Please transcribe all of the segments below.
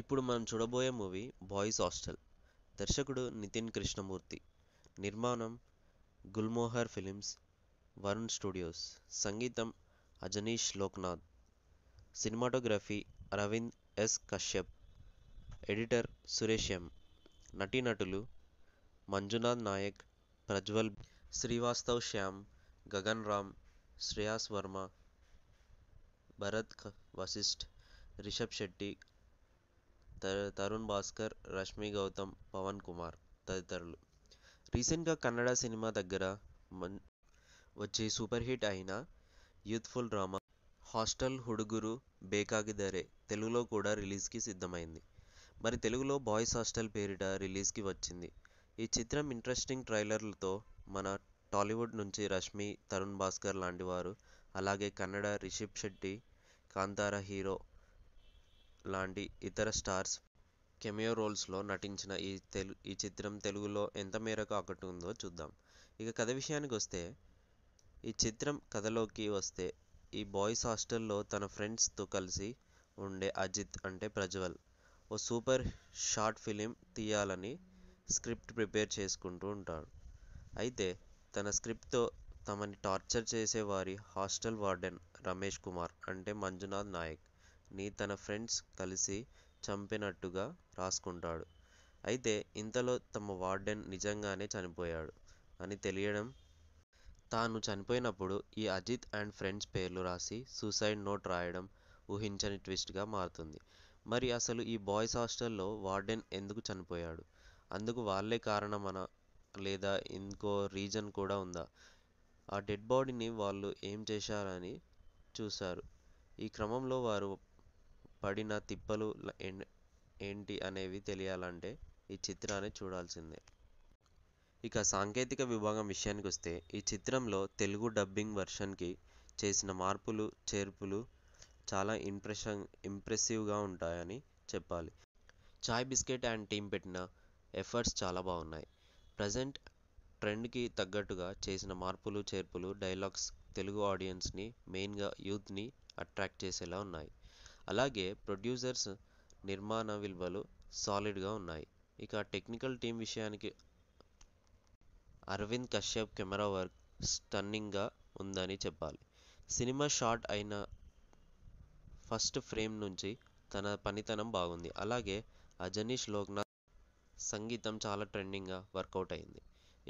ఇప్పుడు మనం చూడబోయే మూవీ బాయ్స్ హాస్టల్ దర్శకుడు నితిన్ కృష్ణమూర్తి నిర్మాణం గుల్మోహర్ ఫిలిమ్స్ వరుణ్ స్టూడియోస్ సంగీతం Ajaneesh Loknath cinematography Aravind S Kashyap editor Suresh M నటీనటులు మంజునాథ్ నాయక్ ప్రజ్వల్ శ్రీవాస్తవ్ శ్యామ్ గగన్ రామ్ శ్రేయాస్ వర్మ భరత్ వశిష్ఠ్ రిషబ్ శెట్టి తరుణ్ భాస్కర్ రష్మి గౌతమ్ పవన్ కుమార్ తదితరులు రీసెంట్గా కన్నడ సినిమా దగ్గర మన్ సూపర్ హిట్ అయిన youthful drama hostel Hudugaru Bekagiddare తెలుగులో కూడా రిలీజ్కి సిద్ధమైంది మరి తెలుగులో బాయ్స్ హాస్టల్ పేరిట రిలీజ్కి వచ్చింది ఈ చిత్రం ఇంట్రెస్టింగ్ ట్రైలర్లతో మన టాలీవుడ్ నుంచి రష్మి తరుణ్ భాస్కర్ లాంటి వారు అలాగే కన్నడ రిషబ్ శెట్టి కాంతార హీరో లాంటి ఇతర స్టార్స్ కెమియో రోల్స్లో నటించిన ఈ తెలు ఈ చిత్రం తెలుగులో ఎంత మేరకు ఆకట్టుకుందో చూద్దాం ఇక కథ విషయానికి వస్తే ఈ చిత్రం కథలోకి వస్తే ఈ బాయ్స్ హాస్టల్లో తన ఫ్రెండ్స్తో కలిసి ఉండే అజిత్ అంటే ప్రజ్వల్ ఓ సూపర్ షార్ట్ ఫిలిం తీయాలని స్క్రిప్ట్ ప్రిపేర్ చేసుకుంటూ ఉంటాడు అయితే తన స్క్రిప్ట్తో తమని టార్చర్ చేసేవారి హాస్టల్ వార్డెన్ రమేష్ కుమార్ అంటే మంజునాథ్ నాయక్ ని తన ఫ్రెండ్స్ కలిసి చంపినట్టుగా రాసుకుంటాడు. అయితే ఇంతలో తమ వార్డెన్ నిజంగానే చనిపోయాడు అని తెలియడం. తాను చనిపోయినప్పుడు ఈ అజిత్ అండ్ ఫ్రెండ్స్ పేర్లు రాసి సూసైడ్ నోట్ రాయడం ఊహించని ట్విస్ట్గా మారుతుంది. మరి అసలు ఈ బాయ్స్ హాస్టల్లో వార్డెన్ ఎందుకు చనిపోయాడు? అందుకు వాళ్ళే కారణమన లేదా ఇంకో రీజన్ కూడా ఉందా? ఆ డెడ్ బాడీని వాళ్ళు ఏం చేశారని చూశారు. ఈ క్రమంలో వారు పడిన తిప్పలు ఏంటి అనేవి తెలియాలంటే ఈ చిత్రాన్ని చూడాల్సిందే ఇక సాంకేతిక విభాగం విషయానికి వస్తే ఈ చిత్రంలో తెలుగు డబ్బింగ్ వర్షన్కి చేసిన మార్పులు చేర్పులు చాలా ఇంప్రెషన్ ఇంప్రెసివ్గా ఉంటాయని చెప్పాలి చాయ్ బిస్కెట్ అండ్ టీమ్ పెట్టిన ఎఫర్ట్స్ చాలా బాగున్నాయి ప్రజెంట్ ట్రెండ్కి తగ్గట్టుగా చేసిన మార్పులు చేర్పులు డైలాగ్స్ తెలుగు ఆడియన్స్ని మెయిన్గా యూత్ని అట్రాక్ట్ చేసేలా ఉన్నాయి అలాగే ప్రొడ్యూసర్స్ నిర్మాణ విలువలు సాలిడ్గా ఉన్నాయి ఇక టెక్నికల్ టీం విషయానికి అరవింద్ కశ్యప్ కెమెరా వర్క్ స్టన్నింగ్గా ఉందని చెప్పాలి సినిమా షార్ట్ అయిన ఫస్ట్ ఫ్రేమ్ నుంచి తన పనితనం బాగుంది అలాగే అజనీష్ లోక్నాథ్ సంగీతం చాలా ట్రెండింగ్గా వర్కౌట్ అయింది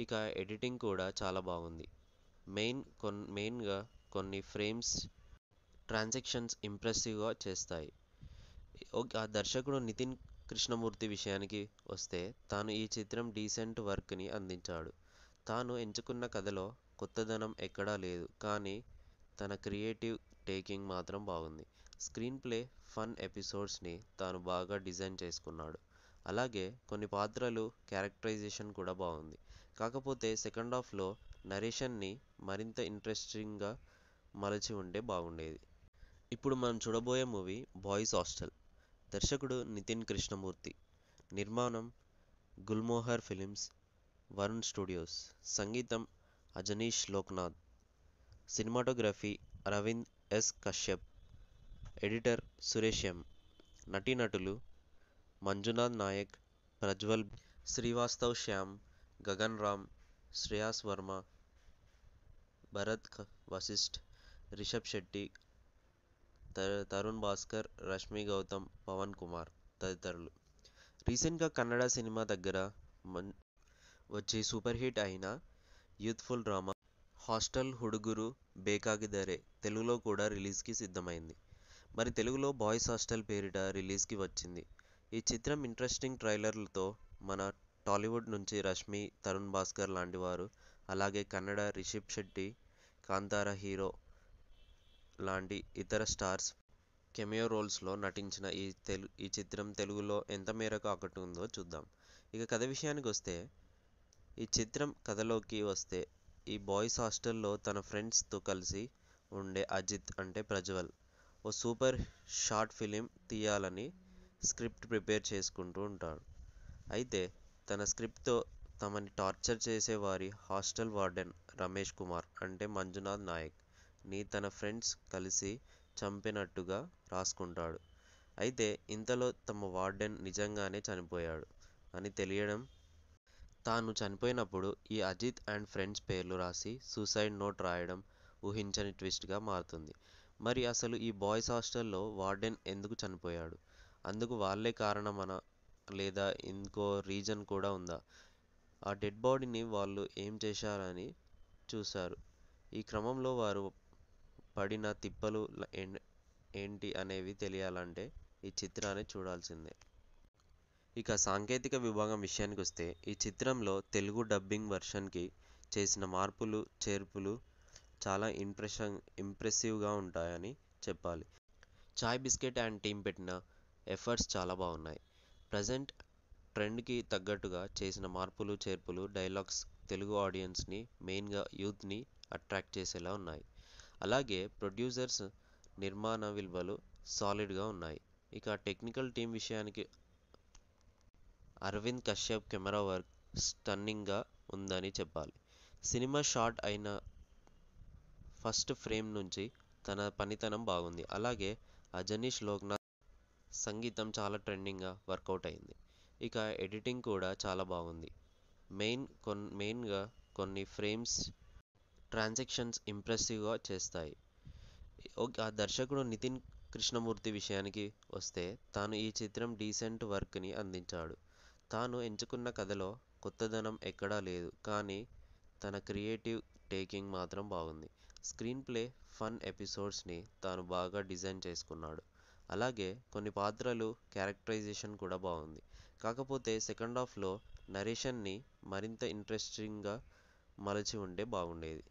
ఇక ఎడిటింగ్ కూడా చాలా బాగుంది మెయిన్ కొన్ మెయిన్గా కొన్ని ఫ్రేమ్స్ ట్రాన్సాక్షన్స్ ఇంప్రెసివ్గా చేస్తాయి ఒక దర్శకుడు నితిన్ కృష్ణమూర్తి విషయానికి వస్తే తాను ఈ చిత్రం డీసెంట్ వర్క్ని అందించాడు తాను ఎంచుకున్న కథలో కొత్తదనం ఎక్కడా లేదు కానీ తన క్రియేటివ్ టేకింగ్ మాత్రం బాగుంది స్క్రీన్ ప్లే ఫన్ ఎపిసోడ్స్ని తాను బాగా డిజైన్ చేసుకున్నాడు అలాగే కొన్ని పాత్రలు క్యారెక్టరైజేషన్ కూడా బాగుంది కాకపోతే సెకండ్ హాఫ్లో నరేషన్ని మరింత ఇంట్రెస్టింగ్గా మలచి ఉంటే బాగుండేది ఇప్పుడు మనం చూడబోయే మూవీ బాయ్స్ హాస్టల్ దర్శకుడు నితిన్ కృష్ణమూర్తి నిర్మాణం గుల్మోహర్ ఫిలిమ్స్ వరుణ్ స్టూడియోస్ సంగీతం Ajaneesh Loknath cinematography Aravind S Kashyap editor Suresh M నటీనటులు మంజునాథ్ నాయక్ ప్రజ్వల్ శ్రీవాస్తవ్ శ్యామ్ గగన్ రామ్ శ్రేయాస్ వర్మ భరత్ వశిష్ఠ్ రిషబ్ శెట్టి తరుణ్ భాస్కర్ రష్మి గౌతమ్ పవన్ కుమార్ తదితరులు రీసెంట్గా కన్నడ సినిమా దగ్గర మన్ వచ్చి సూపర్ హిట్ అయిన యూత్ఫుల్ డ్రామా హాస్టల్ హుడుగురు దరే తెలుగులో కూడా రిలీజ్కి సిద్ధమైంది మరి తెలుగులో బాయ్స్ హాస్టల్ పేరిట రిలీజ్కి వచ్చింది ఈ చిత్రం ఇంట్రెస్టింగ్ ట్రైలర్లతో మన టాలీవుడ్ నుంచి రష్మి తరుణ్ భాస్కర్ లాంటి వారు అలాగే కన్నడ రిషబ్ శెట్టి కాంతార హీరో లాంటి ఇతర స్టార్స్ కెమియో రోల్స్లో నటించిన ఈ తెలు ఈ చిత్రం తెలుగులో ఎంత మేరకు ఆకట్టుకుందో చూద్దాం ఇక కథ విషయానికి వస్తే ఈ చిత్రం కథలోకి వస్తే ఈ బాయ్స్ హాస్టల్లో తన ఫ్రెండ్స్తో కలిసి ఉండే అజిత్ అంటే ప్రజ్వల్ ఓ సూపర్ షార్ట్ ఫిలిం తీయాలని స్క్రిప్ట్ ప్రిపేర్ చేసుకుంటూ ఉంటాడు అయితే తన స్క్రిప్ట్తో తమని టార్చర్ చేసేవారి హాస్టల్ వార్డెన్ రమేష్ కుమార్ అంటే మంజునాథ్ నాయక్ ని తన ఫ్రెండ్స్ కలిసి చంపినట్టుగా రాసుకుంటాడు. అయితే ఇంతలో తమ వార్డెన్ నిజంగానే చనిపోయాడు అని తెలియడం. తాను చనిపోయినప్పుడు ఈ అజిత్ అండ్ ఫ్రెండ్స్ పేర్లు రాసి సూసైడ్ నోట్ రాయడం ఊహించని ట్విస్ట్గా మారుతుంది. మరి అసలు ఈ బాయ్స్ హాస్టల్లో వార్డెన్ ఎందుకు చనిపోయాడు? అందుకు వాళ్ళే కారణమన లేదా ఇంకో రీజన్ కూడా ఉందా? ఆ డెడ్ బాడీని వాళ్ళు ఏం చేశారని చూశారు. ఈ క్రమంలో వారు పడిన తిప్పలు ఏంటి అనేవి తెలియాలంటే ఈ చిత్రాన్ని చూడాల్సిందే ఇక సాంకేతిక విభాగం విషయానికి వస్తే ఈ చిత్రంలో తెలుగు డబ్బింగ్ వర్షన్కి చేసిన మార్పులు చేర్పులు చాలా ఇంప్రెషన్ ఇంప్రెసివ్గా ఉంటాయని చెప్పాలి చాయ్ బిస్కెట్ అండ్ టీం పెట్టిన ఎఫర్ట్స్ చాలా బాగున్నాయి ప్రజెంట్ ట్రెండ్కి తగ్గట్టుగా చేసిన మార్పులు చేర్పులు డైలాగ్స్ తెలుగు ఆడియన్స్ని మెయిన్గా యూత్ని అట్రాక్ట్ చేసేలా ఉన్నాయి అలాగే ప్రొడ్యూసర్స్ నిర్మాణ విలువలు సాలిడ్గా ఉన్నాయి ఇక టెక్నికల్ టీం విషయానికి అరవింద్ కశ్యప్ కెమెరా వర్క్ స్టన్నింగ్గా ఉందని చెప్పాలి సినిమా షార్ట్ అయిన ఫస్ట్ ఫ్రేమ్ నుంచి తన పనితనం బాగుంది అలాగే అజనీష్ లోక్నాథ్ సంగీతం చాలా ట్రెండింగ్గా వర్కౌట్ అయింది ఇక ఎడిటింగ్ కూడా చాలా బాగుంది మెయిన్ కొన్ మెయిన్గా కొన్ని ఫ్రేమ్స్ ట్రాన్సాక్షన్స్ ఇంప్రెసివ్గా చేస్తాయి ఆ దర్శకుడు నితిన్ కృష్ణమూర్తి విషయానికి వస్తే తాను ఈ చిత్రం డీసెంట్ వర్క్ని అందించాడు తాను ఎంచుకున్న కథలో కొత్తదనం ఎక్కడా లేదు కానీ తన క్రియేటివ్ టేకింగ్ మాత్రం బాగుంది స్క్రీన్ ప్లే ఫన్ ఎపిసోడ్స్ని తాను బాగా డిజైన్ చేసుకున్నాడు అలాగే కొన్ని పాత్రలు క్యారెక్టరైజేషన్ కూడా బాగుంది కాకపోతే సెకండ్ హాఫ్లో నరేషన్ని మరింత ఇంట్రెస్టింగ్గా మలచి ఉంటే బాగుండేది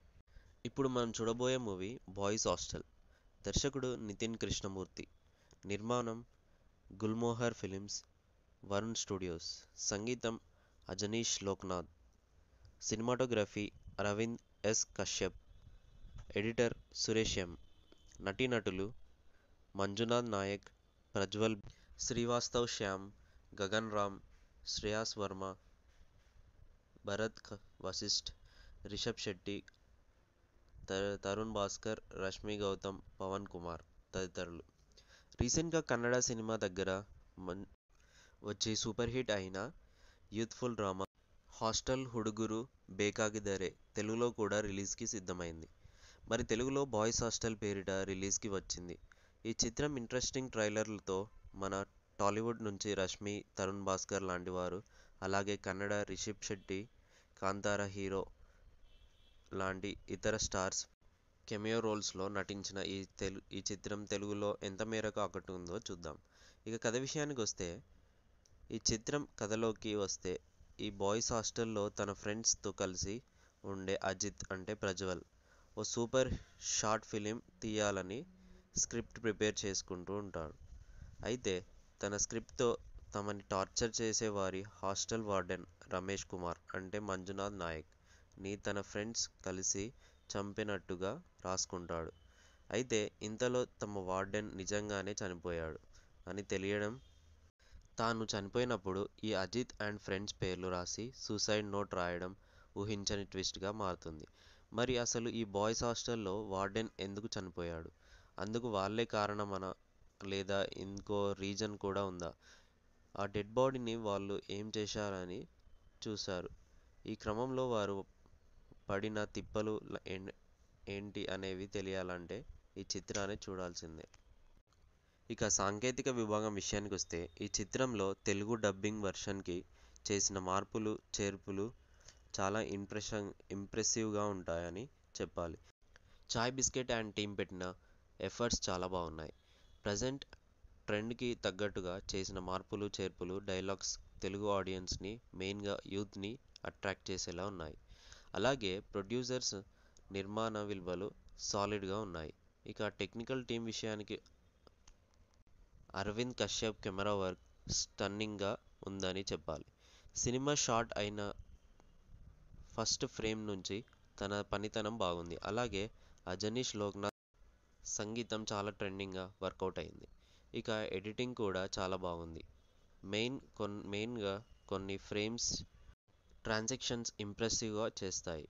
ఇప్పుడు మనం చూడబోయే మూవీ బాయ్స్ హాస్టల్ దర్శకుడు నితిన్ కృష్ణమూర్తి నిర్మాణం గుల్మోహర్ ఫిలిమ్స్ వరుణ్ స్టూడియోస్ సంగీతం Ajaneesh Loknath cinematography Aravind S Kashyap editor Suresh M నటీనటులు మంజునాథ్ నాయక్ ప్రజ్వల్ శ్రీవాస్తవ్ శ్యామ్ గగన్ రామ్ శ్రేయాస్ వర్మ భరత్ వశిష్ఠ్ రిషబ్ శెట్టి తరుణ్ భాస్కర్ రష్మి గౌతమ్ పవన్ కుమార్ తదితరులు రీసెంట్గా కన్నడ సినిమా దగ్గర మన్ వచ్చి సూపర్ హిట్ అయిన యూత్ఫుల్ డ్రామా హాస్టల్ హుడుగురు దరే తెలుగులో కూడా రిలీజ్కి సిద్ధమైంది మరి తెలుగులో బాయ్స్ హాస్టల్ పేరిట రిలీజ్కి వచ్చింది ఈ చిత్రం ఇంట్రెస్టింగ్ ట్రైలర్లతో మన టాలీవుడ్ నుంచి రష్మి తరుణ్ భాస్కర్ లాంటి వారు అలాగే కన్నడ రిషబ్ శెట్టి కాంతార హీరో లాంటి ఇతర స్టార్స్ కెమియో రోల్స్లో నటించిన ఈ తెలు ఈ చిత్రం తెలుగులో ఎంత మేరకు ఆకట్టుకుందో చూద్దాం ఇక కథ విషయానికి వస్తే ఈ చిత్రం కథలోకి వస్తే ఈ బాయ్స్ హాస్టల్లో తన ఫ్రెండ్స్తో కలిసి ఉండే అజిత్ అంటే ప్రజ్వల్ ఓ సూపర్ షార్ట్ ఫిలిం తీయాలని స్క్రిప్ట్ ప్రిపేర్ చేసుకుంటూ ఉంటాడు అయితే తన స్క్రిప్ట్తో తమని టార్చర్ చేసేవారి హాస్టల్ వార్డెన్ రమేష్ కుమార్ అంటే మంజునాథ్ నాయక్ ని తన ఫ్రెండ్స్ కలిసి చంపినట్టుగా రాసుకుంటాడు. అయితే ఇంతలో తమ వార్డెన్ నిజంగానే చనిపోయాడు అని తెలియడం. తాను చనిపోయినప్పుడు ఈ అజిత్ అండ్ ఫ్రెండ్స్ పేర్లు రాసి సూసైడ్ నోట్ రాయడం ఊహించని ట్విస్ట్గా మారుతుంది. మరి అసలు ఈ బాయ్స్ హాస్టల్లో వార్డెన్ ఎందుకు చనిపోయాడు? అందుకు వాళ్ళే కారణమనా? లేదా ఇంకో రీజన్ కూడా ఉందా? ఆ డెడ్ బాడీని వాళ్ళు ఏం చేశారని చూశారు. ఈ క్రమంలో వారు పడిన తిప్పలు ఏంటి అనేవి తెలియాలంటే ఈ చిత్రాన్ని చూడాల్సిందే ఇక సాంకేతిక విభాగం విషయానికి వస్తే ఈ చిత్రంలో తెలుగు డబ్బింగ్ వెర్షన్కి చేసిన మార్పులు చేర్పులు చాలా ఇంప్రెషన్ ఇంప్రెసివ్గా ఉంటాయని చెప్పాలి చాయ్ బిస్కెట్ అండ్ టీం పెట్టిన ఎఫర్ట్స్ చాలా బాగున్నాయి ప్రజెంట్ ట్రెండ్కి తగ్గట్టుగా చేసిన మార్పులు చేర్పులు డైలాగ్స్ తెలుగు ఆడియన్స్ని మెయిన్గా యూత్ని అట్రాక్ట్ చేసేలా ఉన్నాయి అలాగే ప్రొడ్యూసర్స్ నిర్మాణ విలువలు సాలిడ్గా ఉన్నాయి ఇక టెక్నికల్ టీం విషయానికి అరవింద్ కశ్యప్ కెమెరా వర్క్ స్టన్నింగ్గా ఉందని చెప్పాలి సినిమా షార్ట్ అయిన ఫస్ట్ ఫ్రేమ్ నుంచి తన పనితనం బాగుంది అలాగే అజనీష్ లోక్నాథ్ సంగీతం చాలా ట్రెండింగ్గా వర్కౌట్ అయింది ఇక ఎడిటింగ్ కూడా చాలా బాగుంది మెయిన్ కొన్ మెయిన్గా కొన్ని ఫ్రేమ్స్ ట్రాన్సాక్షన్స్ ఇంప్రెసివ్గా చేస్తాయి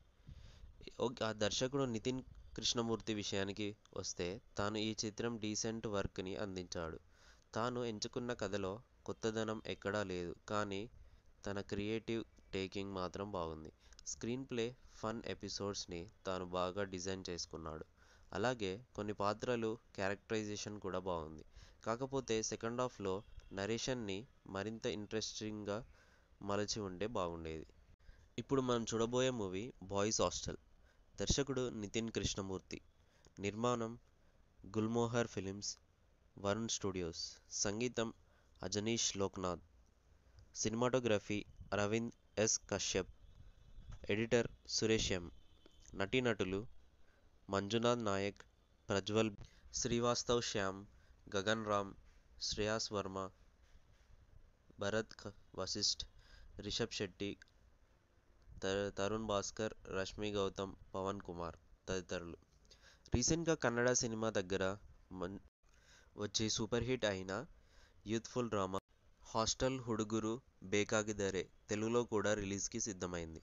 ఆ దర్శకుడు నితిన్ కృష్ణమూర్తి విషయానికి వస్తే తాను ఈ చిత్రం డీసెంట్ వర్క్ని అందించాడు తాను ఎంచుకున్న కథలో కొత్తదనం ఎక్కడా లేదు కానీ తన క్రియేటివ్ టేకింగ్ మాత్రం బాగుంది స్క్రీన్ ప్లే ఫన్ ఎపిసోడ్స్ని తాను బాగా డిజైన్ చేసుకున్నాడు అలాగే కొన్ని పాత్రలు క్యారెక్టరైజేషన్ కూడా బాగుంది కాకపోతే సెకండ్ హాఫ్లో నరేషన్ని మరింత ఇంట్రెస్టింగ్గా మలచి ఉంటే బాగుండేది ఇప్పుడు మనం చూడబోయే మూవీ బాయ్స్ హాస్టల్ దర్శకుడు నితిన్ కృష్ణమూర్తి నిర్మాణం గుల్మోహర్ ఫిలిమ్స్ వరుణ్ స్టూడియోస్ సంగీతం Ajaneesh Loknath cinematography Aravind S Kashyap editor Suresh M నటీనటులు మంజునాథ్ నాయక్ ప్రజ్వల్ శ్రీవాస్తవ్ శ్యామ్ గగన్ రామ్ శ్రేయాస్ వర్మ భరత్ వశిష్ఠ్ రిషబ్ శెట్టి తరుణ్ భాస్కర్ రష్మి గౌతమ్ పవన్ కుమార్ తదితరులు రీసెంట్గా కన్నడ సినిమా దగ్గర వచ్చి సూపర్ హిట్ అయిన యూత్ఫుల్ డ్రామా హాస్టల్ హుడుగురు దరే తెలుగులో కూడా రిలీజ్కి సిద్ధమైంది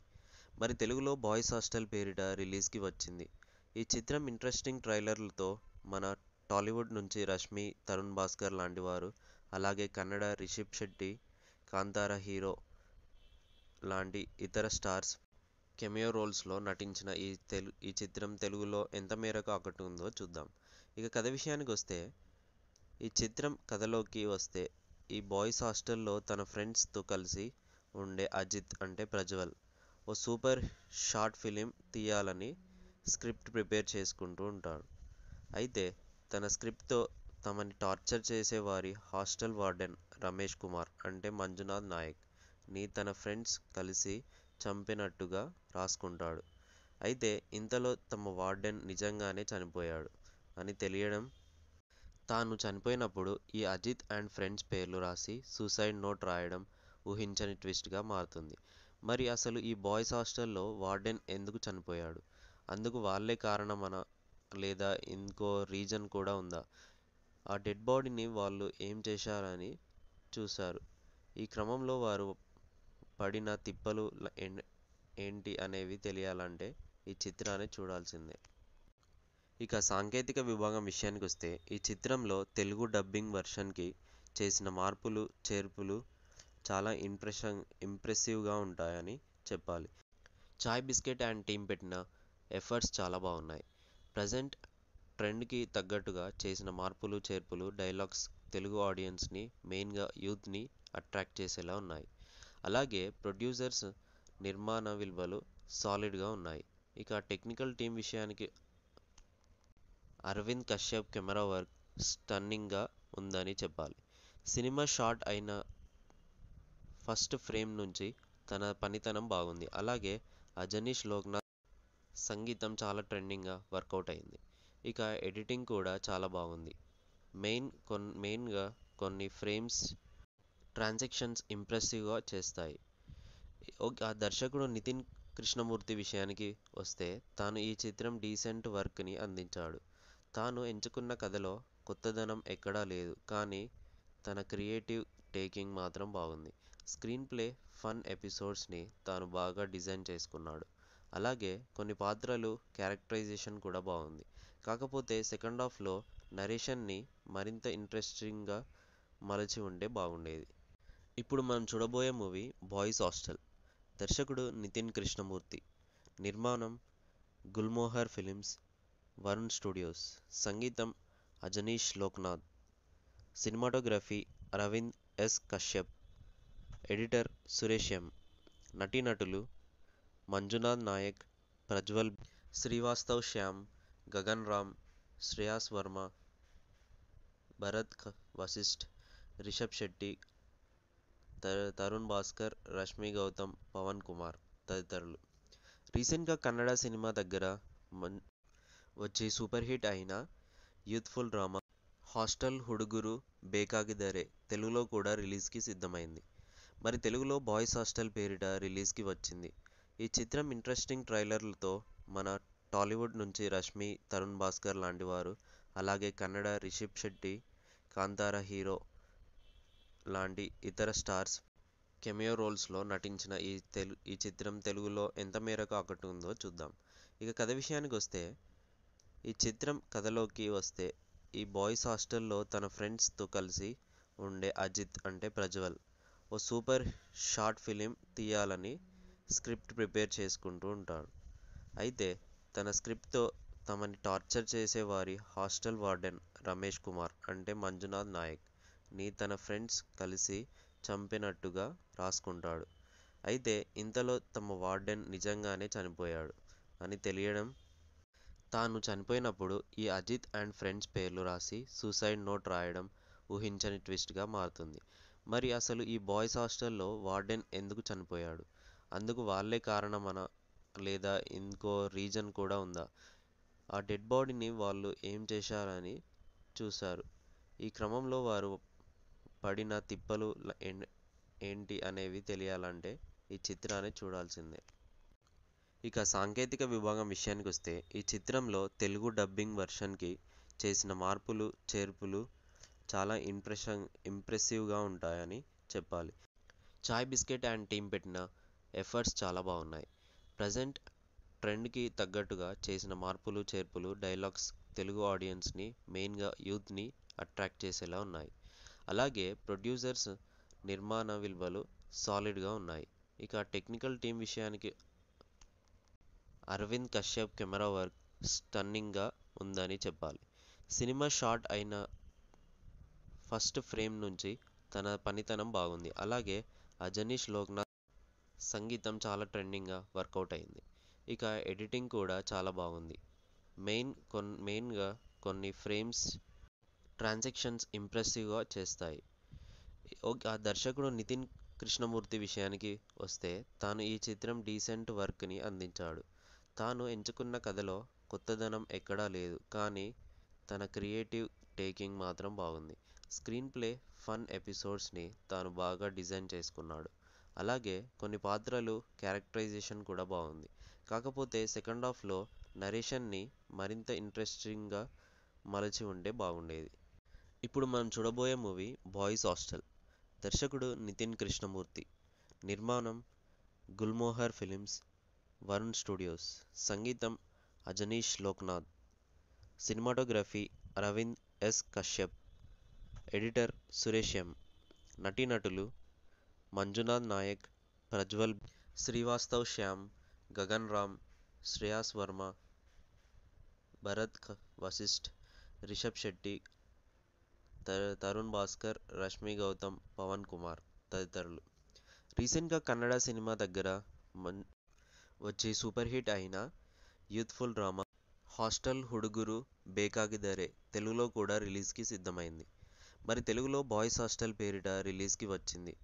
మరి తెలుగులో బాయ్స్ హాస్టల్ పేరిట రిలీజ్కి వచ్చింది ఈ చిత్రం ఇంట్రెస్టింగ్ ట్రైలర్లతో మన టాలీవుడ్ నుంచి రష్మి తరుణ్ భాస్కర్ లాంటి వారు అలాగే కన్నడ రిషబ్ శెట్టి కాంతార హీరో లాంటి ఇతర స్టార్స్ కెమియో రోల్స్లో నటించిన ఈ తెలు ఈ చిత్రం తెలుగులో ఎంత మేరకు ఆకట్టుకుందో చూద్దాం ఇక కథ విషయానికి వస్తే ఈ చిత్రం కథలోకి వస్తే ఈ బాయ్స్ హాస్టల్లో తన ఫ్రెండ్స్తో కలిసి ఉండే అజిత్ అంటే ప్రజ్వల్ ఓ సూపర్ షార్ట్ ఫిలిం తీయాలని స్క్రిప్ట్ ప్రిపేర్ చేసుకుంటూ ఉంటాడు అయితే తన స్క్రిప్ట్తో తమని టార్చర్ చేసేవారి హాస్టల్ వార్డెన్ రమేష్ కుమార్ అంటే మంజునాథ్ నాయక్ ని తన ఫ్రెండ్స్ కలిసి చంపినట్టుగా రాసుకుంటాడు. అయితే ఇంతలో తమ వార్డెన్ నిజంగానే చనిపోయాడు అని తెలియడం. తాను చనిపోయినప్పుడు ఈ అజిత్ అండ్ ఫ్రెండ్స్ పేర్లు రాసి సూసైడ్ నోట్ రాయడం ఊహించని ట్విస్ట్గా మారుతుంది. మరి అసలు ఈ బాయ్స్ హాస్టల్లో వార్డెన్ ఎందుకు చనిపోయాడు? అందుకు వాళ్ళే కారణమన లేదా ఇంకో రీజన్ కూడా ఉందా? ఆ డెడ్ బాడీని వాళ్ళు ఏం చేశారని చూశారు. ఈ క్రమంలో వారు పడిన తిప్పలు ఏంటి అనేవి తెలియాలంటే ఈ చిత్రాన్ని చూడాల్సిందే ఇక సాంకేతిక విభాగం విషయానికి వస్తే ఈ చిత్రంలో తెలుగు డబ్బింగ్ వర్షన్కి చేసిన మార్పులు చేర్పులు చాలా ఇంప్రెషన్ ఇంప్రెసివ్గా ఉంటాయని చెప్పాలి చాయ్ బిస్కెట్ అండ్ టీం పెట్టిన ఎఫర్ట్స్ చాలా బాగున్నాయి ప్రజెంట్ ట్రెండ్కి తగ్గట్టుగా చేసిన మార్పులు చేర్పులు డైలాగ్స్ తెలుగు ఆడియన్స్ని మెయిన్గా యూత్ని అట్రాక్ట్ చేసేలా ఉన్నాయి అలాగే ప్రొడ్యూసర్స్ నిర్మాణ విలువలు సాలిడ్గా ఉన్నాయి ఇక టెక్నికల్ టీం విషయానికి అరవింద్ కశ్యప్ కెమెరా వర్క్ స్టన్నింగ్గా ఉందని చెప్పాలి సినిమా షార్ట్ అయిన ఫస్ట్ ఫ్రేమ్ నుంచి తన పనితనం బాగుంది అలాగే అజనీష్ లోక్నాథ్ సంగీతం చాలా ట్రెండింగ్గా వర్కౌట్ అయింది ఇక ఎడిటింగ్ కూడా చాలా బాగుంది మెయిన్ కొన్ మెయిన్గా కొన్ని ఫ్రేమ్స్ ట్రాన్సాక్షన్స్ ఇంప్రెసివ్గా చేస్తాయి ఆ దర్శకుడు నితిన్ కృష్ణమూర్తి విషయానికి వస్తే తాను ఈ చిత్రం డీసెంట్ వర్క్ని అందించాడు తాను ఎంచుకున్న కథలో కొత్తదనం ఎక్కడా లేదు కానీ తన క్రియేటివ్ టేకింగ్ మాత్రం బాగుంది స్క్రీన్ ప్లే ఫన్ ఎపిసోడ్స్ని తాను బాగా డిజైన్ చేసుకున్నాడు అలాగే కొన్ని పాత్రలు క్యారెక్టరైజేషన్ కూడా బాగుంది కాకపోతే సెకండ్ హాఫ్లో నరేషన్ని మరింత ఇంట్రెస్టింగ్గా మలచి ఉంటే బాగుండేది ఇప్పుడు మనం చూడబోయే మూవీ బాయ్స్ హాస్టల్ దర్శకుడు నితిన్ కృష్ణమూర్తి నిర్మాణం గుల్మోహర్ ఫిలిమ్స్ వరుణ్ స్టూడియోస్ సంగీతం Ajaneesh Loknath cinematography Aravind S Kashyap editor Suresh M నటీనటులు మంజునాథ్ నాయక్ ప్రజ్వల్ శ్రీవాస్తవ్ శ్యామ్ గగన్ రామ్ శ్రేయాస్ వర్మ భరత్ వశిష్ఠ్ రిషబ్ శెట్టి తరుణ్ భాస్కర్ రష్మి గౌతమ్ పవన్ కుమార్ తదితరులు రీసెంట్గా కన్నడ సినిమా దగ్గర వచ్చి సూపర్ హిట్ అయిన యూత్ఫుల్ డ్రామా హాస్టల్ హుడుగురు ధరే తెలుగులో కూడా రిలీజ్కి సిద్ధమైంది మరి తెలుగులో బాయ్స్ హాస్టల్ పేరిట రిలీజ్కి వచ్చింది ఈ చిత్రం ఇంట్రెస్టింగ్ ట్రైలర్లతో మన టాలీవుడ్ నుంచి రష్మి తరుణ్ భాస్కర్ లాంటి వారు అలాగే కన్నడ రిషబ్ శెట్టి కాంతార హీరో లాంటి ఇతర స్టార్స్ కెమియో రోల్స్లో నటించిన ఈ తెలు ఈ చిత్రం తెలుగులో ఎంత మేరకు ఆకట్టుకుందో చూద్దాం ఇక కథ విషయానికి వస్తే ఈ చిత్రం కథలోకి వస్తే ఈ బాయ్స్ హాస్టల్లో తన ఫ్రెండ్స్తో కలిసి ఉండే అజిత్ అంటే ప్రజ్వల్ ఓ సూపర్ షార్ట్ ఫిలిం తీయాలని స్క్రిప్ట్ ప్రిపేర్ చేసుకుంటూ ఉంటాడు అయితే తన స్క్రిప్ట్తో తమని టార్చర్ చేసేవారి హాస్టల్ వార్డెన్ రమేష్ కుమార్ అంటే మంజునాథ్ నాయక్ ని తన ఫ్రెండ్స్ కలిసి చంపినట్టుగా రాసుకుంటాడు. అయితే ఇంతలో తమ వార్డెన్ నిజంగానే చనిపోయాడు అని తెలియడం, తాను చనిపోయినప్పుడు ఈ అజిత్ అండ్ ఫ్రెండ్స్ పేర్లు రాసి సూసైడ్ నోట్ రాయడం ఊహించని ట్విస్ట్గా మారుతుంది. మరి అసలు ఈ బాయ్స్ హాస్టల్లో వార్డెన్ ఎందుకు చనిపోయాడు? అందుకు వాళ్ళే కారణమన లేదా ఇంకో రీజన్ కూడా ఉందా? ఆ డెడ్ బాడీని వాళ్ళు ఏం చేశారని చూశారు. ఈ క్రమంలో వారు పడిన తిప్పలు ఏంటి అనేవి తెలియాలంటే ఈ చిత్రాన్ని చూడాల్సిందే ఇక సాంకేతిక విభాగం విషయానికి వస్తే ఈ చిత్రంలో తెలుగు డబ్బింగ్ వర్షన్కి చేసిన మార్పులు చేర్పులు చాలా ఇంప్రెషన్ ఇంప్రెసివ్గా ఉంటాయని చెప్పాలి చాయ్ బిస్కెట్ అండ్ టీం పెట్టిన ఎఫర్ట్స్ చాలా బాగున్నాయి ప్రజెంట్ ట్రెండ్కి తగ్గట్టుగా చేసిన మార్పులు చేర్పులు డైలాగ్స్ తెలుగు ఆడియన్స్ని మెయిన్గా యూత్ని అట్రాక్ట్ చేసేలా ఉన్నాయి అలాగే ప్రొడ్యూసర్స్ నిర్మాణ విలువలు సాలిడ్గా ఉన్నాయి ఇక టెక్నికల్ టీం విషయానికి అరవింద్ కశ్యప్ కెమెరా వర్క్ స్టన్నింగ్గా ఉందని చెప్పాలి సినిమా షార్ట్ అయిన ఫస్ట్ ఫ్రేమ్ నుంచి తన పనితనం బాగుంది అలాగే అజనీష్ లోక్నాథ్ సంగీతం చాలా ట్రెండింగ్గా వర్కౌట్ అయింది ఇక ఎడిటింగ్ కూడా చాలా బాగుంది మెయిన్ కొన్ మెయిన్గా కొన్ని ఫ్రేమ్స్ ట్రాన్సాక్షన్స్ ఇంప్రెసివ్గా చేస్తాయి ఆ దర్శకుడు నితిన్ కృష్ణమూర్తి విషయానికి వస్తే తాను ఈ చిత్రం డీసెంట్ వర్క్ని అందించాడు తాను ఎంచుకున్న కథలో కొత్తదనం ఎక్కడా లేదు కానీ తన క్రియేటివ్ టేకింగ్ మాత్రం బాగుంది స్క్రీన్ ప్లే ఫన్ ఎపిసోడ్స్ని తాను బాగా డిజైన్ చేసుకున్నాడు అలాగే కొన్ని పాత్రలు క్యారెక్టరైజేషన్ కూడా బాగుంది కాకపోతే సెకండ్ హాఫ్లో నరేషన్ని మరింత ఇంట్రెస్టింగ్గా మలచి ఉంటే బాగుండేది ఇప్పుడు మనం చూడబోయే మూవీ బాయ్స్ హాస్టల్ దర్శకుడు నితిన్ కృష్ణమూర్తి నిర్మాణం గుల్మోహర్ ఫిలిమ్స్ వరుణ్ స్టూడియోస్ సంగీతం Ajaneesh Loknath cinematography Aravind S Kashyap editor Suresh M నటీనటులు మంజునాథ్ నాయక్ ప్రజ్వల్ శ్రీవాస్తవ్ శ్యామ్ గగన్ రామ్ శ్రేయాస్ వర్మ భరత్ వశిష్ఠ్ రిషబ్ శెట్టి తరుణ్ భాస్కర్ రష్మి గౌతమ్ పవన్ కుమార్ తదితరులు రీసెంట్గా కన్నడ సినిమా దగ్గర మన్ వచ్చి సూపర్ హిట్ అయిన యూత్ఫుల్ డ్రామా హాస్టల్ హుడుగురు దరే తెలుగులో కూడా రిలీజ్కి సిద్ధమైంది మరి తెలుగులో బాయ్స్ హాస్టల్ పేరిట రిలీజ్కి వచ్చింది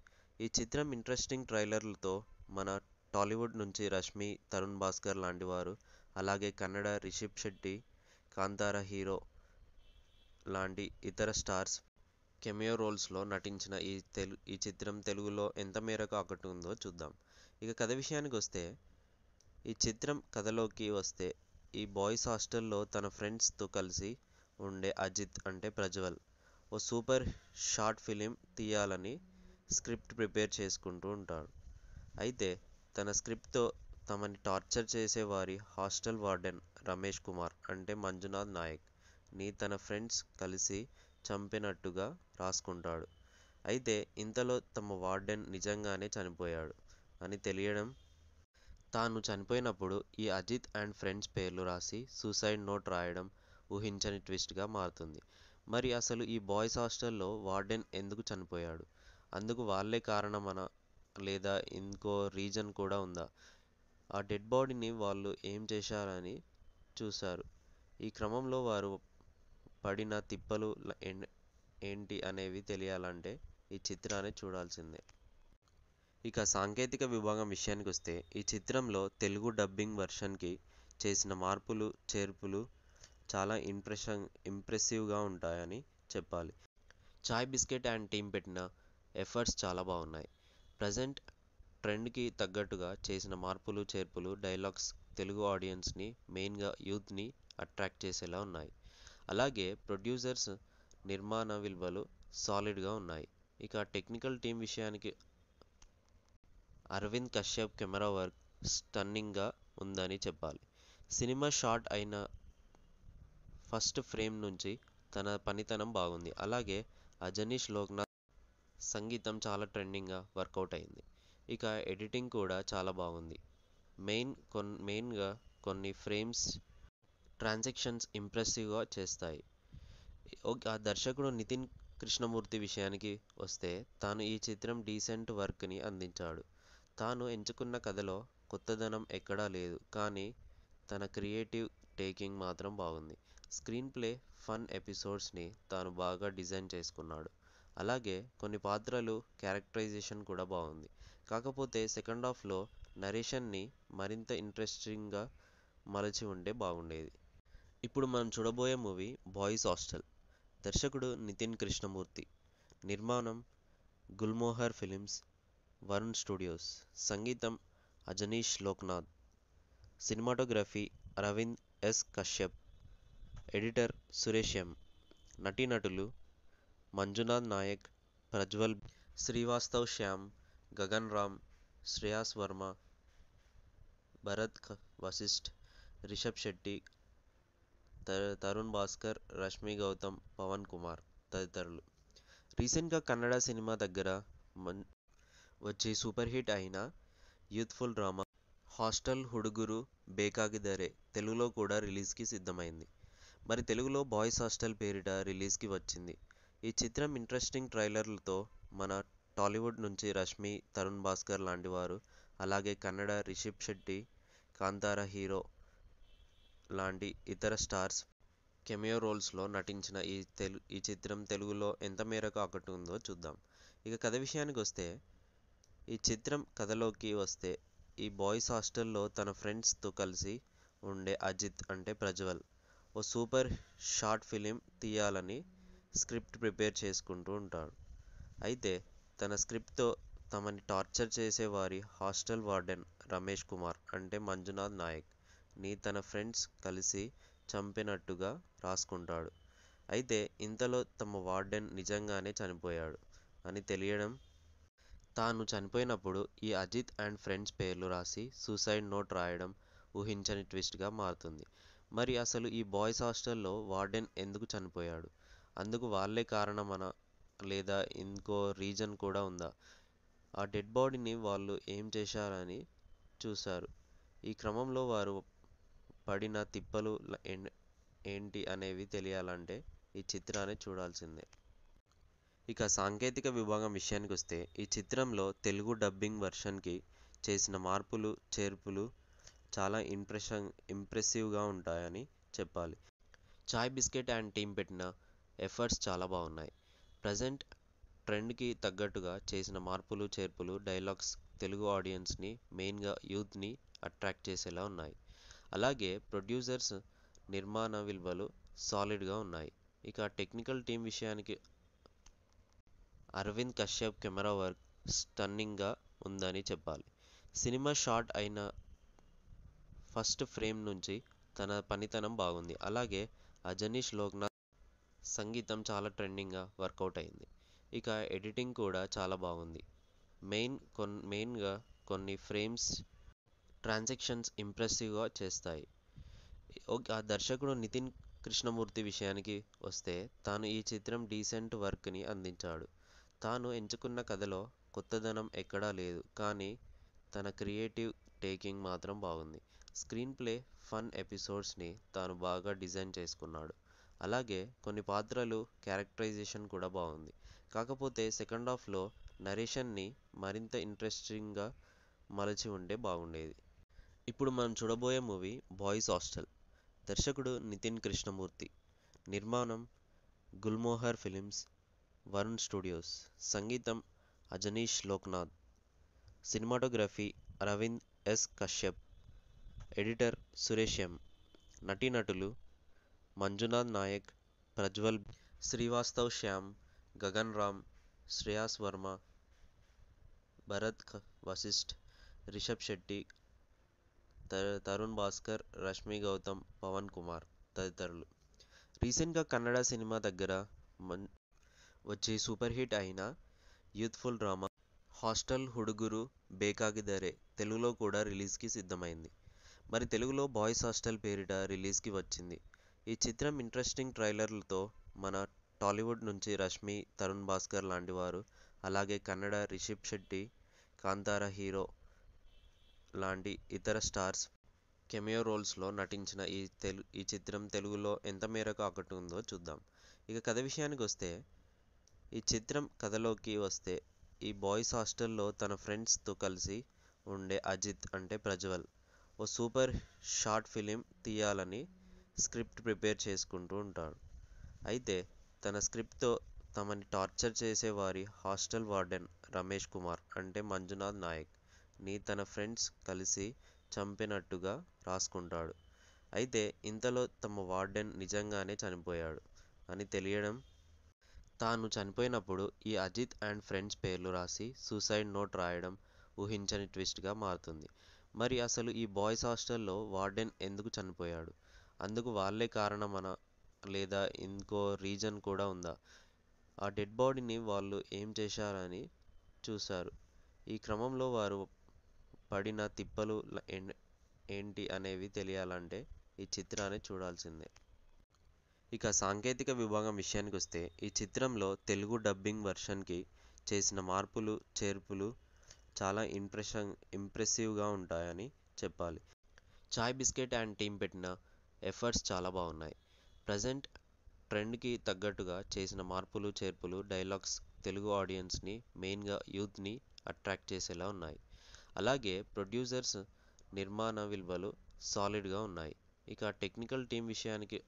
ఈ చిత్రం ఇంట్రెస్టింగ్ ట్రైలర్లతో మన టాలీవుడ్ నుంచి రష్మి తరుణ్ భాస్కర్ లాంటి వారు అలాగే కన్నడ రిషబ్ శెట్టి కాంతార హీరో లాంటి ఇతర స్టార్స్ కెమియో రోల్స్లో నటించిన ఈ తెలు ఈ చిత్రం తెలుగులో ఎంత మేరకు ఆకట్టుకుందో చూద్దాం ఇక కథ విషయానికి వస్తే ఈ చిత్రం కథలోకి వస్తే ఈ బాయ్స్ హాస్టల్లో తన ఫ్రెండ్స్తో కలిసి ఉండే అజిత్ అంటే ప్రజ్వల్ ఓ సూపర్ షార్ట్ ఫిలిం తీయాలని స్క్రిప్ట్ ప్రిపేర్ చేసుకుంటూ ఉంటాడు అయితే తన స్క్రిప్ట్తో తమని టార్చర్ చేసేవారి హాస్టల్ వార్డెన్ రమేష్ కుమార్ అంటే మంజునాథ్ నాయక్ ని తన ఫ్రెండ్స్ కలిసి చంపినట్టుగా రాసుకుంటాడు. అయితే ఇంతలో తమ వార్డెన్ నిజంగానే చనిపోయాడు అని తెలియడం, తాను చనిపోయినప్పుడు ఈ అజిత్ అండ్ ఫ్రెండ్స్ పేర్లు రాసి సూసైడ్ నోట్ రాయడం ఊహించని ట్విస్ట్గా మారుతుంది. మరి అసలు ఈ బాయ్స్ హాస్టల్లో వార్డెన్ ఎందుకు చనిపోయాడు? అందుకు వాళ్ళే అన లేదా ఇంకో రీజన్ కూడా ఉందా? ఆ డెడ్ బాడీని వాళ్ళు ఏం చేశారని చూశారు. ఈ క్రమంలో వారు పడిన తిప్పలు ఏంటి అనేవి తెలియాలంటే ఈ చిత్రాన్ని చూడాల్సిందే ఇక సాంకేతిక విభాగం విషయానికి వస్తే ఈ చిత్రంలో తెలుగు డబ్బింగ్ వెర్షన్కి చేసిన మార్పులు చేర్పులు చాలా ఇంప్రెషన్ ఇంప్రెసివ్గా ఉంటాయని చెప్పాలి చాయ్ బిస్కెట్ అండ్ టీమ్ పెట్టిన ఎఫర్ట్స్ చాలా బాగున్నాయి ప్రజెంట్ ట్రెండ్కి తగ్గట్టుగా చేసిన మార్పులు చేర్పులు డైలాగ్స్ తెలుగు ఆడియన్స్ని మెయిన్గా యూత్ని అట్రాక్ట్ చేసేలా ఉన్నాయి అలాగే ప్రొడ్యూసర్స్ నిర్మాణ విలువలు సాలిడ్గా ఉన్నాయి ఇక టెక్నికల్ టీం విషయానికి అరవింద్ కశ్యప్ కెమెరా వర్క్ స్టన్నింగ్గా ఉందని చెప్పాలి సినిమా షార్ట్ అయిన ఫస్ట్ ఫ్రేమ్ నుంచి తన పనితనం బాగుంది అలాగే అజనీష్ లోక్నాథ్ సంగీతం చాలా ట్రెండింగ్గా వర్కౌట్ అయింది ఇక ఎడిటింగ్ కూడా చాలా బాగుంది మెయిన్ కొన్ మెయిన్గా కొన్ని ఫ్రేమ్స్ ట్రాన్సాక్షన్స్ ఇంప్రెసివ్గా చేస్తాయి ఆ దర్శకుడు నితిన్ కృష్ణమూర్తి విషయానికి వస్తే తాను ఈ చిత్రం డీసెంట్ వర్క్ని అందించాడు తాను ఎంచుకున్న కథలో కొత్తదనం ఎక్కడా లేదు కానీ తన క్రియేటివ్ టేకింగ్ మాత్రం బాగుంది స్క్రీన్ ప్లే ఫన్ ఎపిసోడ్స్ని తాను బాగా డిజైన్ చేసుకున్నాడు అలాగే కొన్ని పాత్రలు క్యారెక్టరైజేషన్ కూడా బాగుంది కాకపోతే సెకండ్ హాఫ్లో నరేషన్ని మరింత ఇంట్రెస్టింగ్గా మలచి ఉంటే బాగుండేది ఇప్పుడు మనం చూడబోయే మూవీ బాయ్స్ హాస్టల్ దర్శకుడు నితిన్ కృష్ణమూర్తి నిర్మాణం గుల్మోహర్ ఫిలిమ్స్ వరుణ్ స్టూడియోస్ సంగీతం Ajaneesh Loknath cinematography Aravind S Kashyap editor Suresh M నటీనటులు మంజునాథ్ నాయక్ ప్రజ్వల్ శ్రీవాస్తవ్ శ్యామ్ గగన్ రామ్ శ్రేయాస్ వర్మ భరత్ వశిష్ఠ్ రిషబ్ శెట్టి తరుణ్ భాస్కర్ రష్మి గౌతమ్ పవన్ కుమార్ తదితరులు రీసెంట్గా కన్నడ సినిమా దగ్గర వచ్చి సూపర్ హిట్ అయిన యూత్ఫుల్ డ్రామా హాస్టల్ హుడుగురు ధరే తెలుగులో కూడా రిలీజ్కి సిద్ధమైంది మరి తెలుగులో బాయ్స్ హాస్టల్ పేరిట రిలీజ్కి వచ్చింది ఈ చిత్రం ఇంట్రెస్టింగ్ ట్రైలర్లతో మన టాలీవుడ్ నుంచి రష్మి తరుణ్ భాస్కర్ లాంటి వారు అలాగే కన్నడ రిషబ్ శెట్టి కాంతార హీరో లాంటి ఇతర స్టార్స్ కెమియో రోల్స్లో నటించిన ఈ తెలు ఈ చిత్రం తెలుగులో ఎంత మేరకు ఆకట్టుకుందో చూద్దాం ఇక కథ విషయానికి వస్తే ఈ చిత్రం కథలోకి వస్తే ఈ బాయ్స్ హాస్టల్లో తన ఫ్రెండ్స్తో కలిసి ఉండే అజిత్ అంటే ప్రజ్వల్ ఓ సూపర్ షార్ట్ ఫిలిం తీయాలని స్క్రిప్ట్ ప్రిపేర్ చేసుకుంటూ ఉంటాడు అయితే తన స్క్రిప్ట్తో తమని టార్చర్ చేసేవారి హాస్టల్ వార్డెన్ రమేష్ కుమార్ అంటే మంజునాథ్ నాయక్ ని తన ఫ్రెండ్స్ కలిసి చంపినట్టుగా రాసుకుంటాడు. అయితే ఇంతలో తమ వార్డెన్ నిజంగానే చనిపోయాడు అని తెలియడం తాను చనిపోయినప్పుడు ఈ అజిత్ అండ్ ఫ్రెండ్స్ పేర్లు రాసి సూసైడ్ నోట్ రాయడం ఊహించని ట్విస్ట్గా మారుతుంది. మరి అసలు ఈ బాయ్స్ హాస్టల్లో వార్డెన్ ఎందుకు చనిపోయాడు? అందుకు వాళ్ళే కారణమన లేదా ఇంకో రీజన్ కూడా ఉందా? ఆ డెడ్ బాడీని వాళ్ళు ఏం చేశారని చూశారు. ఈ క్రమంలో వారు పడిన తిప్పలు ఏంటి అనేవి తెలియాలంటే ఈ చిత్రాన్ని చూడాల్సిందే ఇక సాంకేతిక విభాగం విషయానికి వస్తే ఈ చిత్రంలో తెలుగు డబ్బింగ్ వర్షన్కి చేసిన మార్పులు చేర్పులు చాలా ఇంప్రెషన్ ఇంప్రెసివ్గా ఉంటాయని చెప్పాలి చాయ్ బిస్కెట్ అండ్ టీమ్ పెట్టిన ఎఫర్ట్స్ చాలా బాగున్నాయి ప్రజెంట్ ట్రెండ్కి తగ్గట్టుగా చేసిన మార్పులు చేర్పులు డైలాగ్స్ తెలుగు ఆడియన్స్ని మెయిన్గా యూత్ని అట్రాక్ట్ చేసేలా ఉన్నాయి అలాగే ప్రొడ్యూసర్స్ నిర్మాణ విలువలు సాలిడ్గా ఉన్నాయి ఇక టెక్నికల్ టీం విషయానికి అరవింద్ కశ్యప్ కెమెరా వర్క్ స్టన్నింగ్గా ఉందని చెప్పాలి సినిమా షార్ట్ అయిన ఫస్ట్ ఫ్రేమ్ నుంచి తన పనితనం బాగుంది అలాగే అజనీష్ లోక్నాథ్ సంగీతం చాలా ట్రెండింగ్గా వర్కౌట్ అయింది ఇక ఎడిటింగ్ కూడా చాలా బాగుంది మెయిన్ కొన్ మెయిన్గా కొన్ని ఫ్రేమ్స్ ట్రాన్సాక్షన్స్ ఇంప్రెసివ్గా చేస్తాయి ఆ దర్శకుడు నితిన్ కృష్ణమూర్తి విషయానికి వస్తే తాను ఈ చిత్రం డీసెంట్ వర్క్ని అందించాడు తాను ఎంచుకున్న కథలో కొత్తదనం ఎక్కడా లేదు కానీ తన క్రియేటివ్ టేకింగ్ మాత్రం బాగుంది స్క్రీన్ ప్లే ఫన్ ఎపిసోడ్స్ని తాను బాగా డిజైన్ చేసుకున్నాడు అలాగే కొన్ని పాత్రలు క్యారెక్టరైజేషన్ కూడా బాగుంది కాకపోతే సెకండ్ హాఫ్లో నరేషన్ని మరింత ఇంట్రెస్టింగ్గా మలచి ఉంటే బాగుండేది ఇప్పుడు మనం చూడబోయే మూవీ బాయ్స్ హాస్టల్ దర్శకుడు నితిన్ కృష్ణమూర్తి నిర్మాణం గుల్మోహర్ ఫిలిమ్స్ వరుణ్ స్టూడియోస్ సంగీతం Ajaneesh Loknath cinematography Aravind S Kashyap editor Suresh M నటీనటులు మంజునాథ్ నాయక్ ప్రజ్వల్ శ్రీవాస్తవ్ శ్యామ్ గగన్ రామ్ శ్రేయాస్ వర్మ భరత్ వశిష్ఠ్ రిషబ్ శెట్టి తరుణ్ భాస్కర్ రష్మి గౌతమ్ పవన్ కుమార్ తదితరులు రీసెంట్గా కన్నడ సినిమా దగ్గర వచ్చి సూపర్ హిట్ అయిన యూత్ఫుల్ డ్రామా హాస్టల్ హుడుగురు దరే తెలుగులో కూడా రిలీజ్కి సిద్ధమైంది మరి తెలుగులో బాయ్స్ హాస్టల్ పేరిట రిలీజ్కి వచ్చింది ఈ చిత్రం ఇంట్రెస్టింగ్ ట్రైలర్లతో మన టాలీవుడ్ నుంచి రష్మి తరుణ్ భాస్కర్ లాంటి వారు అలాగే కన్నడ రిషబ్ శెట్టి కాంతార హీరో లాంటి ఇతర స్టార్స్ కెమియో రోల్స్లో నటించిన ఈ తెలు ఈ చిత్రం తెలుగులో ఎంత మేరకు ఆకట్టుకుందో చూద్దాం ఇక కథ విషయానికి వస్తే ఈ చిత్రం కథలోకి వస్తే ఈ బాయ్స్ హాస్టల్లో తన ఫ్రెండ్స్తో కలిసి ఉండే అజిత్ అంటే ప్రజ్వల్ ఓ సూపర్ షార్ట్ ఫిలిం తీయాలని స్క్రిప్ట్ ప్రిపేర్ చేసుకుంటూ ఉంటాడు అయితే తన స్క్రిప్ట్తో తమని టార్చర్ చేసేవారి హాస్టల్ వార్డెన్ రమేష్ కుమార్ అంటే మంజునాథ్ నాయక్ ని తన ఫ్రెండ్స్ కలిసి చంపినట్టుగా రాసుకుంటాడు. అయితే ఇంతలో తమ వార్డెన్ నిజంగానే చనిపోయాడు అని తెలియడం, తాను చనిపోయినప్పుడు ఈ అజిత్ అండ్ ఫ్రెండ్స్ పేర్లు రాసి సూసైడ్ నోట్ రాయడం ఊహించని ట్విస్ట్గా మారుతుంది. మరి అసలు ఈ బాయ్స్ హాస్టల్లో వార్డెన్ ఎందుకు చనిపోయాడు? అందుకు వాళ్ళే కారణమనా? లేదా ఇంకో రీజన్ కూడా ఉందా? ఆ డెడ్ బాడీని వాళ్ళు ఏం చేశారని చూశారు. ఈ క్రమంలో వారు పడిన తిప్పలు ఏంటి అనేవి తెలియాలంటే ఈ చిత్రాన్ని చూడాల్సిందే ఇక సాంకేతిక విభాగం విషయానికి వస్తే ఈ చిత్రంలో తెలుగు డబ్బింగ్ వర్షన్కి చేసిన మార్పులు చేర్పులు చాలా ఇంప్రెషన్ ఇంప్రెసివ్గా ఉంటాయని చెప్పాలి చాయ్ బిస్కెట్ అండ్ టీం పెట్టిన ఎఫర్ట్స్ చాలా బాగున్నాయి ప్రజెంట్ ట్రెండ్కి తగ్గట్టుగా చేసిన మార్పులు చేర్పులు డైలాగ్స్ తెలుగు ఆడియన్స్ని మెయిన్గా యూత్ని అట్రాక్ట్ చేసేలా ఉన్నాయి అలాగే ప్రొడ్యూసర్స్ నిర్మాణ విలువలు సాలిడ్గా ఉన్నాయి ఇక టెక్నికల్ టీం విషయానికి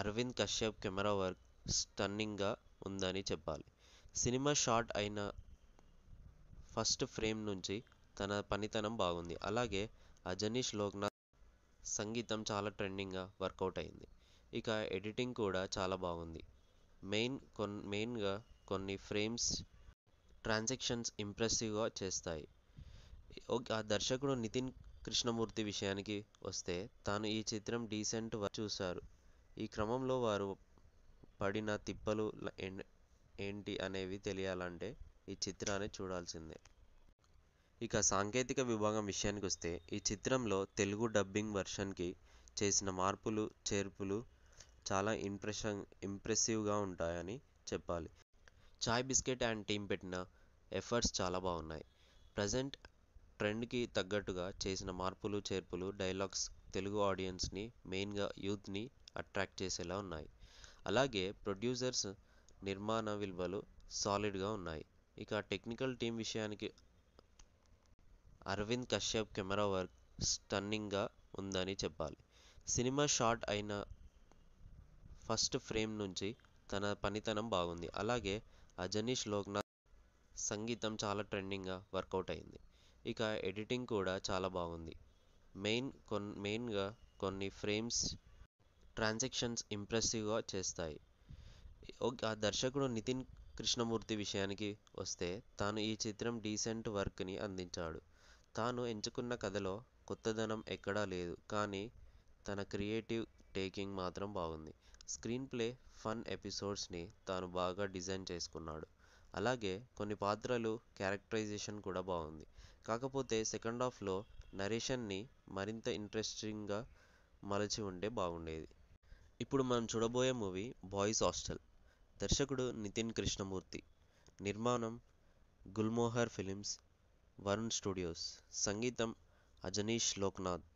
అరవింద్ కశ్యప్ కెమెరా వర్క్ స్టన్నింగ్గా ఉందని చెప్పాలి సినిమా షార్ట్ అయిన ఫస్ట్ ఫ్రేమ్ నుంచి తన పనితనం బాగుంది అలాగే అజనీష్ లోక్నాథ్ సంగీతం చాలా ట్రెండింగ్గా వర్కౌట్ అయింది ఇక ఎడిటింగ్ కూడా చాలా బాగుంది మెయిన్ కొన్ మెయిన్గా కొన్ని ఫ్రేమ్స్ ట్రాన్సాక్షన్స్ ఇంప్రెసివ్గా చేస్తాయి ఆ దర్శకుడు నితిన్ కృష్ణమూర్తి విషయానికి వస్తే తాను ఈ చిత్రం డీసెంట్ చూశారు ఈ క్రమంలో వారు పడిన తిప్పలు ఏంటి అనేవి తెలియాలంటే ఈ చిత్రాన్ని చూడాల్సిందే ఇక సాంకేతిక విభాగం విషయానికి వస్తే ఈ చిత్రంలో తెలుగు డబ్బింగ్ వెర్షన్కి చేసిన మార్పులు చేర్పులు చాలా ఇంప్రెషన్ ఇంప్రెసివ్గా ఉంటాయని చెప్పాలి చాయ్ బిస్కెట్ అండ్ టీమ్ పెట్టిన ఎఫర్ట్స్ చాలా బాగున్నాయి ప్రజెంట్ ట్రెండ్కి తగ్గట్టుగా చేసిన మార్పులు చేర్పులు డైలాగ్స్ తెలుగు ఆడియన్స్ని మెయిన్గా యూత్ని అట్రాక్ట్ చేసేలా ఉన్నాయి అలాగే ప్రొడ్యూసర్స్ నిర్మాణ విలువలు సాలిడ్గా ఉన్నాయి ఇక టెక్నికల్ టీం విషయానికి అరవింద్ కశ్యప్ కెమెరా వర్క్ స్టన్నింగ్గా ఉందని చెప్పాలి సినిమా షార్ట్ అయిన ఫస్ట్ ఫ్రేమ్ నుంచి తన పనితనం బాగుంది అలాగే అజనీష్ లోక్నాథ్ సంగీతం చాలా ట్రెండింగ్గా వర్కౌట్ అయింది ఇక ఎడిటింగ్ కూడా చాలా బాగుంది మెయిన్ కొన్ మెయిన్గా కొన్ని ఫ్రేమ్స్ ట్రాన్సాక్షన్స్ ఇంప్రెసివ్గా చేస్తాయి ఆ దర్శకుడు నితిన్ కృష్ణమూర్తి విషయానికి వస్తే తాను ఈ చిత్రం డీసెంట్ వర్క్ని అందించాడు తాను ఎంచుకున్న కథలో కొత్తదనం ఎక్కడా లేదు కానీ తన క్రియేటివ్ టేకింగ్ మాత్రం బాగుంది స్క్రీన్ ప్లే ఫన్ ఎపిసోడ్స్ని తాను బాగా డిజైన్ చేసుకున్నాడు అలాగే కొన్ని పాత్రలు క్యారెక్టరైజేషన్ కూడా బాగుంది కాకపోతే సెకండ్ హాఫ్లో నరేషన్ని మరింత ఇంట్రెస్టింగ్గా మలచి ఉంటే బాగుండేది ఇప్పుడు మనం చూడబోయే మూవీ బాయ్స్ హాస్టల్ దర్శకుడు నితిన్ కృష్ణమూర్తి నిర్మాణం గుల్మోహర్ ఫిలిమ్స్ వరుణ్ స్టూడియోస్ సంగీతం Ajaneesh Loknath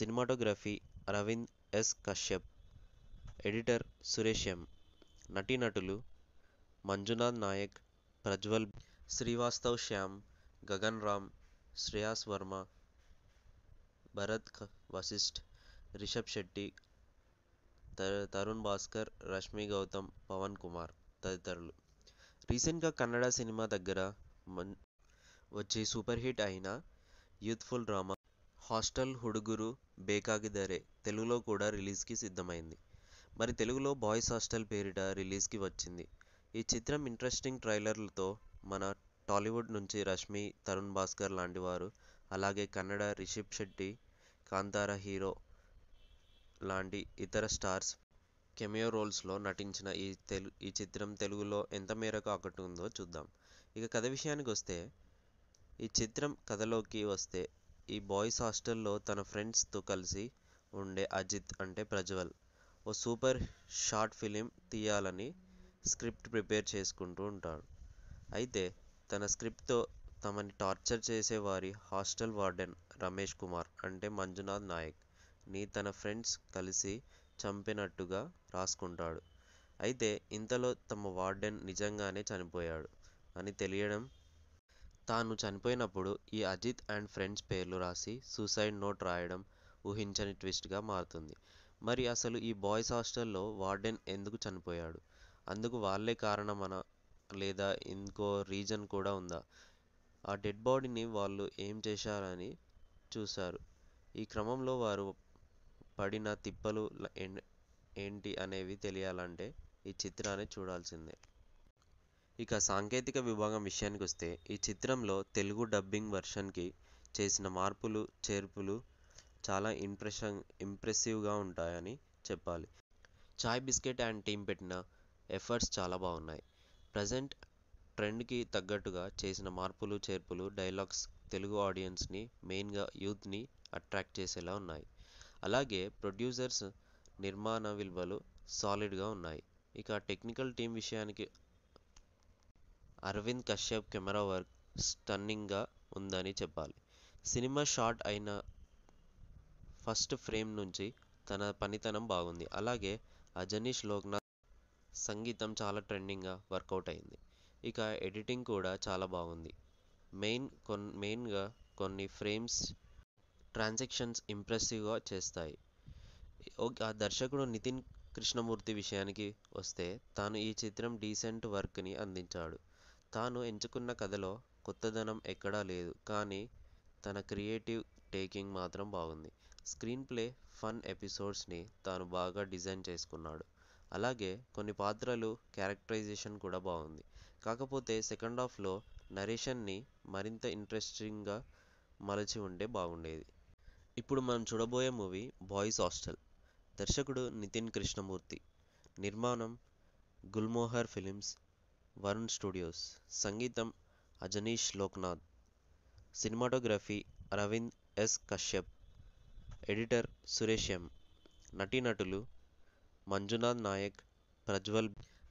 cinematography Aravind S Kashyap editor Suresh M నటీనటులు మంజునాథ్ నాయక్ ప్రజ్వల్ శ్రీవాస్తవ్ శ్యామ్ గగన్ రామ్ శ్రేయాస్ వర్మ భరత్ వశిష్ఠ్ రిషబ్ శెట్టి తరుణ్ భాస్కర్ రష్మి గౌతమ్ పవన్ కుమార్ తదితరులు రీసెంట్గా కన్నడ సినిమా దగ్గర వచ్చి సూపర్ హిట్ అయిన youthful drama hostel Hudugaru Bekagiddare తెలుగులో కూడా రిలీజ్కి సిద్ధమైంది మరి తెలుగులో బాయ్స్ హాస్టల్ పేరిట రిలీజ్కి వచ్చింది ఈ చిత్రం ఇంట్రెస్టింగ్ ట్రైలర్లతో మన టాలీవుడ్ నుంచి రష్మి తరుణ్ భాస్కర్ లాంటి వారు అలాగే కన్నడ రిషబ్ శెట్టి కాంతార హీరో లాంటి ఇతర స్టార్స్ కెమియో రోల్స్లో నటించిన ఈ తెలు ఈ చిత్రం తెలుగులో ఎంత మేరకు ఆకట్టుకుందో చూద్దాం ఇక కథ విషయానికి వస్తే ఈ చిత్రం కథలోకి వస్తే ఈ బాయ్స్ హాస్టల్లో తన ఫ్రెండ్స్తో కలిసి ఉండే అజిత్ అంటే ప్రజ్వల్ ఓ సూపర్ షార్ట్ ఫిలిం తీయాలని స్క్రిప్ట్ ప్రిపేర్ చేసుకుంటూ ఉంటాడు అయితే తన స్క్రిప్ట్తో తమని టార్చర్ చేసేవారి హాస్టల్ వార్డెన్ రమేష్ కుమార్ అంటే మంజునాథ్ నాయక్ ని తన ఫ్రెండ్స్ కలిసి చంపినట్టుగా రాసుకుంటాడు అయితే ఇంతలో తమ వార్డెన్ నిజంగానే చనిపోయాడు అని తెలియడం తాను చనిపోయినప్పుడు ఈ అజిత్ అండ్ ఫ్రెండ్స్ పేర్లు రాసి సూసైడ్ నోట్ రాయడం ఊహించని ట్విస్ట్గా మారుతుంది మరి అసలు ఈ బాయ్స్ హాస్టల్లో వార్డెన్ ఎందుకు చనిపోయాడు అందుకు వాళ్ళే కారణమన లేదా ఇంకో రీజన్ కూడా ఉందా ఆ డెడ్ బాడీని వాళ్ళు ఏం చేశారని చూశారు ఈ క్రమంలో వారు పడిన తిప్పలు ఏంటి అనేవి తెలియాలంటే ఈ చిత్రాన్ని చూడాల్సిందే ఇక సాంకేతిక విభాగం విషయానికి వస్తే ఈ చిత్రంలో తెలుగు డబ్బింగ్ వెర్షన్కి చేసిన మార్పులు చేర్పులు చాలా ఇంప్రెషన్ ఇంప్రెసివ్గా ఉంటాయని చెప్పాలి చాయ్ బిస్కెట్ అండ్ టీం పెట్టిన ఎఫర్ట్స్ చాలా బాగున్నాయి ప్రజెంట్ ట్రెండ్కి తగ్గట్టుగా చేసిన మార్పులు చేర్పులు డైలాగ్స్ తెలుగు ఆడియన్స్ని మెయిన్గా యూత్ని అట్రాక్ట్ చేసేలా ఉన్నాయి అలాగే ప్రొడ్యూసర్స్ నిర్మాణ విలువలు సాలిడ్గా ఉన్నాయి ఇక టెక్నికల్ టీం విషయానికి అరవింద్ కశ్యప్ కెమెరా వర్క్ స్టన్నింగ్గా ఉందని చెప్పాలి సినిమా షార్ట్ అయిన ఫస్ట్ ఫ్రేమ్ నుంచి తన పనితనం బాగుంది అలాగే అజనీష్ లోక్నాథ్ సంగీతం చాలా ట్రెండింగ్గా వర్కౌట్ అయింది ఇక ఎడిటింగ్ కూడా చాలా బాగుంది మెయిన్ కొన్ మెయిన్గా కొన్ని ఫ్రేమ్స్ ట్రాన్సాక్షన్స్ ఇంప్రెసివ్గా చేస్తాయి ఆ దర్శకుడు నితిన్ కృష్ణమూర్తి విషయానికి వస్తే తాను ఈ చిత్రం డీసెంట్ వర్క్ని అందించాడు తాను ఎంచుకున్న కథలో కొత్తదనం ఎక్కడా లేదు కానీ తన క్రియేటివ్ టేకింగ్ మాత్రం బాగుంది స్క్రీన్ ప్లే ఫన్ ఎపిసోడ్స్ని తాను బాగా డిజైన్ చేసుకున్నాడు అలాగే కొన్ని పాత్రలు క్యారెక్టరైజేషన్ కూడా బాగుంది కాకపోతే సెకండ్ హాఫ్లో నరేషన్ని మరింత ఇంట్రెస్టింగ్గా మలచి ఉంటే బాగుండేది ఇప్పుడు మనం చూడబోయే మూవీ బాయ్స్ హాస్టల్ దర్శకుడు నితిన్ కృష్ణమూర్తి నిర్మాణం గుల్మోహర్ ఫిలిమ్స్ వరుణ్ స్టూడియోస్ సంగీతం Ajaneesh Loknath cinematography Aravind S Kashyap editor Suresh M నటీనటులు మంజునాథ్ నాయక్ ప్రజ్వల్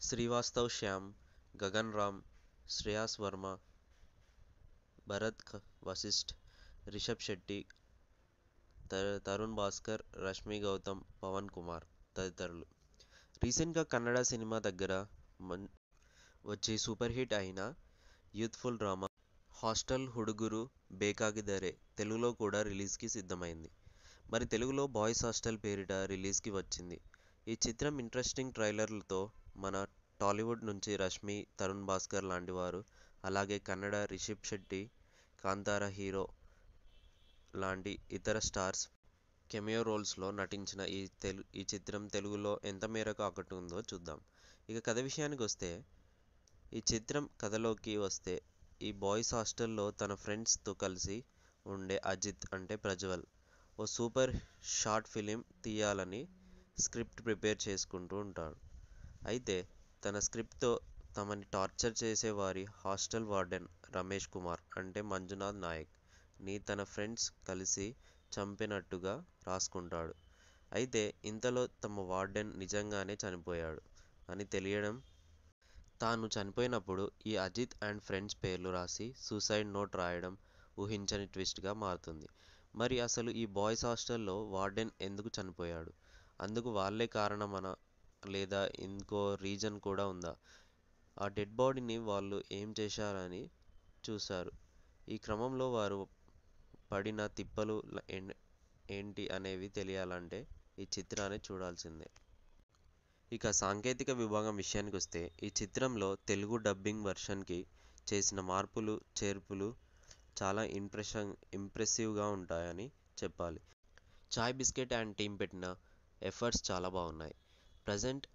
శ్రీవాస్తవ్ శ్యామ్ గగన్ రామ్ శ్రేయాస్ వర్మ భరత్ వశిష్ఠ్ రిషబ్ శెట్టి తరుణ్ భాస్కర్ రష్మి గౌతమ్ పవన్ కుమార్ తదితరులు రీసెంట్గా కన్నడ సినిమా దగ్గర వచ్చి సూపర్ హిట్ అయిన youthful drama hostel Hudugaru Bekagiddare తెలుగులో కూడా రిలీజ్కి సిద్ధమైంది మరి తెలుగులో బాయ్స్ హాస్టల్ పేరిట రిలీజ్కి వచ్చింది ఈ చిత్రం ఇంట్రెస్టింగ్ ట్రైలర్లతో మన టాలీవుడ్ నుంచి రష్మి తరుణ్ భాస్కర్ లాంటి వారు అలాగే కన్నడ రిషబ్ శెట్టి కాంతార హీరో లాంటి ఇతర స్టార్స్ కెమియో రోల్స్లో నటించిన ఈ తెలు ఈ చిత్రం తెలుగులో ఎంత మేరకు ఆకట్టుకుందో చూద్దాం ఇక కథ విషయానికి వస్తే ఈ చిత్రం కథలోకి వస్తే ఈ బాయ్స్ హాస్టల్లో తన ఫ్రెండ్స్తో కలిసి ఉండే అజిత్ అంటే ప్రజ్వల్ ఓ సూపర్ షార్ట్ ఫిలిం తీయాలని స్క్రిప్ట్ ప్రిపేర్ చేసుకుంటూ ఉంటాడు అయితే తన స్క్రిప్ట్తో తమని టార్చర్ చేసేవారి హాస్టల్ వార్డెన్ రమేష్ కుమార్ అంటే మంజునాథ్ నాయక్ ని తన ఫ్రెండ్స్ కలిసి చంపినట్టుగా రాసుకుంటాడు అయితే ఇంతలో తమ వార్డెన్ నిజంగానే చనిపోయాడు అని తెలియడం తాను చనిపోయినప్పుడు ఈ అజిత్ అండ్ ఫ్రెండ్స్ పేర్లు రాసి సూసైడ్ నోట్ రాయడం ఊహించని ట్విస్ట్గా మారుతుంది మరి అసలు ఈ బాయ్స్ హాస్టల్లో వార్డెన్ ఎందుకు చనిపోయాడు అందుకు వాళ్ళే కారణమన లేదా ఇంకో రీజన్ కూడా ఉందా ఆ డెడ్ బాడీని వాళ్ళు ఏం చేశారని చూశారు ఈ క్రమంలో వారు పడిన తిప్పలు ఏంటి అనేవి తెలియాలంటే ఈ చిత్రాన్ని చూడాల్సిందే ఇక సాంకేతిక విభాగం విషయానికి వస్తే ఈ చిత్రంలో తెలుగు డబ్బింగ్ వెర్షన్కి చేసిన మార్పులు చేర్పులు చాలా ఇంప్రెషన్ ఇంప్రెసివ్గా ఉంటాయని చెప్పాలి చాయ్ బిస్కెట్ అండ్ టీమ్ పెట్టిన ఎఫర్ట్స్ చాలా బాగున్నాయి ప్రజెంట్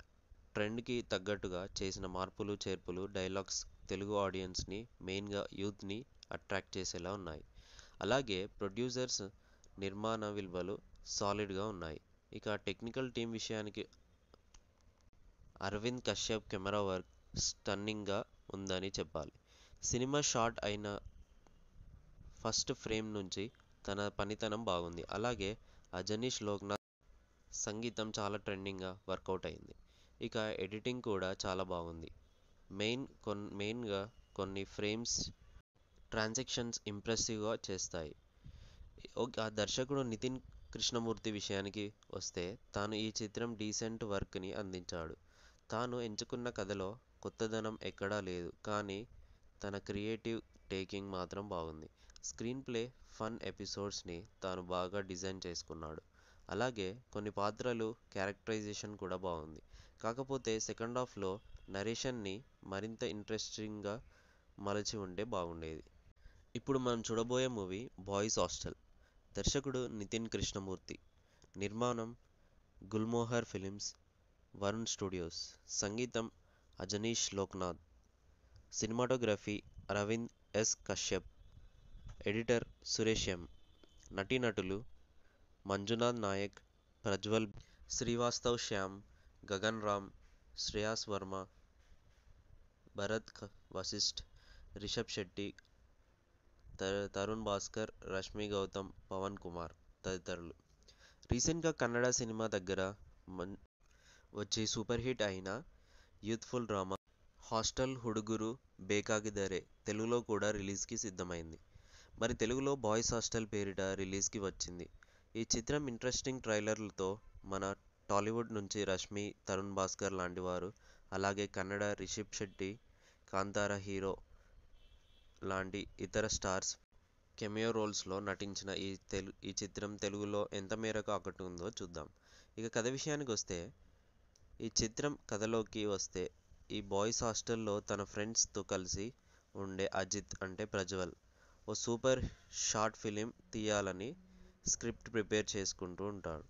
ట్రెండ్కి తగ్గట్టుగా చేసిన మార్పులు చేర్పులు డైలాగ్స్ తెలుగు ఆడియన్స్ని మెయిన్గా యూత్ని అట్రాక్ట్ చేసేలా ఉన్నాయి అలాగే ప్రొడ్యూసర్స్ నిర్మాణ విలువలు సాలిడ్గా ఉన్నాయి ఇక టెక్నికల్ టీం విషయానికి అరవింద్ కశ్యప్ కెమెరా వర్క్ స్టన్నింగ్గా ఉందని చెప్పాలి సినిమా షార్ట్ అయిన ఫస్ట్ ఫ్రేమ్ నుంచి తన పనితనం బాగుంది అలాగే అజనీష్ లోక్నాథ్ సంగీతం చాలా ట్రెండింగ్గా వర్కౌట్ అయింది ఇక ఎడిటింగ్ కూడా చాలా బాగుంది మెయిన్ కొన్ మెయిన్గా కొన్ని ఫ్రేమ్స్ ట్రాన్సాక్షన్స్ ఇంప్రెసివ్గా చేస్తాయి ఆ దర్శకుడు నితిన్ కృష్ణమూర్తి విషయానికి వస్తే తాను ఈ చిత్రం డీసెంట్ వర్క్ని అందించాడు తాను ఎంచుకున్న కథలో కొత్తదనం ఎక్కడా లేదు కానీ తన క్రియేటివ్ టేకింగ్ మాత్రం బాగుంది స్క్రీన్ ప్లే ఫన్ ఎపిసోడ్స్ని తాను బాగా డిజైన్ చేసుకున్నాడు అలాగే కొన్ని పాత్రలు క్యారెక్టరైజేషన్ కూడా బాగుంది కాకపోతే సెకండ్ హాఫ్లో నరేషన్ని మరింత ఇంట్రెస్టింగ్గా మలచి ఉంటే బాగుండేది ఇప్పుడు మనం చూడబోయే మూవీ బాయ్స్ హాస్టల్ దర్శకుడు నితిన్ కృష్ణమూర్తి నిర్మాణం గుల్మోహర్ ఫిలిమ్స్ వరుణ్ స్టూడియోస్ సంగీతం Ajaneesh Loknath cinematography Aravind S Kashyap editor Suresh M నటీనటులు మంజునాథ్ నాయక్ ప్రజ్వల్ శ్రీవాస్తవ్ శ్యామ్ గగన్ రామ్ శ్రేయాస్ వర్మ భరత్ వశిష్ఠ్ రిషబ్ శెట్టి తరుణ్ భాస్కర్ రష్మి గౌతమ్ పవన్ కుమార్ తదితరులు రీసెంట్గా కన్నడ సినిమా దగ్గర మన్ వచ్చే సూపర్ హిట్ అయిన youthful drama hostel Hudugaru Bekagiddare తెలుగులో కూడా రిలీజ్కి సిద్ధమైంది మరి తెలుగులో బాయ్స్ హాస్టల్ పేరిట రిలీజ్కి వచ్చింది ఈ చిత్రం ఇంట్రెస్టింగ్ ట్రైలర్లతో మన టాలీవుడ్ నుంచి రష్మి తరుణ్ భాస్కర్ లాంటి వారు అలాగే కన్నడ రిషబ్ శెట్టి కాంతార హీరో లాంటి ఇతర స్టార్స్ కెమియో రోల్స్లో నటించిన ఈ తెలు ఈ చిత్రం తెలుగులో ఎంత మేరకు ఆకట్టుకుందో చూద్దాం ఇక కథ విషయానికి వస్తే ఈ చిత్రం కథలోకి వస్తే ఈ బాయ్స్ హాస్టల్లో తన ఫ్రెండ్స్తో కలిసి ఉండే అజిత్ అంటే ప్రజ్వల్ ఓ సూపర్ షార్ట్ ఫిలిం తీయాలని స్క్రిప్ట్ ప్రిపేర్ చేసుకుంటూ ఉంటాడు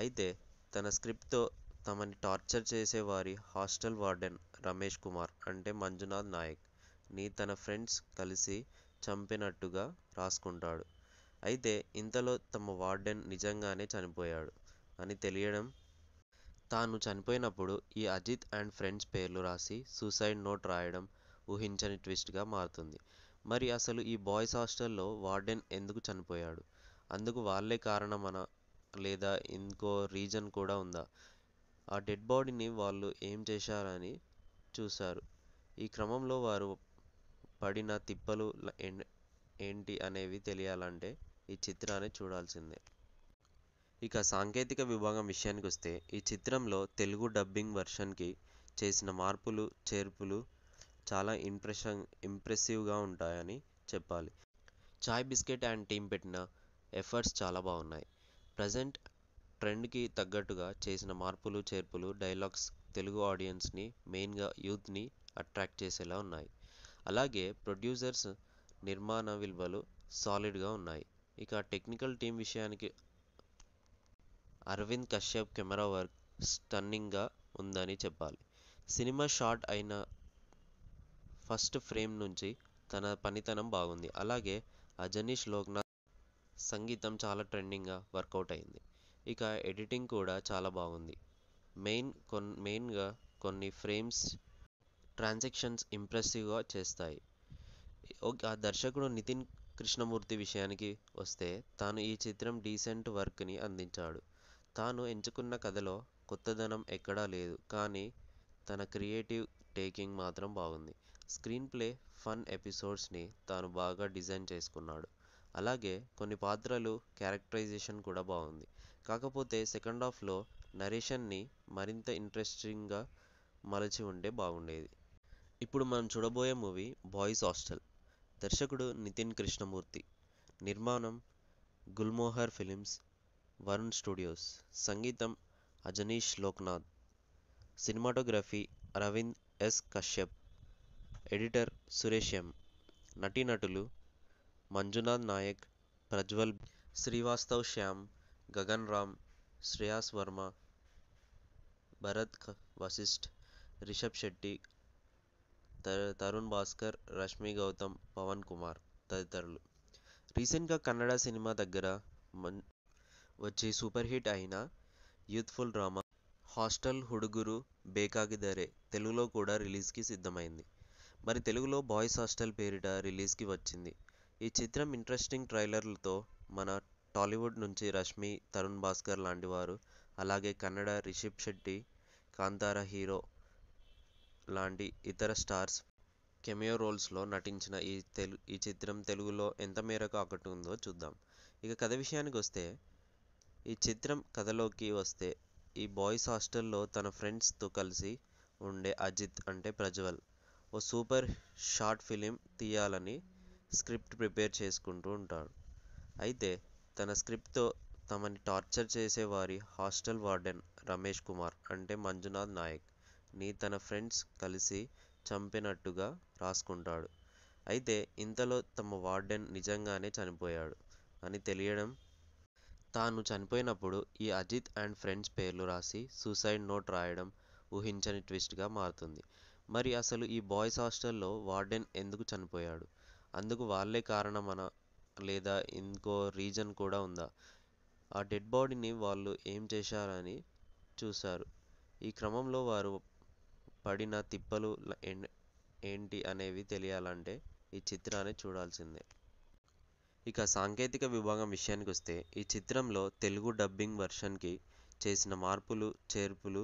అయితే తన స్క్రిప్ట్తో తమని టార్చర్ చేసేవారి హాస్టల్ వార్డెన్ రమేష్ కుమార్ అంటే మంజునాథ్ నాయక్ ని తన ఫ్రెండ్స్ కలిసి చంపినట్టుగా రాసుకుంటాడు అయితే ఇంతలో తమ వార్డెన్ నిజంగానే చనిపోయాడు అని తెలియడం తాను చనిపోయినప్పుడు ఈ అజిత్ అండ్ ఫ్రెండ్స్ పేర్లు రాసి సూసైడ్ నోట్ రాయడం ఊహించని ట్విస్ట్గా మారుతుంది మరి అసలు ఈ బాయ్స్ హాస్టల్లో వార్డెన్ ఎందుకు చనిపోయాడు అందుకు వాళ్ళే కారణమన లేదా ఇంకో రీజన్ కూడా ఉందా ఆ డెడ్ బాడీని వాళ్ళు ఏం చేశారని చూశారు ఈ క్రమంలో వారు పడిన తిప్పలు ఏంటి అనేవి తెలియాలంటే ఈ చిత్రాన్ని చూడాల్సిందే ఇక సాంకేతిక విభాగం విషయానికి వస్తే ఈ చిత్రంలో తెలుగు డబ్బింగ్ వెర్షన్కి చేసిన మార్పులు చేర్పులు చాలా ఇంప్రెషన్ ఇంప్రెసివ్గా ఉంటాయని చెప్పాలి చాయ్ బిస్కెట్ అండ్ టీం పెట్టిన ఎఫర్ట్స్ చాలా బాగున్నాయి ప్రజెంట్ ట్రెండ్కి తగ్గట్టుగా చేసిన మార్పులు చేర్పులు డైలాగ్స్ తెలుగు ఆడియన్స్ని మెయిన్గా యూత్ని అట్రాక్ట్ చేసేలా ఉన్నాయి అలాగే ప్రొడ్యూసర్స్ నిర్మాణ విలువలు సాలిడ్గా ఉన్నాయి ఇక టెక్నికల్ టీం విషయానికి అరవింద్ కశ్యప్ కెమెరా వర్క్ స్టన్నింగ్గా ఉందని చెప్పాలి సినిమా షార్ట్ అయిన ఫస్ట్ ఫ్రేమ్ నుంచి తన పనితనం బాగుంది అలాగే అజనీష్ లోక్నాథ్ సంగీతం చాలా ట్రెండింగ్గా వర్కౌట్ అయింది ఇక ఎడిటింగ్ కూడా చాలా బాగుంది మెయిన్ కొన్ మెయిన్గా కొన్ని ఫ్రేమ్స్ ట్రాన్సాక్షన్స్ ఇంప్రెసివ్గా చేస్తాయి ఆ దర్శకుడు నితిన్ కృష్ణమూర్తి విషయానికి వస్తే తాను ఈ చిత్రం డీసెంట్ వర్క్ని అందించాడు తాను ఎంచుకున్న కథలో కొత్తదనం ఎక్కడా లేదు కానీ తన క్రియేటివ్ టేకింగ్ మాత్రం బాగుంది స్క్రీన్ ప్లే ఫన్ ఎపిసోడ్స్ని తాను బాగా డిజైన్ చేసుకున్నాడు అలాగే కొన్ని పాత్రలు క్యారెక్టరైజేషన్ కూడా బాగుంది కాకపోతే సెకండ్ హాఫ్లో నరేషన్ని మరింత ఇంట్రెస్టింగ్గా మలచి ఉంటే బాగుండేది ఇప్పుడు మనం చూడబోయే మూవీ బాయ్స్ హాస్టల్ దర్శకుడు నితిన్ కృష్ణమూర్తి నిర్మాణం గుల్మోహర్ ఫిలిమ్స్ వరుణ్ స్టూడియోస్ సంగీతం Ajaneesh Loknath cinematography Aravind S Kashyap editor Suresh M నటీనటులు మంజునాథ్ నాయక్ ప్రజ్వల్ శ్రీవాస్తవ్ శ్యామ్ గగన్ రామ్ శ్రేయాస్ వర్మ భరత్ వశిష్ఠ్ రిషబ్ శెట్టి తరుణ్ భాస్కర్ రష్మి గౌతమ్ పవన్ కుమార్ తదితరులు రీసెంట్గా కన్నడ సినిమా దగ్గర వచ్చి సూపర్ హిట్ అయిన youthful drama hostel Hudugaru Bekagiddare తెలుగులో కూడా రిలీజ్కి సిద్ధమైంది మరి తెలుగులో బాయ్స్ హాస్టల్ పేరిట రిలీజ్కి వచ్చింది ఈ చిత్రం ఇంట్రెస్టింగ్ ట్రైలర్లతో మన టాలీవుడ్ నుంచి రష్మి తరుణ్ భాస్కర్ లాంటి వారు అలాగే కన్నడ రిషబ్ శెట్టి కాంతార హీరో లాంటి ఇతర స్టార్స్ కెమియో రోల్స్లో నటించిన ఈ తెలు ఈ చిత్రం తెలుగులో ఎంత మేరకు ఆకట్టుకుందో చూద్దాం ఇక కథ విషయానికి వస్తే ఈ చిత్రం కథలోకి వస్తే ఈ బాయ్స్ హాస్టల్లో తన ఫ్రెండ్స్తో కలిసి ఉండే అజిత్ అంటే ప్రజ్వల్ ఓ సూపర్ షార్ట్ ఫిలిం తీయాలని స్క్రిప్ట్ ప్రిపేర్ చేసుకుంటూ ఉంటాడు అయితే తన స్క్రిప్ట్తో తమని టార్చర్ చేసేవారి హాస్టల్ వార్డెన్ రమేష్ కుమార్ అంటే మంజునాథ్ నాయక్ ని తన ఫ్రెండ్స్ కలిసి చంపినట్టుగా రాసుకుంటాడు అయితే ఇంతలో తమ వార్డెన్ నిజంగానే చనిపోయాడు అని తెలియడం తాను చనిపోయినప్పుడు ఈ అజిత్ అండ్ ఫ్రెండ్స్ పేర్లు రాసి సూసైడ్ నోట్ రాయడం ఊహించని ట్విస్ట్గా మారుతుంది మరి అసలు ఈ బాయ్స్ హాస్టల్లో వార్డెన్ ఎందుకు చనిపోయాడు అందుకు వాళ్ళే కారణమన లేదా ఇంకో రీజన్ కూడా ఉందా ఆ డెడ్ బాడీని వాళ్ళు ఏం చేశారని చూశారు ఈ క్రమంలో వారు పడిన తిప్పలు ఏంటి అనేవి తెలియాలంటే ఈ చిత్రాన్ని చూడాల్సిందే ఇక సాంకేతిక విభాగం విషయానికి వస్తే ఈ చిత్రంలో తెలుగు డబ్బింగ్ వర్షన్కి చేసిన మార్పులు చేర్పులు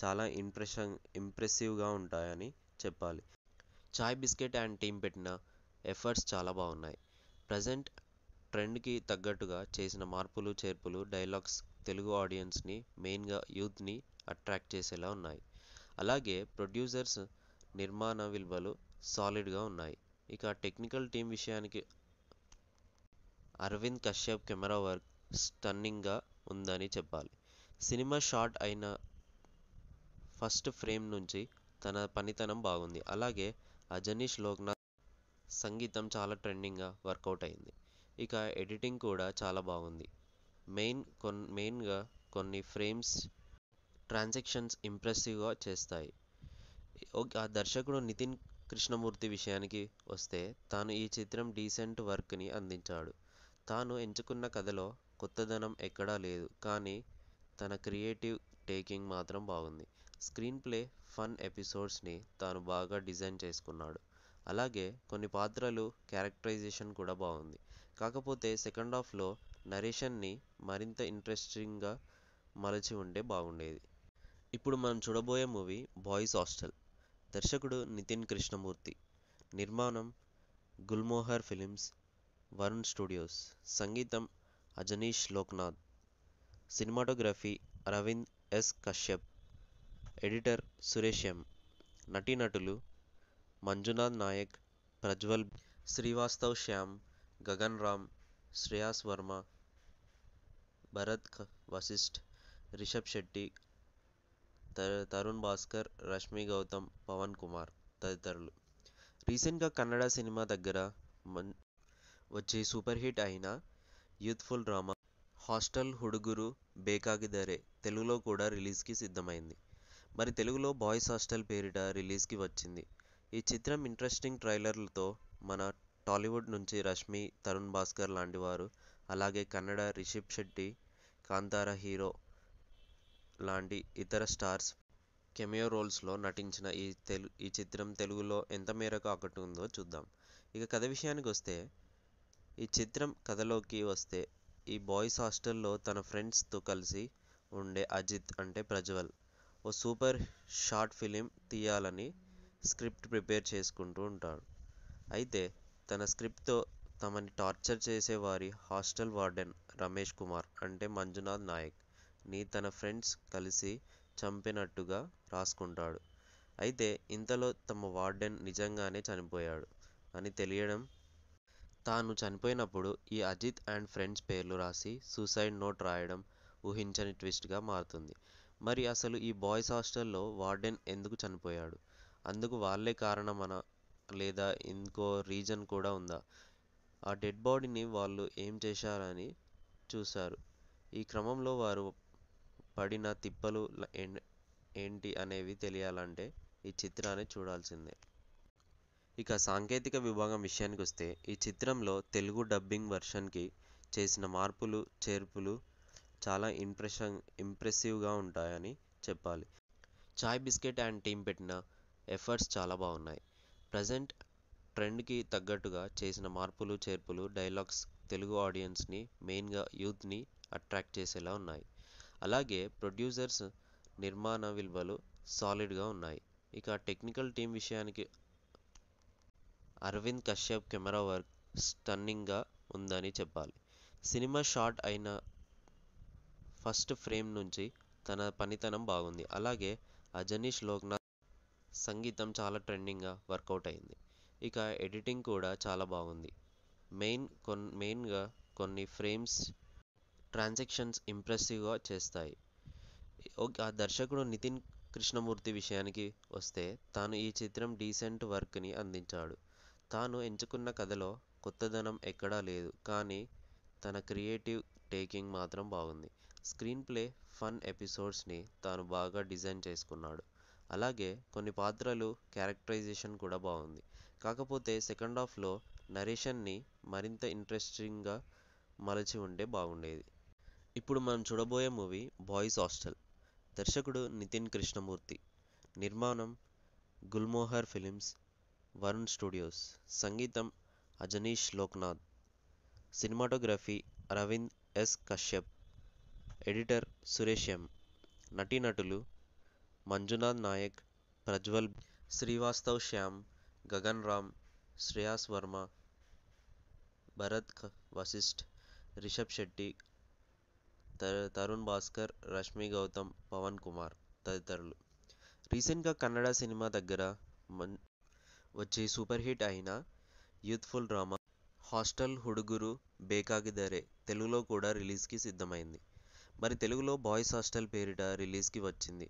చాలా ఇంప్రెషన్ ఇంప్రెసివ్గా ఉంటాయని చెప్పాలి చాయ్ బిస్కెట్ అండ్ టీమ్ పెట్టిన ఎఫర్ట్స్ చాలా బాగున్నాయి ప్రజెంట్ ట్రెండ్కి తగ్గట్టుగా చేసిన మార్పులు చేర్పులు డైలాగ్స్ తెలుగు ఆడియన్స్ని మెయిన్గా యూత్ని అట్రాక్ట్ చేసేలా ఉన్నాయి అలాగే ప్రొడ్యూసర్స్ నిర్మాణ విలువలు సాలిడ్గా ఉన్నాయి ఇక టెక్నికల్ టీం విషయానికి అరవింద్ కశ్యప్ కెమెరా వర్క్ స్టన్నింగ్గా ఉందని చెప్పాలి సినిమా షార్ట్ అయిన ఫస్ట్ ఫ్రేమ్ నుంచి తన పనితనం బాగుంది అలాగే అజనీష్ లోక్నాథ్ సంగీతం చాలా ట్రెండింగ్గా వర్కౌట్ అయింది ఇక ఎడిటింగ్ కూడా చాలా బాగుంది మెయిన్ కొన్ మెయిన్గా కొన్ని ఫ్రేమ్స్ ట్రాన్సాక్షన్స్ ఇంప్రెసివ్గా చేస్తాయి ఆ దర్శకుడు నితిన్ కృష్ణమూర్తి విషయానికి వస్తే తాను ఈ చిత్రం డీసెంట్ వర్క్ని అందించాడు తాను ఎంచుకున్న కథలో కొత్తదనం ఎక్కడా లేదు కానీ తన క్రియేటివ్ టేకింగ్ మాత్రం బాగుంది స్క్రీన్ ప్లే ఫన్ ఎపిసోడ్స్ని తాను బాగా డిజైన్ చేసుకున్నాడు అలాగే కొన్ని పాత్రలు క్యారెక్టరైజేషన్ కూడా బాగుంది కాకపోతే సెకండ్ హాఫ్లో నరేషన్ని మరింత ఇంట్రెస్టింగ్గా మలచి ఉంటే బాగుండేది ఇప్పుడు మనం చూడబోయే మూవీ బాయ్స్ హాస్టల్ దర్శకుడు నితిన్ కృష్ణమూర్తి నిర్మాణం గుల్మోహర్ ఫిలిమ్స్ వరుణ్ స్టూడియోస్ సంగీతం Ajaneesh Loknath cinematography Aravind S Kashyap editor Suresh M నటీనటులు మంజునాథ్ నాయక్ ప్రజ్వల్ శ్రీవాస్తవ్ శ్యామ్ గగన్ రామ్ శ్రేయాస్ వర్మ భరత్ వశిష్ఠ్ రిషబ్ శెట్టి తరుణ్ భాస్కర్ రష్మి గౌతమ్ పవన్ కుమార్ తదితరులు రీసెంట్గా కన్నడ సినిమా దగ్గర మన్ వచ్చి సూపర్ హిట్ అయిన youthful drama hostel Hudugaru Bekagiddare తెలుగులో కూడా రిలీజ్కి సిద్ధమైంది మరి తెలుగులో బాయ్స్ హాస్టల్ పేరిట రిలీజ్కి వచ్చింది ఈ చిత్రం ఇంట్రెస్టింగ్ ట్రైలర్లతో మన టాలీవుడ్ నుంచి రష్మి తరుణ్ భాస్కర్ లాంటి వారు అలాగే కన్నడ రిషబ్ శెట్టి కాంతార హీరో లాంటి ఇతర స్టార్స్ కెమియో రోల్స్లో నటించిన ఈ తెలు ఈ చిత్రం తెలుగులో ఎంత మేరకు ఆకట్టుకుందో చూద్దాం ఇక కథ విషయానికి వస్తే ఈ చిత్రం కథలోకి వస్తే ఈ బాయ్స్ హాస్టల్లో తన ఫ్రెండ్స్తో కలిసి ఉండే అజిత్ అంటే ప్రజ్వల్ ఓ సూపర్ షార్ట్ ఫిలిం తీయాలని స్క్రిప్ట్ ప్రిపేర్ చేసుకుంటూ ఉంటాడు అయితే తన స్క్రిప్ట్తో తమని టార్చర్ చేసేవారి హాస్టల్ వార్డెన్ రమేష్ కుమార్ అంటే మంజునాథ్ నాయక్ ని తన ఫ్రెండ్స్ కలిసి చంపినట్టుగా రాసుకుంటాడు అయితే ఇంతలో తమ వార్డెన్ నిజంగానే చనిపోయాడు అని తెలియడం తాను చనిపోయినప్పుడు ఈ అజిత్ అండ్ ఫ్రెండ్స్ పేర్లు రాసి సూసైడ్ నోట్ రాయడం ఊహించని ట్విస్ట్గా మారుతుంది మరి అసలు ఈ బాయ్స్ హాస్టల్లో వార్డెన్ ఎందుకు చనిపోయాడు అందుకు వాళ్ళే అన లేదా ఇంకో రీజన్ కూడా ఉందా ఆ డెడ్ బాడీని వాళ్ళు ఏం చేశారని చూశారు ఈ క్రమంలో వారు పడిన తిప్పలు ఏంటి అనేవి తెలియాలంటే ఈ చిత్రాన్ని చూడాల్సిందే ఇక సాంకేతిక విభాగం విషయానికి వస్తే ఈ చిత్రంలో తెలుగు డబ్బింగ్ వెర్షన్కి చేసిన మార్పులు చేర్పులు చాలా ఇంప్రెషన్ ఇంప్రెసివ్గా ఉంటాయని చెప్పాలి చాయ్ బిస్కెట్ అండ్ టీమ్ పెట్టిన ఎఫర్ట్స్ చాలా బాగున్నాయి ప్రజెంట్ ట్రెండ్కి తగ్గట్టుగా చేసిన మార్పులు చేర్పులు డైలాగ్స్ తెలుగు ఆడియన్స్ని మెయిన్గా యూత్ని అట్రాక్ట్ చేసేలా ఉన్నాయి అలాగే ప్రొడ్యూసర్స్ నిర్మాణ విలువలు సాలిడ్గా ఉన్నాయి ఇక టెక్నికల్ టీం విషయానికి అరవింద్ కశ్యప్ కెమెరా వర్క్ స్టన్నింగ్గా ఉందని చెప్పాలి సినిమా షార్ట్ అయిన ఫస్ట్ ఫ్రేమ్ నుంచి తన పనితనం బాగుంది అలాగే అజనీష్ లోక్నాథ్ సంగీతం చాలా ట్రెండింగ్గా వర్కౌట్ అయింది ఇక ఎడిటింగ్ కూడా చాలా బాగుంది మెయిన్ కొన్ మెయిన్గా కొన్ని ఫ్రేమ్స్ ట్రాన్సాక్షన్స్ ఇంప్రెసివ్గా చేస్తాయి ఆ దర్శకుడు నితిన్ కృష్ణమూర్తి విషయానికి వస్తే తాను ఈ చిత్రం డీసెంట్ వర్క్ని అందించాడు తాను ఎంచుకున్న కథలో కొత్తదనం ఎక్కడా లేదు కానీ తన క్రియేటివ్ టేకింగ్ మాత్రం బాగుంది స్క్రీన్ ప్లే ఫన్ ఎపిసోడ్స్ని తాను బాగా డిజైన్ చేసుకున్నాడు అలాగే కొన్ని పాత్రలు క్యారెక్టరైజేషన్ కూడా బాగుంది కాకపోతే సెకండ్ హాఫ్లో నరేషన్ని మరింత ఇంట్రెస్టింగ్గా మలచి ఉంటే బాగుండేది ఇప్పుడు మనం చూడబోయే మూవీ బాయ్స్ హాస్టల్ దర్శకుడు నితిన్ కృష్ణమూర్తి నిర్మాణం గుల్మోహర్ ఫిలిమ్స్ వరుణ్ స్టూడియోస్ సంగీతం Ajaneesh Loknath cinematography Aravind S Kashyap editor Suresh M నటీనటులు మంజునాథ్ నాయక్ ప్రజ్వల్ శ్రీవాస్తవ్ శ్యామ్ గగన్ రామ్ శ్రేయాస్ వర్మ భరత్ వశిష్ఠ్ రిషబ్ శెట్టి తరుణ్ భాస్కర్ రష్మి గౌతమ్ పవన్ కుమార్ తదితరులు రీసెంట్గా కన్నడ సినిమా దగ్గర వచ్చే సూపర్ హిట్ అయిన youthful drama hostel Hudugaru Bekagiddare తెలుగులో కూడా రిలీజ్కి సిద్ధమైంది మరి తెలుగులో బాయ్స్ హాస్టల్ పేరిట రిలీజ్కి వచ్చింది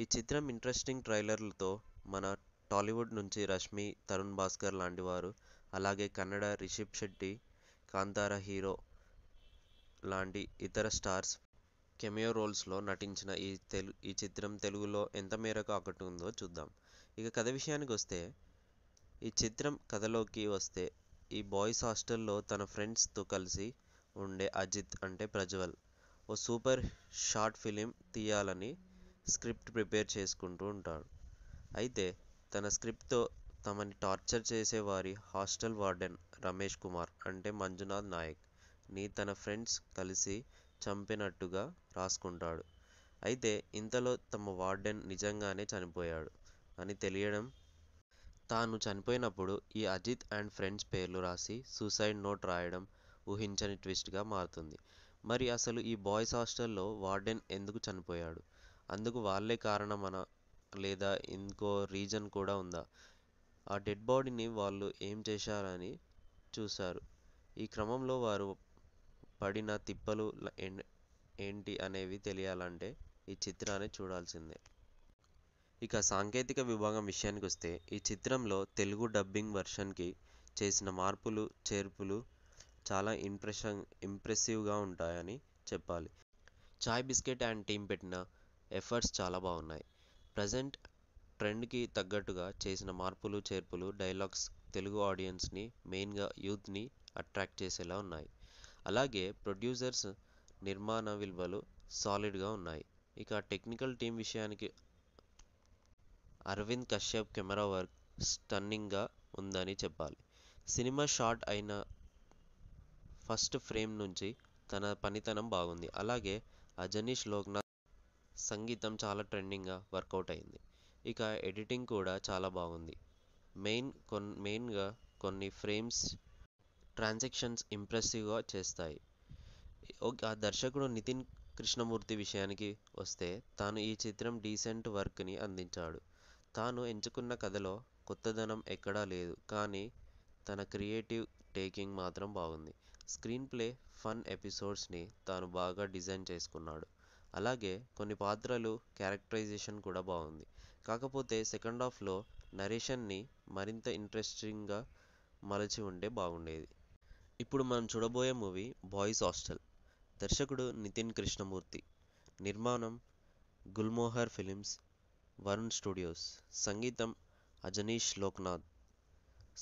ఈ చిత్రం ఇంట్రెస్టింగ్ ట్రైలర్లతో మన టాలీవుడ్ నుంచి రష్మి తరుణ్ భాస్కర్ లాంటి వారు అలాగే కన్నడ రిషబ్ శెట్టి కాంతార హీరో లాంటి ఇతర స్టార్స్ కెమియో రోల్స్లో నటించిన ఈ తెలు ఈ చిత్రం తెలుగులో ఎంత మేరకు ఉందో చూద్దాం ఇక కథ విషయానికి వస్తే ఈ చిత్రం కథలోకి వస్తే ఈ బాయ్స్ హాస్టల్లో తన ఫ్రెండ్స్తో కలిసి ఉండే అజిత్ అంటే ప్రజ్వల్ ఓ సూపర్ షార్ట్ ఫిలిం తీయాలని స్క్రిప్ట్ ప్రిపేర్ చేసుకుంటూ ఉంటాడు అయితే తన స్క్రిప్ట్తో తమని టార్చర్ చేసేవారి హాస్టల్ వార్డెన్ రమేష్ కుమార్ అంటే మంజునాథ్ నాయక్ ని తన ఫ్రెండ్స్ కలిసి చంపినట్టుగా రాసుకుంటాడు అయితే ఇంతలో తమ వార్డెన్ నిజంగానే చనిపోయాడు అని తెలియడం తాను చనిపోయినప్పుడు ఈ అజిత్ అండ్ ఫ్రెండ్స్ పేర్లు రాసి సూసైడ్ నోట్ రాయడం ఊహించని ట్విస్ట్గా మారుతుంది మరి అసలు ఈ బాయ్స్ హాస్టల్లో వార్డెన్ ఎందుకు చనిపోయాడు అందుకు వాళ్ళే కారణమన లేదా ఇంకో రీజన్ కూడా ఉందా ఆ డెడ్ బాడీని వాళ్ళు ఏం చేశారని చూశారు ఈ క్రమంలో వారు పడిన తిప్పలు ఏంటి అనేవి తెలియాలంటే ఈ చిత్రాన్ని చూడాల్సిందే ఇక సాంకేతిక విభాగం విషయానికి వస్తే ఈ చిత్రంలో తెలుగు డబ్బింగ్ వెర్షన్కి చేసిన మార్పులు చేర్పులు చాలా ఇంప్రెషన్ ఇంప్రెసివ్గా ఉంటాయని చెప్పాలి చాయ్ బిస్కెట్ అండ్ టీమ్ పెట్టిన ఎఫర్ట్స్ చాలా బాగున్నాయి ప్రజెంట్ ట్రెండ్కి తగ్గట్టుగా చేసిన మార్పులు చేర్పులు డైలాగ్స్ తెలుగు ఆడియన్స్ని మెయిన్గా యూత్ని అట్రాక్ట్ చేసేలా ఉన్నాయి అలాగే ప్రొడ్యూసర్స్ నిర్మాణ విలువలు సాలిడ్గా ఉన్నాయి ఇక టెక్నికల్ టీం విషయానికి అరవింద్ కశ్యప్ కెమెరా వర్క్ స్టన్నింగ్గా ఉందని చెప్పాలి సినిమా షార్ట్ అయిన ఫస్ట్ ఫ్రేమ్ నుంచి తన పనితనం బాగుంది అలాగే అజనీష్ లోక్నాథ్ సంగీతం చాలా ట్రెండింగ్గా వర్కౌట్ అయింది ఇక ఎడిటింగ్ కూడా చాలా బాగుంది మెయిన్ కొన్ మెయిన్గా కొన్ని ఫ్రేమ్స్ ట్రాన్సాక్షన్స్ ఇంప్రెసివ్గా చేస్తాయి ఆ దర్శకుడు నితిన్ కృష్ణమూర్తి విషయానికి వస్తే తాను ఈ చిత్రం డీసెంట్ వర్క్ని అందించాడు తాను ఎంచుకున్న కథలో కొత్తదనం ఎక్కడా లేదు కానీ తన క్రియేటివ్ టేకింగ్ మాత్రం బాగుంది స్క్రీన్ ప్లే ఫన్ ఎపిసోడ్స్ని తాను బాగా డిజైన్ చేసుకున్నాడు అలాగే కొన్ని పాత్రలు క్యారెక్టరైజేషన్ కూడా బాగుంది కాకపోతే సెకండ్ హాఫ్లో నరేషన్ని మరింత ఇంట్రెస్టింగ్గా మలచి ఉంటే బాగుండేది ఇప్పుడు మనం చూడబోయే మూవీ బాయ్స్ హాస్టల్ దర్శకుడు నితిన్ కృష్ణమూర్తి నిర్మాణం గుల్మోహర్ ఫిలిమ్స్ వరుణ్ స్టూడియోస్ సంగీతం Ajaneesh Loknath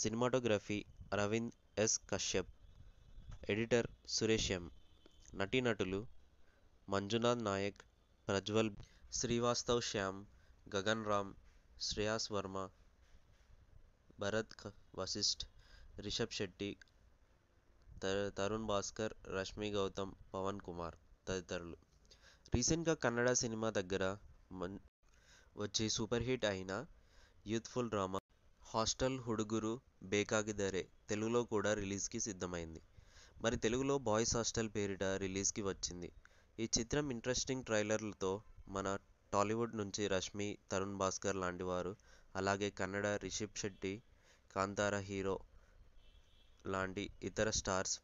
cinematography Aravind S Kashyap editor Suresh M నటీనటులు మంజునాథ్ నాయక్ ప్రజ్వల్ శ్రీవాస్తవ్ శ్యామ్ గగన్ రామ్ శ్రేయాస్ వర్మ భరత్ వశిష్ఠ్ రిషబ్ శెట్టి తరుణ్ భాస్కర్ రష్మి గౌతమ్ పవన్ కుమార్ తదితరులు రీసెంట్గా కన్నడ సినిమా దగ్గర మన్ వచ్చి సూపర్ హిట్ అయిన youthful drama hostel Hudugaru Bekagiddare తెలుగులో కూడా రిలీజ్కి సిద్ధమైంది మరి తెలుగులో బాయ్స్ హాస్టల్ పేరిట రిలీజ్కి వచ్చింది ఈ చిత్రం ఇంట్రెస్టింగ్ ట్రైలర్లతో మన టాలీవుడ్ నుంచి రష్మి తరుణ్ భాస్కర్ లాంటి వారు అలాగే కన్నడ రిషబ్ శెట్టి కాంతార హీరో లాంటి ఇతర స్టార్స్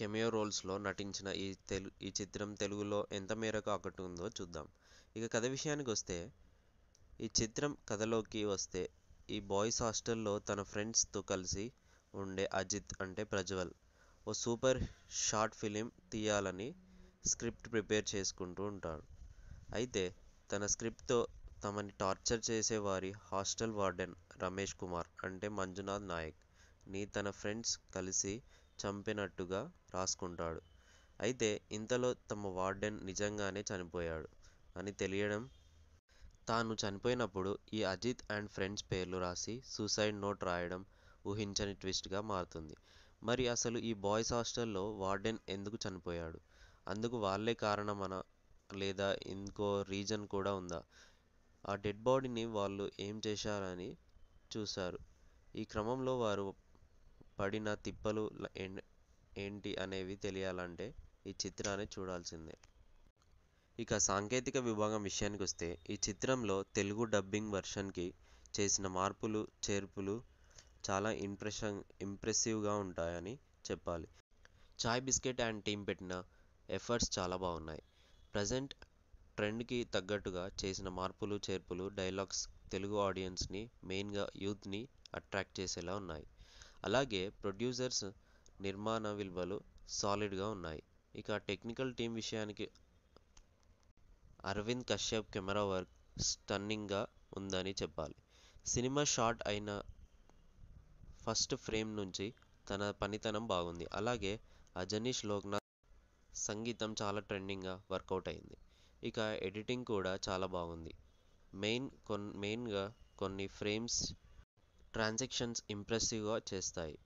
కెమియో రోల్స్లో నటించిన ఈ తెలు ఈ చిత్రం తెలుగులో ఎంత మేరకు ఆకట్టుకుందో చూద్దాం ఇక కథ విషయానికి వస్తే ఈ చిత్రం కథలోకి వస్తే ఈ బాయ్స్ హాస్టల్లో తన ఫ్రెండ్స్తో కలిసి ఉండే అజిత్ అంటే ప్రజ్వల్ ఓ సూపర్ షార్ట్ ఫిలిం తీయాలని స్క్రిప్ట్ ప్రిపేర్ చేసుకుంటూ ఉంటాడు అయితే తన స్క్రిప్ట్తో తమని టార్చర్ చేసేవారి హాస్టల్ వార్డెన్ రమేష్ కుమార్ అంటే మంజునాథ్ నాయక్ ని తన ఫ్రెండ్స్ కలిసి చంపినట్టుగా రాసుకుంటాడు అయితే ఇంతలో తమ వార్డెన్ నిజంగానే చనిపోయాడు అని తెలియడం తాను చనిపోయినప్పుడు ఈ అజిత్ అండ్ ఫ్రెండ్స్ పేర్లు రాసి సూసైడ్ నోట్ రాయడం ఊహించని ట్విస్ట్గా మారుతుంది మరి అసలు ఈ బాయ్స్ హాస్టల్లో వార్డెన్ ఎందుకు చనిపోయాడు అందుకు వాళ్ళే కారణమన లేదా ఇంకో రీజన్ కూడా ఉందా ఆ డెడ్ బాడీని వాళ్ళు ఏం చేశారని చూశారు ఈ క్రమంలో వారు పడిన తిప్పలు ఏంటి అనేవి తెలియాలంటే ఈ చిత్రాన్ని చూడాల్సిందే ఇక సాంకేతిక విభాగం విషయానికి వస్తే ఈ చిత్రంలో తెలుగు డబ్బింగ్ వెర్షన్కి చేసిన మార్పులు చేర్పులు చాలా ఇంప్రెషన్ ఇంప్రెసివ్గా ఉంటాయని చెప్పాలి చాయ్ బిస్కెట్ అండ్ టీమ్ పెట్టిన ఎఫర్ట్స్ చాలా బాగున్నాయి ప్రజెంట్ ట్రెండ్కి తగ్గట్టుగా చేసిన మార్పులు చేర్పులు డైలాగ్స్ తెలుగు ఆడియన్స్ని మెయిన్గా యూత్ని అట్రాక్ట్ చేసేలా ఉన్నాయి అలాగే ప్రొడ్యూసర్స్ నిర్మాణ విలువలు సాలిడ్గా ఉన్నాయి ఇక టెక్నికల్ టీం విషయానికి అరవింద్ కశ్యప్ కెమెరా వర్క్ స్టన్నింగ్గా ఉందని చెప్పాలి సినిమా షార్ట్ అయిన ఫస్ట్ ఫ్రేమ్ నుంచి తన పనితనం బాగుంది అలాగే అజనీష్ లోక్నాథ్ సంగీతం చాలా ట్రెండింగ్గా వర్కౌట్ అయింది ఇక ఎడిటింగ్ కూడా చాలా బాగుంది మెయిన్ కొన్ మెయిన్గా కొన్ని ఫ్రేమ్స్ ట్రాన్సాక్షన్స్ ఇంప్రెసివ్గా చేస్తాయి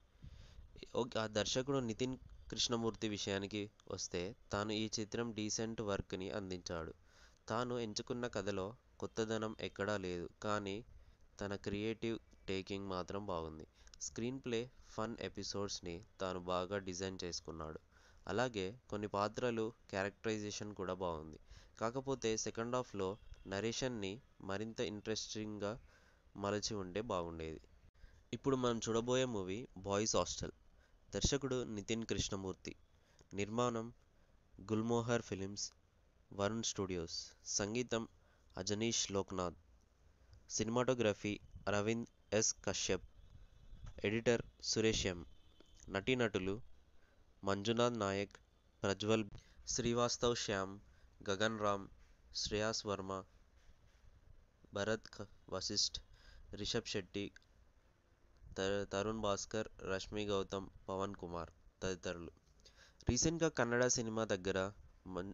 ఆ దర్శకుడు నితిన్ కృష్ణమూర్తి విషయానికి వస్తే తాను ఈ చిత్రం డీసెంట్ వర్క్ని అందించాడు తాను ఎంచుకున్న కథలో కొత్తదనం ఎక్కడా లేదు కానీ తన క్రియేటివ్ టేకింగ్ మాత్రం బాగుంది స్క్రీన్ ప్లే ఫన్ ఎపిసోడ్స్ని తాను బాగా డిజైన్ చేసుకున్నాడు అలాగే కొన్ని పాత్రలు క్యారెక్టరైజేషన్ కూడా బాగుంది కాకపోతే సెకండ్ హాఫ్లో నరేషన్ని మరింత ఇంట్రెస్టింగ్గా మలచి ఉంటే బాగుండేది ఇప్పుడు మనం చూడబోయే మూవీ బాయ్స్ హాస్టల్ దర్శకుడు నితిన్ కృష్ణమూర్తి నిర్మాణం గుల్మోహర్ ఫిలిమ్స్ వరుణ్ స్టూడియోస్ సంగీతం Ajaneesh Loknath cinematography Aravind S Kashyap editor Suresh M నటీనటులు మంజునాథ్ నాయక్ ప్రజ్వల్ శ్రీవాస్తవ్ శ్యామ్ గగన్ రామ్ శ్రేయాస్ వర్మ భరత్ వశిష్ట్ రిషబ్ శెట్టి తరుణ్ భాస్కర్ రష్మి గౌతమ్ పవన్ కుమార్ తదితరులు రీసెంట్గా కన్నడ సినిమా దగ్గర మన్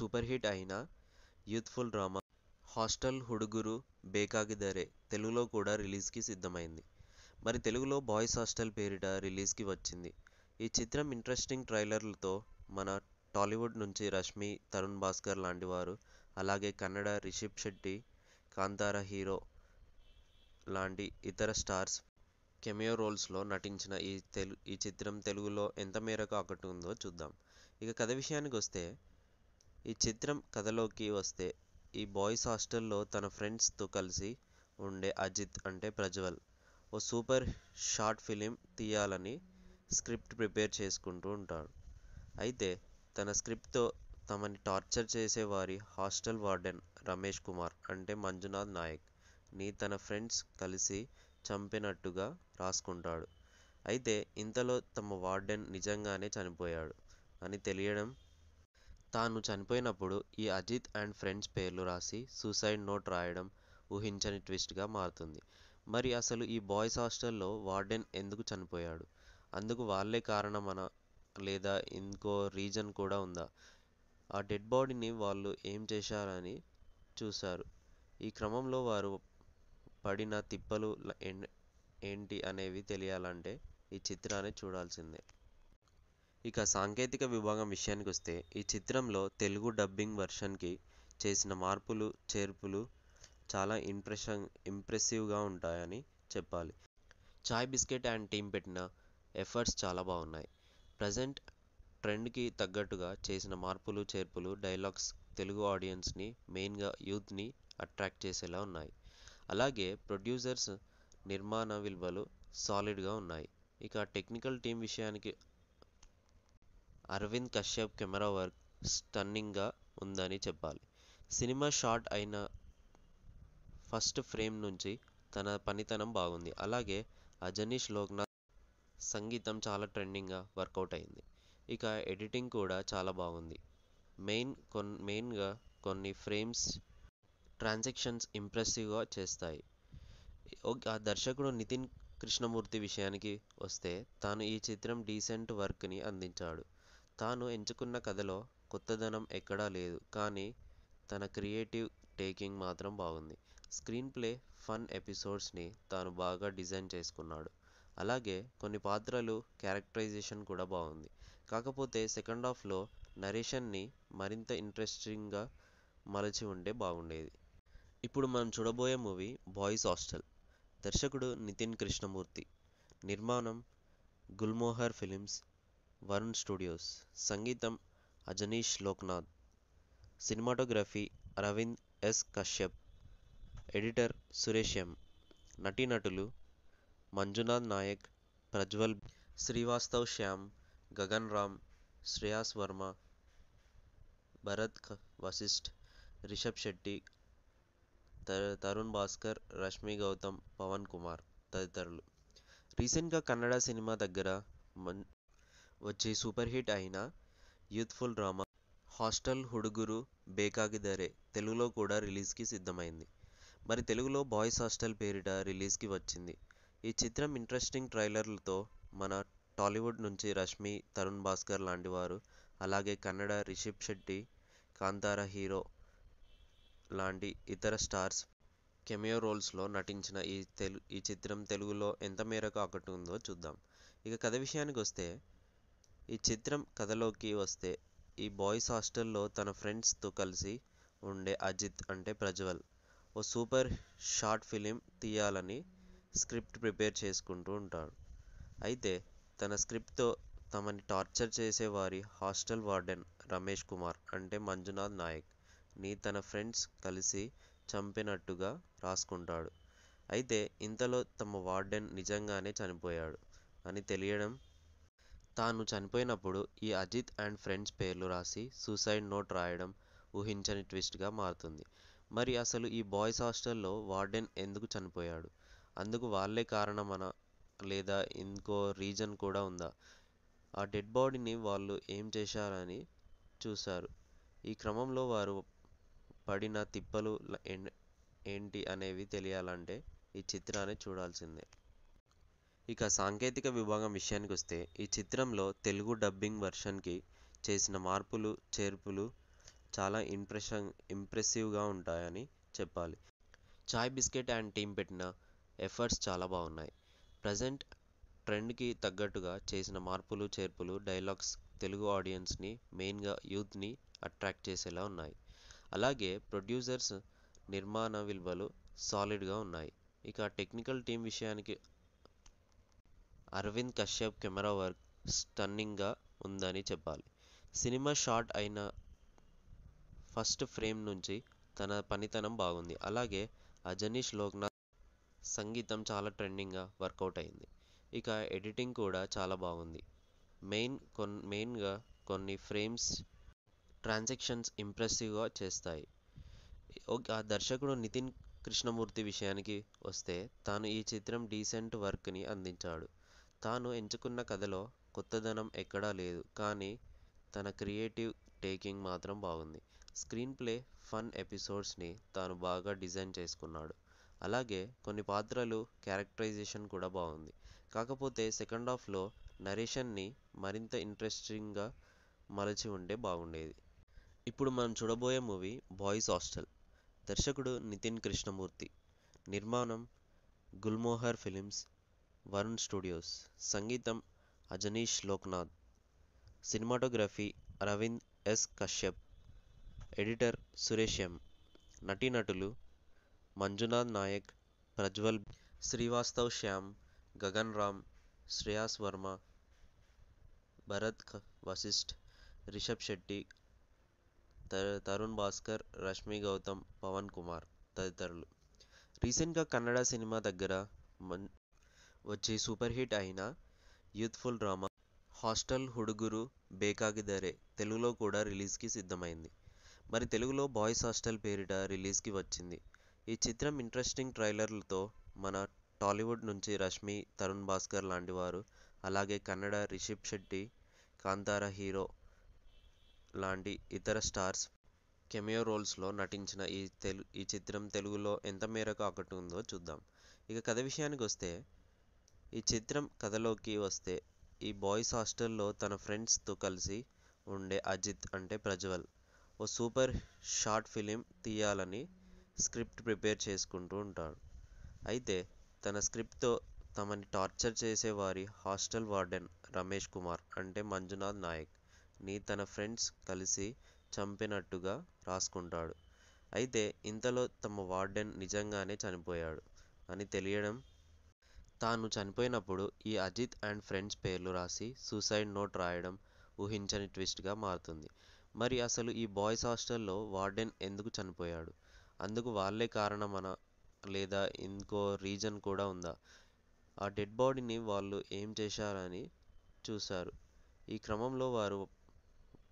సూపర్ హిట్ అయిన youthful drama hostel Hudugaru Bekagiddare తెలుగులో కూడా రిలీజ్కి సిద్ధమైంది మరి తెలుగులో బాయ్స్ హాస్టల్ పేరిట రిలీజ్కి వచ్చింది ఈ చిత్రం ఇంట్రెస్టింగ్ ట్రైలర్లతో మన టాలీవుడ్ నుంచి రష్మి తరుణ్ భాస్కర్ లాంటి వారు అలాగే కన్నడ రిషబ్ శెట్టి కాంతార హీరో లాంటి ఇతర స్టార్స్ కెమియో రోల్స్లో నటించిన ఈ తెలు ఈ చిత్రం తెలుగులో ఎంత మేరకు ఆకట్టుకుందో చూద్దాం ఇక కథ విషయానికి వస్తే ఈ చిత్రం కథలోకి వస్తే ఈ బాయ్స్ హాస్టల్లో తన ఫ్రెండ్స్తో కలిసి ఉండే అజిత్ అంటే ప్రజ్వల్ ఓ సూపర్ షార్ట్ ఫిలిం తీయాలని స్క్రిప్ట్ ప్రిపేర్ చేసుకుంటూ ఉంటాడు అయితే తన స్క్రిప్ట్తో తమని టార్చర్ చేసేవారి హాస్టల్ వార్డెన్ రమేష్ కుమార్ అంటే మంజునాథ్ నాయక్ ని తన ఫ్రెండ్స్ కలిసి చంపినట్టుగా రాసుకుంటాడు అయితే ఇంతలో తమ వార్డెన్ నిజంగానే చనిపోయాడు అని తెలియడం తాను చనిపోయినప్పుడు ఈ అజిత్ అండ్ ఫ్రెండ్స్ పేర్లు రాసి సూసైడ్ నోట్ రాయడం ఊహించని ట్విస్ట్గా మారుతుంది మరి అసలు ఈ బాయ్స్ హాస్టల్లో వార్డెన్ ఎందుకు చనిపోయాడు అందుకు వాళ్ళే కారణమనా లేదా ఇంకో రీజన్ కూడా ఉందా ఆ డెడ్ బాడీని వాళ్ళు ఏం చేశారని చూశారు ఈ క్రమంలో వారు పడిన తిప్పలు ఏంటి అనేవి తెలియాలంటే ఈ చిత్రాన్ని చూడాల్సిందే ఇక సాంకేతిక విభాగం విషయానికి వస్తే ఈ చిత్రంలో తెలుగు డబ్బింగ్ వెర్షన్కి చేసిన మార్పులు చేర్పులు చాలా ఇంప్రెషన్ ఇంప్రెసివ్గా ఉంటాయని చెప్పాలి చాయ్ బిస్కెట్ అండ్ టీమ్ పెట్టిన ఎఫర్ట్స్ చాలా బాగున్నాయి ప్రజెంట్ ట్రెండ్కి తగ్గట్టుగా చేసిన మార్పులు చేర్పులు డైలాగ్స్ తెలుగు ఆడియన్స్ని మెయిన్గా యూత్ని అట్రాక్ట్ చేసేలా ఉన్నాయి అలాగే ప్రొడ్యూసర్స్ నిర్మాణ విలువలు సాలిడ్గా ఉన్నాయి ఇక టెక్నికల్ టీం విషయానికి అరవింద్ కశ్యప్ కెమెరా వర్క్ స్టన్నింగ్గా ఉందని చెప్పాలి సినిమా షార్ట్ అయిన ఫస్ట్ ఫ్రేమ్ నుంచి తన పనితనం బాగుంది అలాగే అజనీష్ లోక్నాథ్ సంగీతం చాలా ట్రెండింగ్గా వర్కౌట్ అయింది ఇక ఎడిటింగ్ కూడా చాలా బాగుంది మెయిన్ కొన్ మెయిన్గా కొన్ని ఫ్రేమ్స్ ట్రాన్సాక్షన్స్ ఇంప్రెసివ్గా చేస్తాయి ఆ దర్శకుడు నితిన్ కృష్ణమూర్తి విషయానికి వస్తే తాను ఈ చిత్రం డీసెంట్ వర్క్ని అందించాడు తాను ఎంచుకున్న కథలో కొత్తదనం ఎక్కడా లేదు కానీ తన క్రియేటివ్ టేకింగ్ మాత్రం బాగుంది స్క్రీన్ ప్లే ఫన్ ఎపిసోడ్స్ని తాను బాగా డిజైన్ చేసుకున్నాడు అలాగే కొన్ని పాత్రలు క్యారెక్టరైజేషన్ కూడా బాగుంది కాకపోతే సెకండ్ హాఫ్లో నరేషన్ని మరింత ఇంట్రెస్టింగ్గా మలచి ఉంటే బాగుండేది ఇప్పుడు మనం చూడబోయే మూవీ బాయ్స్ హాస్టల్ దర్శకుడు నితిన్ కృష్ణమూర్తి నిర్మాణం గుల్మోహర్ ఫిలిమ్స్ వరుణ్ స్టూడియోస్ సంగీతం Ajaneesh Loknath cinematography Aravind S Kashyap editor Suresh M నటీనటులు మంజునాథ్ నాయక్ ప్రజ్వల్ శ్రీవాస్తవ్ శ్యామ్ గగన్ రామ్ శ్రేయాస్ వర్మ భరత్ వశిష్ఠ్ రిషబ్ శెట్టి తరుణ్ భాస్కర్ రష్మి గౌతమ్ పవన్ కుమార్ తదితరులు రీసెంట్గా కన్నడ సినిమా దగ్గర వచ్చి సూపర్ హిట్ అయిన youthful drama hostel Hudugaru Bekagiddare తెలుగులో కూడా రిలీజ్కి సిద్ధమైంది మరి తెలుగులో బాయ్స్ హాస్టల్ పేరిట రిలీజ్కి వచ్చింది ఈ చిత్రం ఇంట్రెస్టింగ్ ట్రైలర్లతో మన టాలీవుడ్ నుంచి రష్మి తరుణ్ భాస్కర్ లాంటి వారు అలాగే కన్నడ రిషబ్ శెట్టి కాంతార హీరో లాంటి ఇతర స్టార్స్ కెమియో రోల్స్లో నటించిన ఈ తెలు ఈ చిత్రం తెలుగులో ఎంత మేరకు ఆకట్టుకుందో చూద్దాం ఇక కథ విషయానికి వస్తే ఈ చిత్రం కథలోకి వస్తే ఈ బాయ్స్ హాస్టల్లో తన ఫ్రెండ్స్తో కలిసి ఉండే అజిత్ అంటే ప్రజ్వల్ ఓ సూపర్ షార్ట్ ఫిలిం తీయాలని స్క్రిప్ట్ ప్రిపేర్ చేసుకుంటూ ఉంటాడు అయితే తన స్క్రిప్ట్తో తమని టార్చర్ చేసేవారి హాస్టల్ వార్డెన్ రమేష్ కుమార్ అంటే మంజునాథ్ నాయక్ని తన ఫ్రెండ్స్ కలిసి చంపినట్టుగా రాసుకుంటాడు అయితే ఇంతలో తమ వార్డెన్ నిజంగానే చనిపోయాడు అని తెలియడం తాను చనిపోయినప్పుడు ఈ అజిత్ అండ్ ఫ్రెండ్స్ పేర్లు రాసి సూసైడ్ నోట్ రాయడం ఊహించని ట్విస్ట్గా మారుతుంది మరి అసలు ఈ బాయ్స్ హాస్టల్లో వార్డెన్ ఎందుకు చనిపోయాడు అందుకు వాళ్ళే కారణమన లేదా ఇంకో రీజన్ కూడా ఉందా ఆ డెడ్ బాడీని వాళ్ళు ఏం చేశారని చూశారు ఈ క్రమంలో వారు పడిన తిప్పలు ఏంటి అనేవి తెలియాలంటే ఈ చిత్రాన్ని చూడాల్సిందే ఇక సాంకేతిక విభాగం విషయానికి వస్తే ఈ చిత్రంలో తెలుగు డబ్బింగ్ వెర్షన్కి చేసిన మార్పులు చేర్పులు చాలా ఇంప్రెషన్ ఇంప్రెసివ్గా ఉంటాయని చెప్పాలి చాయ్ బిస్కెట్ అండ్ టీమ్ పెట్టిన ఎఫర్ట్స్ చాలా బాగున్నాయి ప్రజెంట్ ట్రెండ్కి తగ్గట్టుగా చేసిన మార్పులు చేర్పులు డైలాగ్స్ తెలుగు ఆడియన్స్ని మెయిన్గా యూత్ని అట్రాక్ట్ చేసేలా ఉన్నాయి అలాగే ప్రొడ్యూసర్స్ నిర్మాణ విలువలు సాలిడ్గా ఉన్నాయి ఇక టెక్నికల్ టీం విషయానికి అరవింద్ కశ్యప్ కెమెరా వర్క్ స్టన్నింగ్గా ఉందని చెప్పాలి సినిమా షార్ట్ అయిన ఫస్ట్ ఫ్రేమ్ నుంచి తన పనితనం బాగుంది అలాగే అజనీష్ లోక్నాథ్ సంగీతం చాలా ట్రెండింగ్గా వర్కౌట్ అయింది ఇక ఎడిటింగ్ కూడా చాలా బాగుంది మెయిన్ కొన్ మెయిన్గా కొన్ని ఫ్రేమ్స్ ట్రాన్సాక్షన్స్ ఇంప్రెసివ్గా చేస్తాయి ఆ దర్శకుడు నితిన్ కృష్ణమూర్తి విషయానికి వస్తే తాను ఈ చిత్రం డీసెంట్ వర్క్ని అందించాడు తాను ఎంచుకున్న కథలో కొత్తదనం ఎక్కడా లేదు కానీ తన క్రియేటివ్ టేకింగ్ మాత్రం బాగుంది స్క్రీన్ ప్లే ఫన్ ఎపిసోడ్స్ని తాను బాగా డిజైన్ చేసుకున్నాడు అలాగే కొన్ని పాత్రలు క్యారెక్టరైజేషన్ కూడా బాగుంది కాకపోతే సెకండ్ హాఫ్లో నరేషన్ని మరింత ఇంట్రెస్టింగ్గా మలచి ఉంటే బాగుండేది ఇప్పుడు మనం చూడబోయే మూవీ బాయ్స్ హాస్టల్ దర్శకుడు నితిన్ కృష్ణమూర్తి నిర్మాణం గుల్మోహర్ ఫిలిమ్స్ వరుణ్ స్టూడియోస్ సంగీతం Ajaneesh Loknath cinematography Aravind S Kashyap editor Suresh M నటీనటులు మంజునాథ్ నాయక్ ప్రజ్వల్ శ్రీవాస్తవ్ శ్యామ్ గగన్ రామ్ శ్రేయాస్ వర్మ భరత్ వశిష్ఠ్ రిషబ్ శెట్టి తరుణ్ భాస్కర్ రష్మి గౌతమ్ పవన్ కుమార్ తదితరులు రీసెంట్గా కన్నడ సినిమా దగ్గర వచ్చి సూపర్ హిట్ అయిన youthful drama hostel Hudugaru Bekagiddare తెలుగులో కూడా రిలీజ్కి సిద్ధమైంది మరి తెలుగులో బాయ్స్ హాస్టల్ పేరిట రిలీజ్కి వచ్చింది ఈ చిత్రం ఇంట్రెస్టింగ్ ట్రైలర్లతో మన టాలీవుడ్ నుంచి రష్మి తరుణ్ భాస్కర్ లాంటి వారు అలాగే కన్నడ రిషబ్ శెట్టి కాంతార హీరో లాంటి ఇతర స్టార్స్ కెమియో రోల్స్లో నటించిన ఈ తెలు ఈ చిత్రం తెలుగులో ఎంత మేరకు ఆకట్టుకుందో చూద్దాం ఇక కథ విషయానికి వస్తే ఈ చిత్రం కథలోకి వస్తే ఈ బాయ్స్ హాస్టల్లో తన ఫ్రెండ్స్తో కలిసి ఉండే అజిత్ అంటే ప్రజ్వల్ ఓ సూపర్ షార్ట్ ఫిలిం తీయాలని స్క్రిప్ట్ ప్రిపేర్ చేసుకుంటూ ఉంటాడు అయితే తన స్క్రిప్ట్తో తమని టార్చర్ చేసేవారి హాస్టల్ వార్డెన్ రమేష్ కుమార్ అంటే మంజునాథ్ నాయక్ ని తన ఫ్రెండ్స్ కలిసి చంపినట్టుగా రాసుకుంటాడు అయితే ఇంతలో తమ వార్డెన్ నిజంగానే చనిపోయాడు అని తెలియడం తాను చనిపోయినప్పుడు ఈ అజిత్ అండ్ ఫ్రెండ్స్ పేర్లు రాసి సూసైడ్ నోట్ రాయడం ఊహించని ట్విస్ట్గా మారుతుంది మరి అసలు ఈ బాయ్స్ హాస్టల్లో వార్డెన్ ఎందుకు చనిపోయాడు అందుకు వాళ్ళే కారణమనా లేదా ఇంకో రీజన్ కూడా ఉందా ఆ డెడ్ బాడీని వాళ్ళు ఏం చేశారని చూశారు ఈ క్రమంలో వారు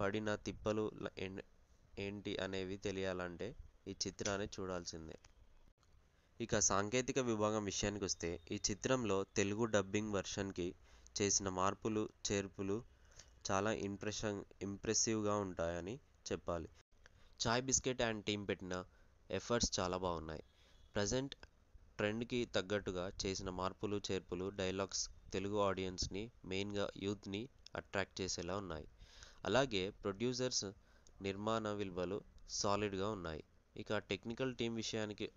పడిన తిప్పలు ఏంటి అనేవి తెలియాలంటే ఈ చిత్రాన్ని చూడాల్సిందే ఇక సాంకేతిక విభాగం విషయానికి వస్తే ఈ చిత్రంలో తెలుగు డబ్బింగ్ వెర్షన్కి చేసిన మార్పులు చేర్పులు చాలా ఇంప్రెషన్ ఇంప్రెసివ్గా ఉంటాయని చెప్పాలి చాయ్ బిస్కెట్ అండ్ టీమ్ పెట్టిన ఎఫర్ట్స్ చాలా బాగున్నాయి ప్రజెంట్ ట్రెండ్కి తగ్గట్టుగా చేసిన మార్పులు చేర్పులు డైలాగ్స్ తెలుగు ఆడియన్స్ని మెయిన్గా యూత్ని అట్రాక్ట్ చేసేలా ఉన్నాయి అలాగే ప్రొడ్యూసర్స్ నిర్మాణ విలువలు సాలిడ్గా ఉన్నాయి ఇక టెక్నికల్ టీం విషయానికి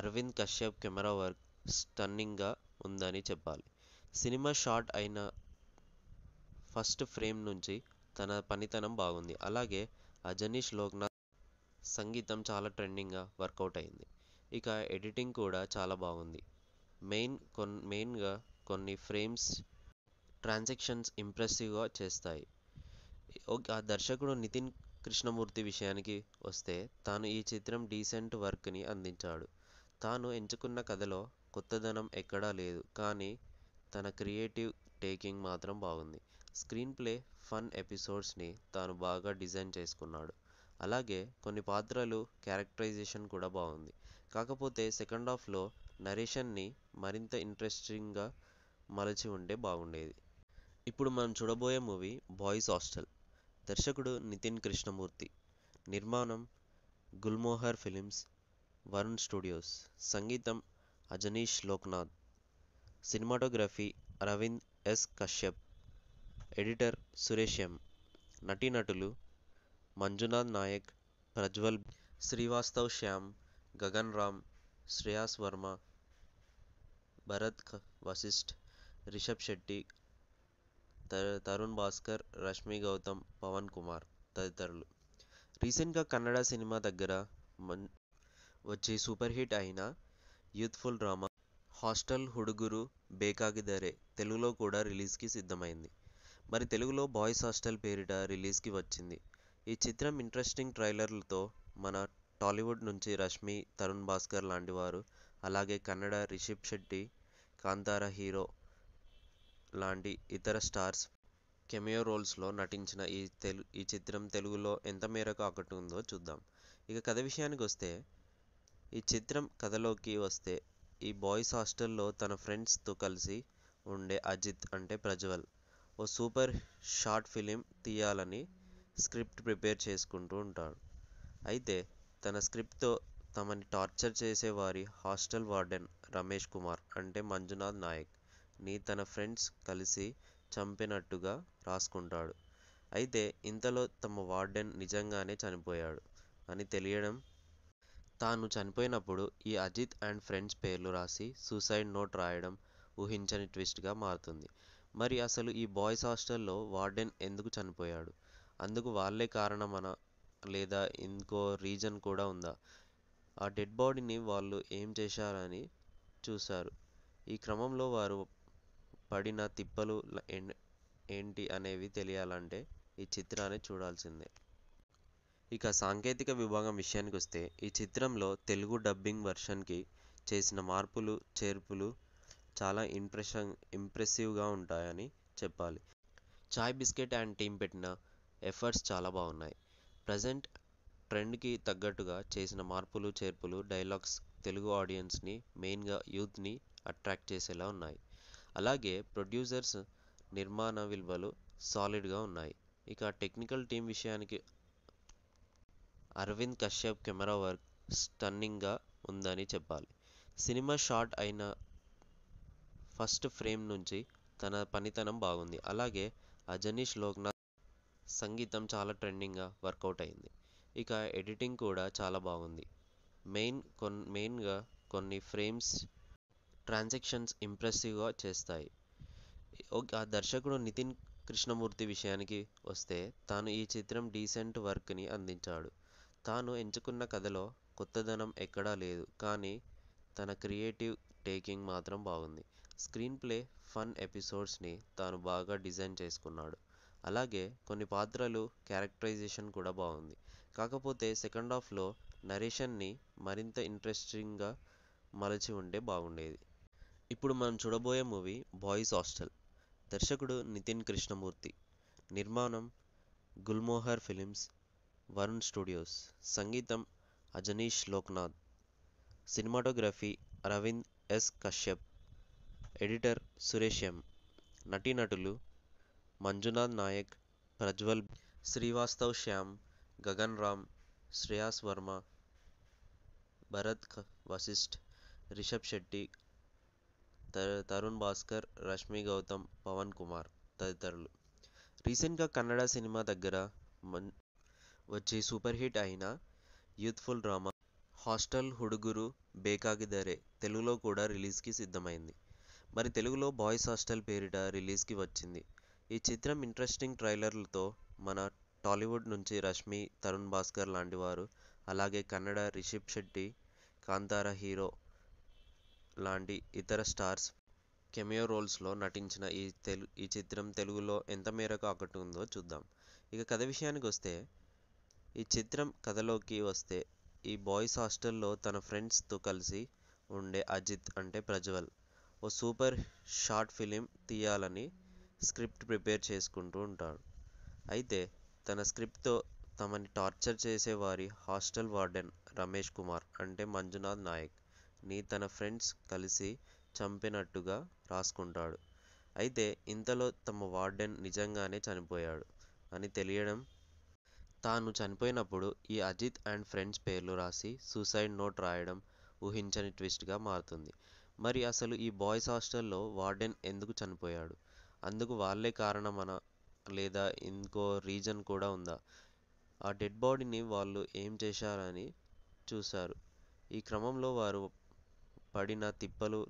అరవింద్ కశ్యప్ కెమెరా వర్క్ స్టన్నింగ్గా ఉందని చెప్పాలి సినిమా షార్ట్ అయిన ఫస్ట్ ఫ్రేమ్ నుంచి తన పనితనం బాగుంది అలాగే అజనీష్ లోక్నాథ్ సంగీతం చాలా ట్రెండింగ్గా వర్కౌట్ అయింది ఇక ఎడిటింగ్ కూడా చాలా బాగుంది మెయిన్ కొన్ మెయిన్గా కొన్ని ఫ్రేమ్స్ ట్రాన్సాక్షన్స్ ఇంప్రెసివ్గా చేస్తాయి ఆ దర్శకుడు నితిన్ కృష్ణమూర్తి విషయానికి వస్తే తాను ఈ చిత్రం డీసెంట్ వర్క్ని అందించాడు తాను ఎంచుకున్న కథలో కొత్తదనం ఎక్కడా లేదు కానీ తన క్రియేటివ్ టేకింగ్ మాత్రం బాగుంది స్క్రీన్ ప్లే ఫన్ ఎపిసోడ్స్ని తాను బాగా డిజైన్ చేసుకున్నాడు అలాగే కొన్ని పాత్రలు క్యారెక్టరైజేషన్ కూడా బాగుంది కాకపోతే సెకండ్ హాఫ్లో నరేషన్ని మరింత ఇంట్రెస్టింగ్గా మలచి ఉంటే బాగుండేది ఇప్పుడు మనం చూడబోయే మూవీ బాయ్స్ హాస్టల్ దర్శకుడు నితిన్ కృష్ణమూర్తి నిర్మాణం గుల్మోహర్ ఫిలిమ్స్ వరుణ్ స్టూడియోస్ సంగీతం Ajaneesh Loknath cinematography Aravind S Kashyap editor Suresh M నటీనటులు మంజునాథ్ నాయక్ ప్రజ్వల్ శ్రీవాస్తవ్ శ్యామ్ గగన్ రామ్ శ్రేయాస్ వర్మ భరత్ వశిష్ట్ రిషబ్ శెట్టి తరుణ్ భాస్కర్ రష్మి గౌతమ్ పవన్ కుమార్ తదితరులు రీసెంట్గా కన్నడ సినిమా దగ్గర వచ్చి సూపర్ హిట్ అయిన youthful drama hostel Hudugaru Bekagiddare తెలుగులో కూడా రిలీజ్కి సిద్ధమైంది మరి తెలుగులో బాయ్స్ హాస్టల్ పేరిట రిలీజ్కి వచ్చింది ఈ చిత్రం ఇంట్రెస్టింగ్ ట్రైలర్లతో మన టాలీవుడ్ నుంచి రష్మి తరుణ్ భాస్కర్ లాంటి వారు అలాగే కన్నడ రిషబ్ శెట్టి కాంతార హీరో లాంటి ఇతర స్టార్స్ కెమియో రోల్స్లో నటించిన ఈ తెలు ఈ చిత్రం తెలుగులో ఎంత మేరకు ఆకట్టుకుందో చూద్దాం ఇక కథ విషయానికి వస్తే ఈ చిత్రం కథలోకి వస్తే ఈ బాయ్స్ హాస్టల్లో తన ఫ్రెండ్స్తో కలిసి ఉండే అజిత్ అంటే ప్రజ్వల్ ఓ సూపర్ షార్ట్ ఫిలిం తీయాలని స్క్రిప్ట్ ప్రిపేర్ చేసుకుంటూ ఉంటాడు అయితే తన స్క్రిప్ట్తో తమని టార్చర్ చేసేవారి హాస్టల్ వార్డెన్ రమేష్ కుమార్ అంటే మంజునాథ్ నాయక్ ని తన ఫ్రెండ్స్ కలిసి చంపినట్టుగా రాసుకుంటాడు అయితే ఇంతలో తమ వార్డెన్ నిజంగానే చనిపోయాడు అని తెలియడం తాను చనిపోయినప్పుడు ఈ అజిత్ అండ్ ఫ్రెండ్స్ పేర్లు రాసి సూసైడ్ నోట్ రాయడం ఊహించని ట్విస్ట్గా మారుతుంది మరి అసలు ఈ బాయ్స్ హాస్టల్లో వార్డెన్ ఎందుకు చనిపోయాడు అందుకు వాళ్ళే అన లేదా ఇంకో రీజన్ కూడా ఉందా ఆ డెడ్ బాడీని వాళ్ళు ఏం చేశారని చూశారు ఈ క్రమంలో వారు పడిన తిప్పలు ఏంటి అనేవి తెలియాలంటే ఈ చిత్రాన్ని చూడాల్సిందే ఇక సాంకేతిక విభాగం విషయానికి వస్తే ఈ చిత్రంలో తెలుగు డబ్బింగ్ వెర్షన్కి చేసిన మార్పులు చేర్పులు చాలా ఇంప్రెషన్ ఇంప్రెసివ్గా ఉంటాయని చెప్పాలి చాయ్ బిస్కెట్ అండ్ టీం పెట్టిన ఎఫర్ట్స్ చాలా బాగున్నాయి ప్రజెంట్ ట్రెండ్కి తగ్గట్టుగా చేసిన మార్పులు చేర్పులు డైలాగ్స్ తెలుగు ఆడియన్స్ని మెయిన్గా యూత్ని అట్రాక్ట్ చేసేలా ఉన్నాయి అలాగే ప్రొడ్యూసర్స్ నిర్మాణ విలువలు సాలిడ్గా ఉన్నాయి ఇక టెక్నికల్ టీం విషయానికి అరవింద్ కశ్యప్ కెమెరా వర్క్ స్టన్నింగ్గా ఉందని చెప్పాలి సినిమా షార్ట్ అయిన ఫస్ట్ ఫ్రేమ్ నుంచి తన పనితనం బాగుంది అలాగే అజనీష్ లోక్నాథ్ సంగీతం చాలా ట్రెండింగ్గా వర్కౌట్ అయింది ఇక ఎడిటింగ్ కూడా చాలా బాగుంది మెయిన్ కొన్ మెయిన్గా కొన్ని ఫ్రేమ్స్ ట్రాన్సాక్షన్స్ ఇంప్రెసివ్గా చేస్తాయి ఆ దర్శకుడు నితిన్ కృష్ణమూర్తి విషయానికి వస్తే తాను ఈ చిత్రం డీసెంట్ వర్క్ని అందించాడు తాను ఎంచుకున్న కథలో కొత్తదనం ఎక్కడా లేదు కానీ తన క్రియేటివ్ టేకింగ్ మాత్రం బాగుంది స్క్రీన్ ప్లే ఫన్ ఎపిసోడ్స్ని తాను బాగా డిజైన్ చేసుకున్నాడు అలాగే కొన్ని పాత్రలు క్యారెక్టరైజేషన్ కూడా బాగుంది కాకపోతే సెకండ్ హాఫ్లో నరేషన్ని మరింత ఇంట్రెస్టింగ్గా మలచి ఉంటే బాగుండేది ఇప్పుడు మనం చూడబోయే మూవీ బాయ్స్ హాస్టల్ దర్శకుడు నితిన్ కృష్ణమూర్తి నిర్మాణం గుల్మోహర్ ఫిలిమ్స్ వరుణ్ స్టూడియోస్ సంగీతం Ajaneesh Loknath cinematography Aravind S Kashyap editor Suresh M నటీనటులు మంజునాథ్ నాయక్ ప్రజ్వల్ శ్రీవాస్తవ్ శ్యామ్ గగన్ రామ్ శ్రేయాస్ వర్మ భరత్ వశిష్ఠ్ రిషబ్ శెట్టి తరుణ్ భాస్కర్ రష్మి గౌతమ్ పవన్ కుమార్ తదితరులు రీసెంట్గా కన్నడ సినిమా దగ్గర వచ్చే సూపర్ హిట్ అయిన youthful drama hostel Hudugaru Bekagiddare తెలుగులో కూడా రిలీజ్కి సిద్ధమైంది మరి తెలుగులో బాయ్స్ హాస్టల్ పేరిట రిలీజ్కి వచ్చింది ఈ చిత్రం ఇంట్రెస్టింగ్ ట్రైలర్లతో మన టాలీవుడ్ నుంచి రష్మి తరుణ్ భాస్కర్ లాంటి వారు అలాగే కన్నడ రిషబ్ శెట్టి కాంతార హీరో లాంటి ఇతర స్టార్స్ కెమియో రోల్స్లో నటించిన ఈ తెలు ఈ చిత్రం తెలుగులో ఎంత మేరకు ఆకట్టుకుందో చూద్దాం ఇక కథ విషయానికి వస్తే ఈ చిత్రం కథలోకి వస్తే ఈ బాయ్స్ హాస్టల్లో తన ఫ్రెండ్స్తో కలిసి ఉండే అజిత్ అంటే ప్రజ్వల్ ఓ సూపర్ షార్ట్ ఫిలిం తీయాలని స్క్రిప్ట్ ప్రిపేర్ చేసుకుంటూ ఉంటాడు అయితే తన స్క్రిప్ట్తో తమని టార్చర్ చేసేవారి హాస్టల్ వార్డెన్ రమేష్ కుమార్ అంటే మంజునాథ్ నాయక్ ని తన ఫ్రెండ్స్ కలిసి చంపినట్టుగా రాసుకుంటాడు అయితే ఇంతలో తమ వార్డెన్ నిజంగానే చనిపోయాడు అని తెలియడం తాను చనిపోయినప్పుడు ఈ అజిత్ అండ్ ఫ్రెండ్స్ పేర్లు రాసి సూసైడ్ నోట్ రాయడం ఊహించని ట్విస్ట్గా మారుతుంది మరి అసలు ఈ బాయ్స్ హాస్టల్లో వార్డెన్ ఎందుకు చనిపోయాడు అందుకు వాళ్ళే కారణమన లేదా ఇంకో రీజన్ కూడా ఉందా ఆ డెడ్ బాడీని వాళ్ళు ఏం చేశారని చూశారు ఈ క్రమంలో వారు పడిన తిప్పలు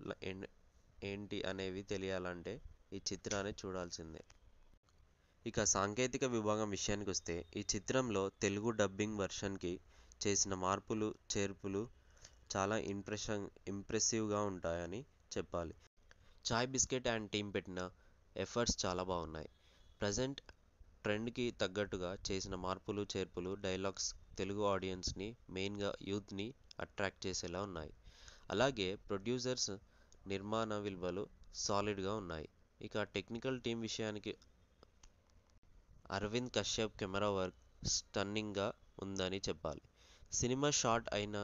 ఏంటి అనేవి తెలియాలంటే ఈ చిత్రాన్ని చూడాల్సిందే ఇక సాంకేతిక విభాగం విషయానికి వస్తే ఈ చిత్రంలో తెలుగు డబ్బింగ్ వర్షన్కి చేసిన మార్పులు చేర్పులు చాలా ఇంప్రెషన్ ఇంప్రెసివ్గా ఉంటాయని చెప్పాలి చాయ్ బిస్కెట్ అండ్ టీమ్ పెట్టిన ఎఫర్ట్స్ చాలా బాగున్నాయి ప్రజెంట్ ట్రెండ్కి తగ్గట్టుగా చేసిన మార్పులు చేర్పులు డైలాగ్స్ తెలుగు ఆడియన్స్ని మెయిన్గా యూత్ని అట్రాక్ట్ చేసేలా ఉన్నాయి అలాగే ప్రొడ్యూసర్స్ నిర్మాణ విలువలు సాలిడ్గా ఉన్నాయి ఇక టెక్నికల్ టీం విషయానికి అరవింద్ కశ్యప్ కెమెరా వర్క్ స్టన్నింగ్గా ఉందని చెప్పాలి సినిమా షార్ట్ అయిన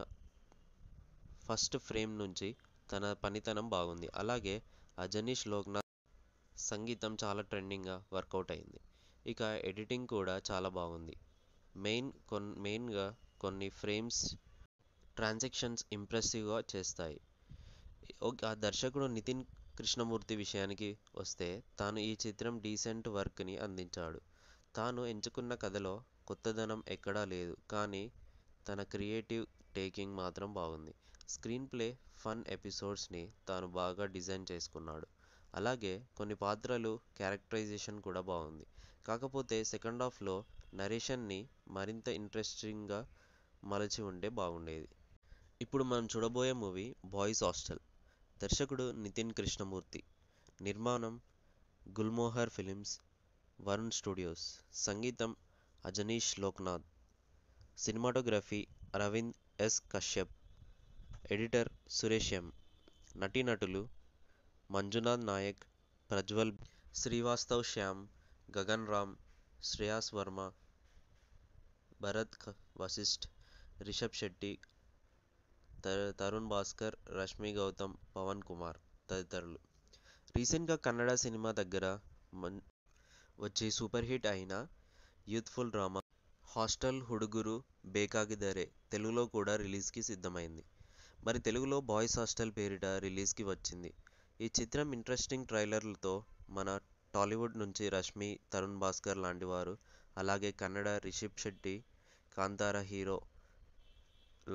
ఫస్ట్ ఫ్రేమ్ నుంచి తన పనితనం బాగుంది అలాగే అజనీష్ లోక్నాథ్ సంగీతం చాలా ట్రెండింగ్గా వర్కౌట్ అయింది ఇక ఎడిటింగ్ కూడా చాలా బాగుంది మెయిన్ కొన్ మెయిన్గా కొన్ని ఫ్రేమ్స్ ట్రాన్సాక్షన్స్ ఇంప్రెసివ్గా చేస్తాయి ఆ దర్శకుడు నితిన్ కృష్ణమూర్తి విషయానికి వస్తే తాను ఈ చిత్రం డీసెంట్ వర్క్ని అందించాడు తాను ఎంచుకున్న కథలో కొత్తదనం ఎక్కడా లేదు కానీ తన క్రియేటివ్ టేకింగ్ మాత్రం బాగుంది స్క్రీన్ ప్లే ఫన్ ఎపిసోడ్స్ని తాను బాగా డిజైన్ చేసుకున్నాడు అలాగే కొన్ని పాత్రలు క్యారెక్టరైజేషన్ కూడా బాగుంది కాకపోతే సెకండ్ హాఫ్లో నరేషన్ని మరింత ఇంట్రెస్టింగ్గా మలచి ఉంటే బాగుండేది ఇప్పుడు మనం చూడబోయే మూవీ బాయ్స్ హాస్టల్ దర్శకుడు నితిన్ కృష్ణమూర్తి నిర్మాణం గుల్మోహర్ ఫిలిమ్స్ వరుణ్ స్టూడియోస్ సంగీతం Ajaneesh Loknath cinematography Aravind S Kashyap editor Suresh M నటీనటులు మంజునాథ్ నాయక్ ప్రజ్వల్ శ్రీవాస్తవ్ శ్యామ్ గగన్ రామ్ శ్రేయాస్ వర్మ భరత్ వశిష్ఠ్ రిషబ్ శెట్టి తరుణ్ భాస్కర్ రష్మి గౌతమ్ పవన్ కుమార్ తదితరులు రీసెంట్గా కన్నడ సినిమా దగ్గర వచ్చి సూపర్ హిట్ అయిన youthful drama hostel Hudugaru Bekagiddare తెలుగులో కూడా రిలీజ్కి సిద్ధమైంది మరి తెలుగులో బాయ్స్ హాస్టల్ పేరిట రిలీజ్కి వచ్చింది ఈ చిత్రం ఇంట్రెస్టింగ్ ట్రైలర్లతో మన టాలీవుడ్ నుంచి రష్మి తరుణ్ భాస్కర్ లాంటి వారు అలాగే కన్నడ రిషబ్ శెట్టి కాంతార హీరో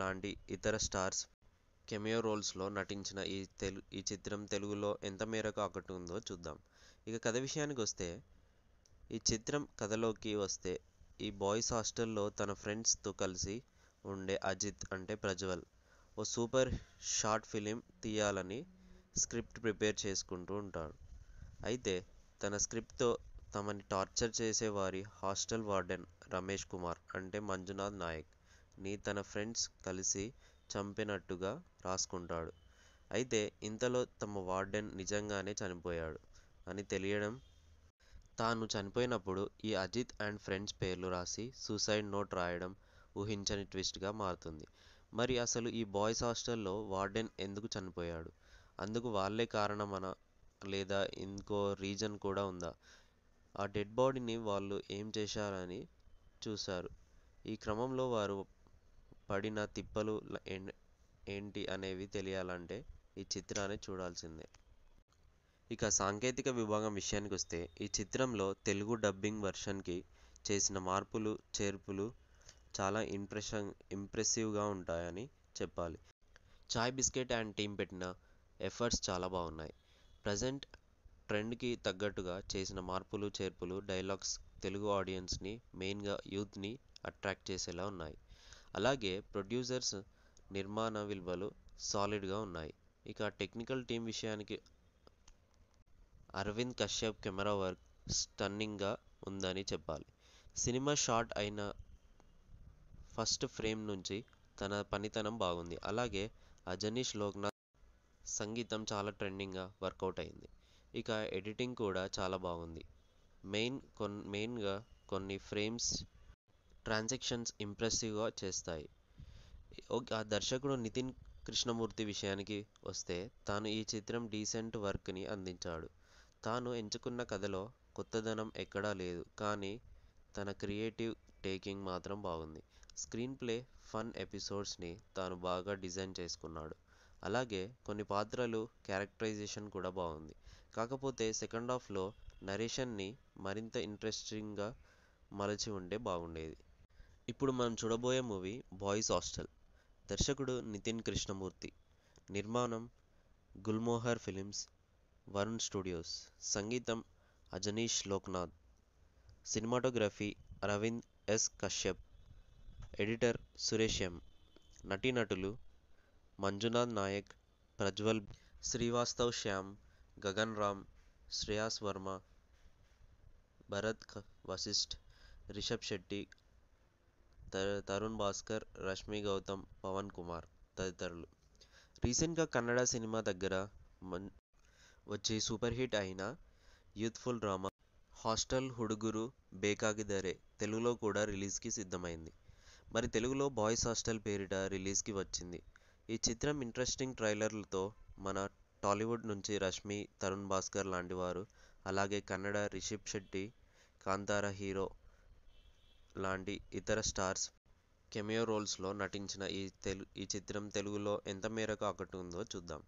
లాంటి ఇతర స్టార్స్ కెమియో రోల్స్లో నటించిన ఈ తెలు ఈ చిత్రం తెలుగులో ఎంత మేరకు ఆకట్టుకుందో చూద్దాం ఇక కథ విషయానికి వస్తే ఈ చిత్రం కథలోకి వస్తే ఈ బాయ్స్ హాస్టల్లో తన ఫ్రెండ్స్తో కలిసి ఉండే అజిత్ అంటే ప్రజ్వల్ ఓ సూపర్ షార్ట్ ఫిలిం తీయాలని స్క్రిప్ట్ ప్రిపేర్ చేసుకుంటూ ఉంటాడు అయితే తన స్క్రిప్ట్తో తమని టార్చర్ చేసేవారి హాస్టల్ వార్డెన్ రమేష్ కుమార్ అంటే మంజునాథ్ నాయక్ ని తన ఫ్రెండ్స్ కలిసి చంపినట్టుగా రాసుకుంటాడు అయితే ఇంతలో తమ వార్డెన్ నిజంగానే చనిపోయాడు అని తెలియడం తాను చనిపోయినప్పుడు ఈ అజిత్ అండ్ ఫ్రెండ్స్ పేర్లు రాసి సూసైడ్ నోట్ రాయడం ఊహించని ట్విస్ట్గా మారుతుంది మరి అసలు ఈ బాయ్స్ హాస్టల్లో వార్డెన్ ఎందుకు చనిపోయాడు అందుకు వాళ్ళే కారణమనా లేదా ఇంకో రీజన్ కూడా ఉందా ఆ డెడ్ బాడీని వాళ్ళు ఏం చేశారని చూశారు ఈ క్రమంలో వారు పడిన తిప్పలు ఏంటి అనేవి తెలియాలంటే ఈ చిత్రాన్ని చూడాల్సిందే ఇక సాంకేతిక విభాగం విషయానికి వస్తే ఈ చిత్రంలో తెలుగు డబ్బింగ్ వెర్షన్కి చేసిన మార్పులు చేర్పులు చాలా ఇంప్రెషన్ ఇంప్రెసివ్గా ఉంటాయని చెప్పాలి చాయ్ బిస్కెట్ అండ్ టీమ్ పెట్టిన ఎఫర్ట్స్ చాలా బాగున్నాయి ప్రజెంట్ ట్రెండ్కి తగ్గట్టుగా చేసిన మార్పులు చేర్పులు డైలాగ్స్ తెలుగు ఆడియన్స్ని మెయిన్గా యూత్ని అట్రాక్ట్ చేసేలా ఉన్నాయి అలాగే ప్రొడ్యూసర్స్ నిర్మాణ విలువలు సాలిడ్గా ఉన్నాయి ఇక టెక్నికల్ టీం విషయానికి అరవింద్ కశ్యప్ కెమెరా వర్క్ స్టన్నింగ్గా ఉందని చెప్పాలి సినిమా షార్ట్ అయిన ఫస్ట్ ఫ్రేమ్ నుంచి తన పనితనం బాగుంది అలాగే అజనీష్ లోక్నాథ్ సంగీతం చాలా ట్రెండింగ్గా వర్కౌట్ అయింది ఇక ఎడిటింగ్ కూడా చాలా బాగుంది మెయిన్ కొన్ మెయిన్గా కొన్ని ఫ్రేమ్స్ ట్రాన్సాక్షన్స్ ఇంప్రెసివ్గా చేస్తాయి ఆ దర్శకుడు నితిన్ కృష్ణమూర్తి విషయానికి వస్తే తాను ఈ చిత్రం డీసెంట్ వర్క్ని అందించాడు తాను ఎంచుకున్న కథలో కొత్తదనం ఎక్కడా లేదు కానీ తన క్రియేటివ్ టేకింగ్ మాత్రం బాగుంది స్క్రీన్ ప్లే ఫన్ ఎపిసోడ్స్ని తాను బాగా డిజైన్ చేసుకున్నాడు అలాగే కొన్ని పాత్రలు క్యారెక్టరైజేషన్ కూడా బాగుంది కాకపోతే సెకండ్ హాఫ్లో నరేషన్ని మరింత ఇంట్రెస్టింగ్గా మలచి ఉంటే బాగుండేది ఇప్పుడు మనం చూడబోయే మూవీ బాయ్స్ హాస్టల్ దర్శకుడు నితిన్ కృష్ణమూర్తి నిర్మాణం గుల్మోహర్ ఫిలిమ్స్ వరుణ్ స్టూడియోస్ సంగీతం Ajaneesh Loknath cinematography Aravind S Kashyap editor Suresh M నటీనటులు మంజునాథ్ నాయక్ ప్రజ్వల్ శ్రీవాస్తవ్ శ్యామ్ గగన్ రామ్ శ్రేయాస్ వర్మ భరత్ వశిష్ఠ్ రిషబ్ శెట్టి తరుణ్ భాస్కర్ రష్మి గౌతమ్ పవన్ కుమార్ తదితరులు రీసెంట్గా కన్నడ సినిమా దగ్గర మన్ వచ్చే సూపర్ హిట్ అయిన youthful drama hostel Hudugaru Bekagiddare తెలుగులో కూడా రిలీజ్కి సిద్ధమైంది మరి తెలుగులో బాయ్స్ హాస్టల్ పేరిట రిలీజ్కి వచ్చింది ఈ చిత్రం ఇంట్రెస్టింగ్ ట్రైలర్లతో మన టాలీవుడ్ నుంచి రష్మి తరుణ్ భాస్కర్ లాంటి వారు అలాగే కన్నడ రిషబ్ శెట్టి కాంతార హీరో లాంటి ఇతర స్టార్స్ కెమియో రోల్స్లో నటించిన ఈ తెలు ఈ చిత్రం తెలుగులో ఎంత మేరకు ఉందో చూద్దాం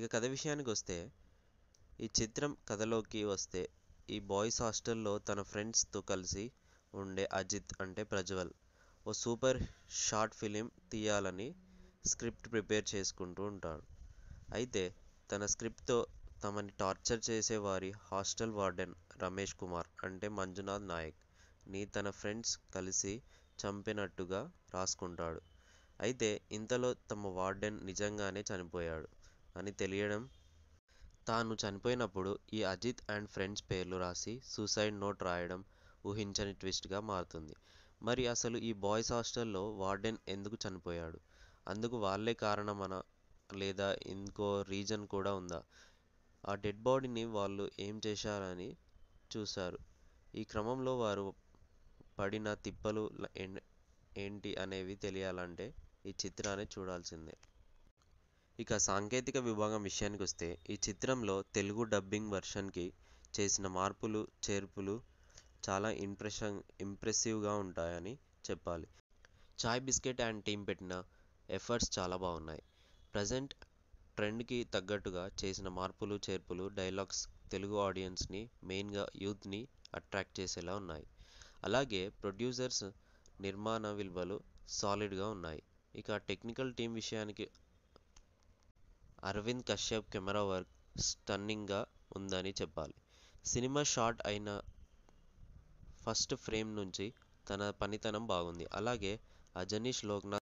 ఇక కథ విషయానికి వస్తే ఈ చిత్రం కథలోకి వస్తే ఈ బాయ్స్ హాస్టల్లో తన ఫ్రెండ్స్తో కలిసి ఉండే అజిత్ అంటే ప్రజ్వల్ ఓ సూపర్ షార్ట్ ఫిలిం తీయాలని స్క్రిప్ట్ ప్రిపేర్ చేసుకుంటూ ఉంటాడు అయితే తన స్క్రిప్ట్తో తమని టార్చర్ చేసేవారి హాస్టల్ వార్డెన్ రమేష్ కుమార్ అంటే మంజునాథ్ నాయక్ ని తన ఫ్రెండ్స్ కలిసి చంపినట్టుగా రాసుకుంటాడు అయితే ఇంతలో తమ వార్డెన్ నిజంగానే చనిపోయాడు అని తెలియడం తాను చనిపోయినప్పుడు ఈ అజిత్ అండ్ ఫ్రెండ్స్ పేర్లు రాసి సూసైడ్ నోట్ రాయడం ఊహించని ట్విస్ట్గా మారుతుంది మరి అసలు ఈ బాయ్స్ హాస్టల్లో వార్డెన్ ఎందుకు చనిపోయాడు అందుకు వాళ్ళే కారణమన లేదా ఇంకో రీజన్ కూడా ఉందా ఆ డెడ్ బాడీని వాళ్ళు ఏం చేశారని చూశారు ఈ క్రమంలో వారు పడిన తిప్పలు ఏంటి అనేవి తెలియాలంటే ఈ చిత్రాన్ని చూడాల్సిందే ఇక సాంకేతిక విభాగం విషయానికి వస్తే ఈ చిత్రంలో తెలుగు డబ్బింగ్ వెర్షన్కి చేసిన మార్పులు చేర్పులు చాలా ఇంప్రెషన్ ఇంప్రెసివ్గా ఉంటాయని చెప్పాలి చాయ్ బిస్కెట్ అండ్ టీం పెట్టిన ఎఫర్ట్స్ చాలా బాగున్నాయి ప్రజెంట్ ట్రెండ్కి తగ్గట్టుగా చేసిన మార్పులు చేర్పులు డైలాగ్స్ తెలుగు ఆడియన్స్ని మెయిన్గా యూత్ని అట్రాక్ట్ చేసేలా ఉన్నాయి అలాగే ప్రొడ్యూసర్స్ నిర్మాణ విలువలు సాలిడ్గా ఉన్నాయి ఇక టెక్నికల్ టీం విషయానికి అరవింద్ కశ్యప్ కెమెరా వర్క్ స్టన్నింగ్గా ఉందని చెప్పాలి సినిమా షార్ట్ అయిన ఫస్ట్ ఫ్రేమ్ నుంచి తన పనితనం బాగుంది అలాగే అజనీష్ లోక్నాథ్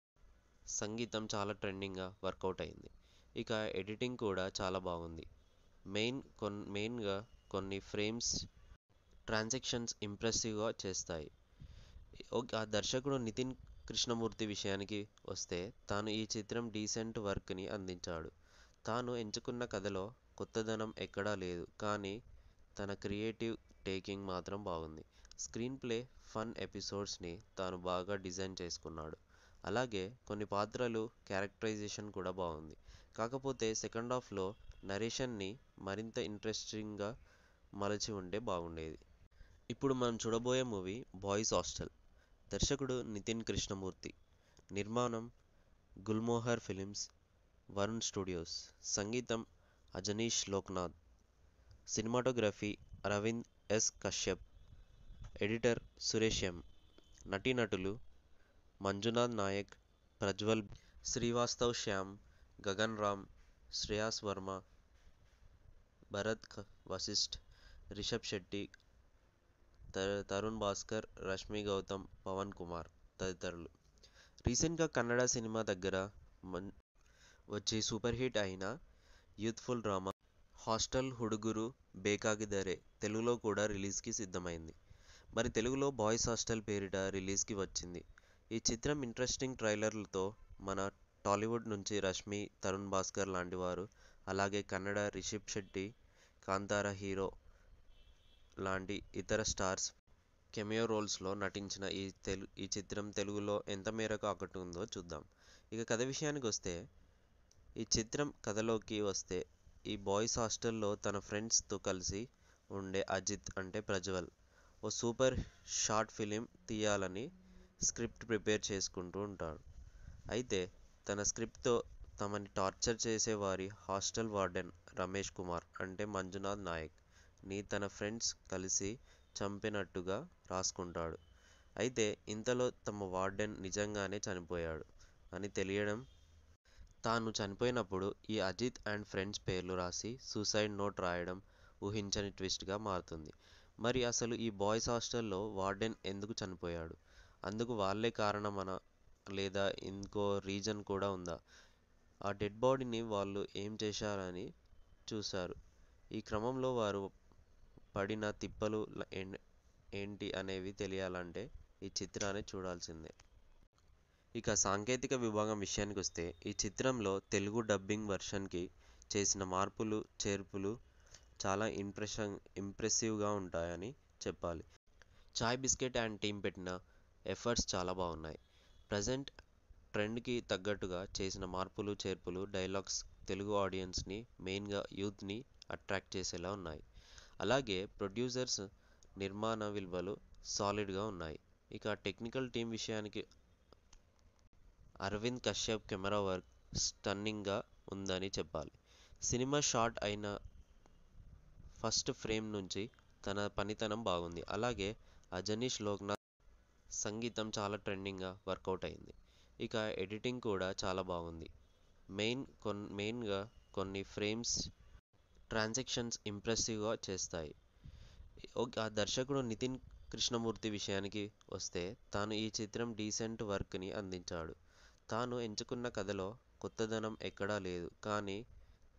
సంగీతం చాలా ట్రెండింగ్గా వర్కౌట్ అయింది ఇక ఎడిటింగ్ కూడా చాలా బాగుంది మెయిన్ కొన్ మెయిన్గా కొన్ని ఫ్రేమ్స్ ట్రాన్సాక్షన్స్ ఇంప్రెసివ్గా చేస్తాయి ఆ దర్శకుడు నితిన్ కృష్ణమూర్తి విషయానికి వస్తే తాను ఈ చిత్రం డీసెంట్ వర్క్ని అందించాడు తాను ఎంచుకున్న కథలో కొత్తదనం ఎక్కడా లేదు కానీ తన క్రియేటివ్ టేకింగ్ మాత్రం బాగుంది స్క్రీన్ ప్లే ఫన్ ఎపిసోడ్స్ని తాను బాగా డిజైన్ చేసుకున్నాడు అలాగే కొన్ని పాత్రలు క్యారెక్టరైజేషన్ కూడా బాగుంది కాకపోతే సెకండ్ హాఫ్లో నరేషన్ని మరింత ఇంట్రెస్టింగ్గా మలచి ఉంటే బాగుండేది ఇప్పుడు మనం చూడబోయే మూవీ బాయ్స్ హాస్టల్ దర్శకుడు నితిన్ కృష్ణమూర్తి నిర్మాణం గుల్మోహర్ ఫిలిమ్స్ వరుణ్ స్టూడియోస్ సంగీతం Ajaneesh Loknath cinematography Aravind S Kashyap editor Suresh M నటీనటులు మంజునాథ్ నాయక్ ప్రజ్వల్ శ్రీవాస్తవ్ శ్యామ్ గగన్ రామ్ శ్రేయాస్ వర్మ భరత్ వశిష్ఠ్ రిషబ్ శెట్టి తరుణ్ భాస్కర్ రష్మి గౌతమ్ పవన్ కుమార్ తదితరులు రీసెంట్గా కన్నడ సినిమా దగ్గర మన్ వచ్చి సూపర్ హిట్ అయిన youthful drama hostel Hudugaru Bekagiddare తెలుగులో కూడా రిలీజ్కి సిద్ధమైంది మరి తెలుగులో బాయ్స్ హాస్టల్ పేరిట రిలీజ్కి వచ్చింది ఈ చిత్రం ఇంట్రెస్టింగ్ ట్రైలర్లతో మన టాలీవుడ్ నుంచి రష్మి తరుణ్ భాస్కర్ లాంటి వారు అలాగే కన్నడ రిషబ్ శెట్టి కాంతార హీరో లాంటి ఇతర స్టార్స్ కెమియో రోల్స్లో నటించిన ఈ తెలు ఈ చిత్రం తెలుగులో ఎంత మేరకు ఉందో చూద్దాం ఇక కథ విషయానికి వస్తే ఈ చిత్రం కథలోకి వస్తే ఈ బాయ్స్ హాస్టల్లో తన ఫ్రెండ్స్తో కలిసి ఉండే అజిత్ అంటే ప్రజ్వల్ ఓ సూపర్ షార్ట్ ఫిలిం తీయాలని స్క్రిప్ట్ ప్రిపేర్ చేసుకుంటూ ఉంటాడు అయితే తన స్క్రిప్ట్తో తమని టార్చర్ చేసేవారి హాస్టల్ వార్డెన్ రమేష్ కుమార్ అంటే మంజునాథ్ నాయక్ ని తన ఫ్రెండ్స్ కలిసి చంపినట్టుగా రాసుకుంటాడు అయితే ఇంతలో తమ వార్డెన్ నిజంగానే చనిపోయాడు అని తెలియడం తాను చనిపోయినప్పుడు ఈ అజిత్ అండ్ ఫ్రెండ్స్ పేర్లు రాసి సూసైడ్ నోట్ రాయడం ఊహించని ట్విస్ట్గా మారుతుంది మరి అసలు ఈ బాయ్స్ హాస్టల్లో వార్డెన్ ఎందుకు చనిపోయాడు అందుకు వాళ్ళే కారణమన లేదా ఇంకో రీజన్ కూడా ఉందా ఆ డెడ్ బాడీని వాళ్ళు ఏం చేశారని చూశారు ఈ క్రమంలో వారు పడిన తిప్పలు ఏంటి అనేవి తెలియాలంటే ఈ చిత్రాన్ని చూడాల్సిందే ఇక సాంకేతిక విభాగం విషయానికి వస్తే ఈ చిత్రంలో తెలుగు డబ్బింగ్ వెర్షన్కి చేసిన మార్పులు చేర్పులు చాలా ఇంప్రెషన్ ఇంప్రెసివ్గా ఉంటాయని చెప్పాలి చాయ్ బిస్కెట్ అండ్ టీమ్ పెట్టిన ఎఫర్ట్స్ చాలా బాగున్నాయి ప్రజెంట్ ట్రెండ్కి తగ్గట్టుగా చేసిన మార్పులు చేర్పులు డైలాగ్స్ తెలుగు ఆడియన్స్ని మెయిన్గా యూత్ని అట్రాక్ట్ చేసేలా ఉన్నాయి అలాగే ప్రొడ్యూసర్స్ నిర్మాణ విలువలు సాలిడ్గా ఉన్నాయి ఇక టెక్నికల్ టీం విషయానికి అరవింద్ కశ్యప్ కెమెరా వర్క్ స్టన్నింగ్గా ఉందని చెప్పాలి సినిమా షార్ట్ అయిన ఫస్ట్ ఫ్రేమ్ నుంచి తన పనితనం బాగుంది అలాగే అజనీష్ లోక్నాథ్ సంగీతం చాలా ట్రెండింగ్గా వర్కౌట్ అయింది ఇక ఎడిటింగ్ కూడా చాలా బాగుంది మెయిన్ కొన్ మెయిన్గా కొన్ని ఫ్రేమ్స్ ట్రాన్సాక్షన్స్ ఇంప్రెసివ్గా చేస్తాయి ఆ దర్శకుడు నితిన్ కృష్ణమూర్తి విషయానికి వస్తే తాను ఈ చిత్రం డీసెంట్ వర్క్ని అందించాడు తాను ఎంచుకున్న కథలో కొత్తదనం ఎక్కడా లేదు కానీ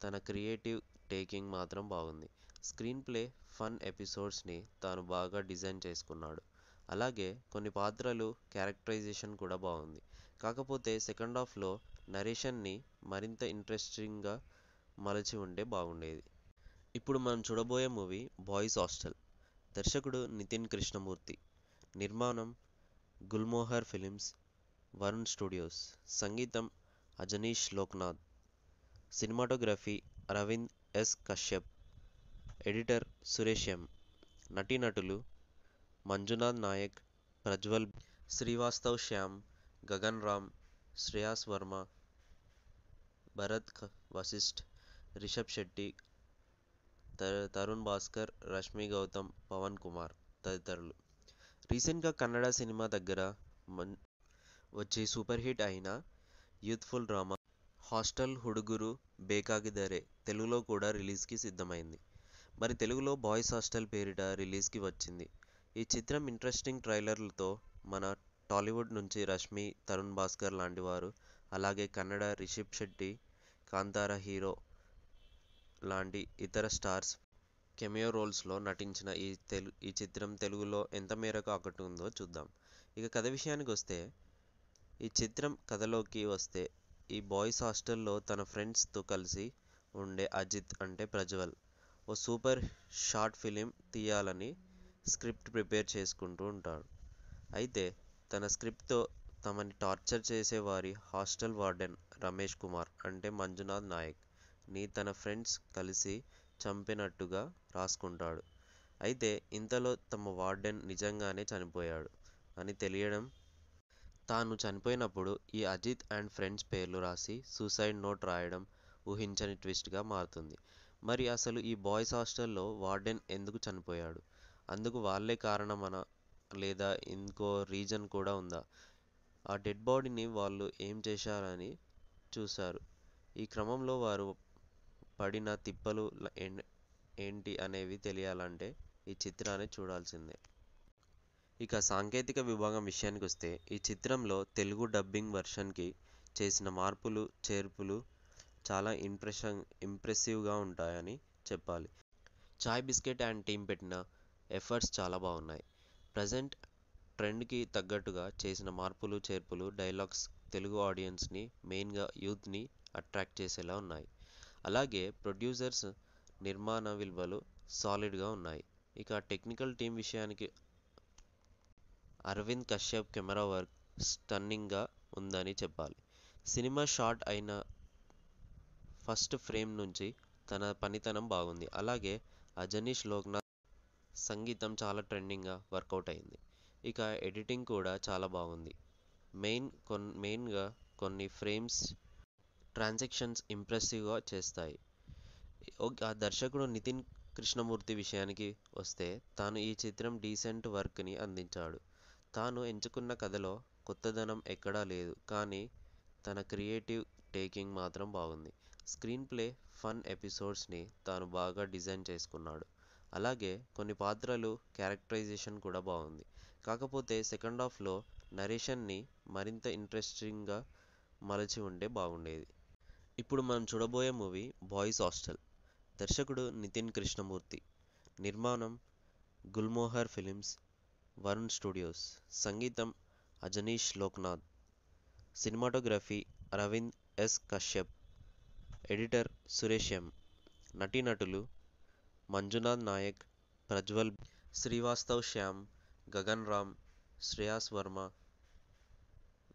తన క్రియేటివ్ టేకింగ్ మాత్రం బాగుంది స్క్రీన్ ప్లే ఫన్ ఎపిసోడ్స్ని తాను బాగా డిజైన్ చేసుకున్నాడు అలాగే కొన్ని పాత్రలు క్యారెక్టరైజేషన్ కూడా బాగుంది కాకపోతే సెకండ్ హాఫ్లో నరేషన్ని మరింత ఇంట్రెస్టింగ్గా మలచి ఉంటే బాగుండేది ఇప్పుడు మనం చూడబోయే మూవీ బాయ్స్ హాస్టల్ దర్శకుడు నితిన్ కృష్ణమూర్తి నిర్మాణం గుల్మోహర్ ఫిలిమ్స్ వరుణ్ స్టూడియోస్ సంగీతం Ajaneesh Loknath cinematography Aravind S Kashyap editor Suresh M నటీనటులు మంజునాథ్ నాయక్ ప్రజ్వల్ శ్రీవాస్తవ్ శ్యామ్ గగన్ రామ్ శ్రేయాస్ వర్మ భరత్ వశిష్ఠ్ రిషబ్ శెట్టి తరుణ్ భాస్కర్ రష్మి గౌతమ్ పవన్ కుమార్ తదితరులు రీసెంట్గా కన్నడ సినిమా దగ్గర వచ్చి సూపర్ హిట్ అయిన youthful drama hostel Hudugaru Bekagiddare తెలుగులో కూడా రిలీజ్కి సిద్ధమైంది మరి తెలుగులో బాయ్స్ హాస్టల్ పేరిట రిలీజ్కి వచ్చింది ఈ చిత్రం ఇంట్రెస్టింగ్ ట్రైలర్లతో మన టాలీవుడ్ నుంచి రష్మి తరుణ్ భాస్కర్ లాంటి వారు అలాగే కన్నడ రిషబ్ శెట్టి కాంతార హీరో లాంటి ఇతర స్టార్స్ కెమియో రోల్స్లో నటించిన ఈ తెలు ఈ చిత్రం తెలుగులో ఎంత మేరకు ఆకట్టుకుందో చూద్దాం ఇక కథ విషయానికి వస్తే ఈ చిత్రం కథలోకి వస్తే ఈ బాయ్స్ హాస్టల్లో తన ఫ్రెండ్స్తో కలిసి ఉండే అజిత్ అంటే ప్రజ్వల్ ఓ సూపర్ షార్ట్ ఫిలిం తీయాలని స్క్రిప్ట్ ప్రిపేర్ చేసుకుంటూ ఉంటాడు అయితే తన స్క్రిప్ట్తో తమని టార్చర్ చేసేవారి హాస్టల్ వార్డెన్ రమేష్ కుమార్ అంటే మంజునాథ్ నాయక్ ని తన ఫ్రెండ్స్ కలిసి చంపినట్టుగా రాసుకుంటాడు అయితే ఇంతలో తమ వార్డెన్ నిజంగానే చనిపోయాడు అని తెలియడం తాను చనిపోయినప్పుడు ఈ అజిత్ అండ్ ఫ్రెండ్స్ పేర్లు రాసి సూసైడ్ నోట్ రాయడం ఊహించని ట్విస్ట్గా మారుతుంది మరి అసలు ఈ బాయ్స్ హాస్టల్లో వార్డెన్ ఎందుకు చనిపోయాడు అందుకు వాళ్ళే కారణమన లేదా ఇంకో రీజన్ కూడా ఉందా ఆ డెడ్ బాడీని వాళ్ళు ఏం చేశారని చూశారు ఈ క్రమంలో వారు పడిన తిప్పలు ఏంటి అనేవి తెలియాలంటే ఈ చిత్రాన్ని చూడాల్సిందే ఇక సాంకేతిక విభాగం విషయానికి వస్తే ఈ చిత్రంలో తెలుగు డబ్బింగ్ వెర్షన్కి చేసిన మార్పులు చేర్పులు చాలా ఇంప్రెషన్ ఇంప్రెసివ్గా ఉంటాయని చెప్పాలి చాయ్ బిస్కెట్ అండ్ టీమ్ పెట్టిన ఎఫర్ట్స్ చాలా బాగున్నాయి ప్రజెంట్ ట్రెండ్కి తగ్గట్టుగా చేసిన మార్పులు చేర్పులు డైలాగ్స్ తెలుగు ఆడియన్స్ని మెయిన్గా యూత్ని అట్రాక్ట్ చేసేలా ఉన్నాయి అలాగే ప్రొడ్యూసర్స్ నిర్మాణ విలువలు సాలిడ్గా ఉన్నాయి ఇక టెక్నికల్ టీం విషయానికి అరవింద్ కశ్యప్ కెమెరా వర్క్ స్టన్నింగ్గా ఉందని చెప్పాలి సినిమా షార్ట్ అయిన ఫస్ట్ ఫ్రేమ్ నుంచి తన పనితనం బాగుంది అలాగే అజనీష్ లోక్నాథ్ సంగీతం చాలా ట్రెండింగ్గా వర్కౌట్ అయింది ఇక ఎడిటింగ్ కూడా చాలా బాగుంది మెయిన్ కొన్ మెయిన్గా కొన్ని ఫ్రేమ్స్ ట్రాన్సాక్షన్స్ ఇంప్రెసివ్గా చేస్తాయి ఆ దర్శకుడు నితిన్ కృష్ణమూర్తి విషయానికి వస్తే తాను ఈ చిత్రం డీసెంట్ వర్క్ని అందించాడు తాను ఎంచుకున్న కథలో కొత్తదనం ఎక్కడా లేదు కానీ తన క్రియేటివ్ టేకింగ్ మాత్రం బాగుంది స్క్రీన్ ప్లే ఫన్ ఎపిసోడ్స్ని తాను బాగా డిజైన్ చేసుకున్నాడు అలాగే కొన్ని పాత్రలు క్యారెక్టరైజేషన్ కూడా బాగుంది కాకపోతే సెకండ్ హాఫ్లో నరేషన్ని మరింత ఇంట్రెస్టింగ్గా మలచి ఉంటే బాగుండేది ఇప్పుడు మనం చూడబోయే మూవీ బాయ్స్ హాస్టల్ దర్శకుడు నితిన్ కృష్ణమూర్తి నిర్మాణం గుల్మోహర్ ఫిలిమ్స్ వరుణ్ స్టూడియోస్ సంగీతం Ajaneesh Loknath cinematography Aravind S Kashyap editor Suresh M నటీనటులు మంజునాథ్ నాయక్ ప్రజ్వల్ శ్రీవాస్తవ్ శ్యామ్ గగన్ రామ్ శ్రేయాస్ వర్మ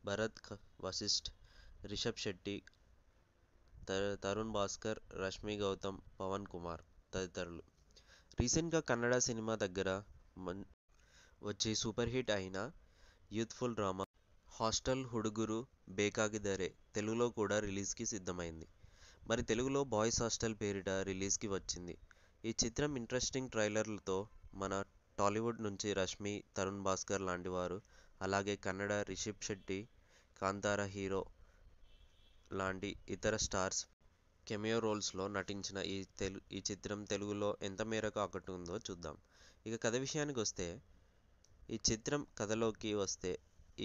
భరత్ వశిష్ఠ్ రిషబ్ శెట్టి తరుణ్ భాస్కర్ రష్మి గౌతమ్ పవన్ కుమార్ తదితరులు రీసెంట్గా కన్నడ సినిమా దగ్గర మన్ వచ్చి సూపర్ హిట్ అయిన youthful drama hostel Hudugaru Bekagiddare తెలుగులో కూడా రిలీజ్కి సిద్ధమైంది మరి తెలుగులో బాయ్స్ హాస్టల్ పేరిట రిలీజ్కి వచ్చింది ఈ చిత్రం ఇంట్రెస్టింగ్ ట్రైలర్లతో మన టాలీవుడ్ నుంచి రష్మి తరుణ్ భాస్కర్ లాంటి వారు అలాగే కన్నడ రిషబ్ శెట్టి కాంతార హీరో లాంటి ఇతర స్టార్స్ కెమియో రోల్స్లో నటించిన ఈ తెలు ఈ చిత్రం తెలుగులో ఎంత మేరకు ఆకట్టుకుందో చూద్దాం ఇక కథ విషయానికి వస్తే ఈ చిత్రం కథలోకి వస్తే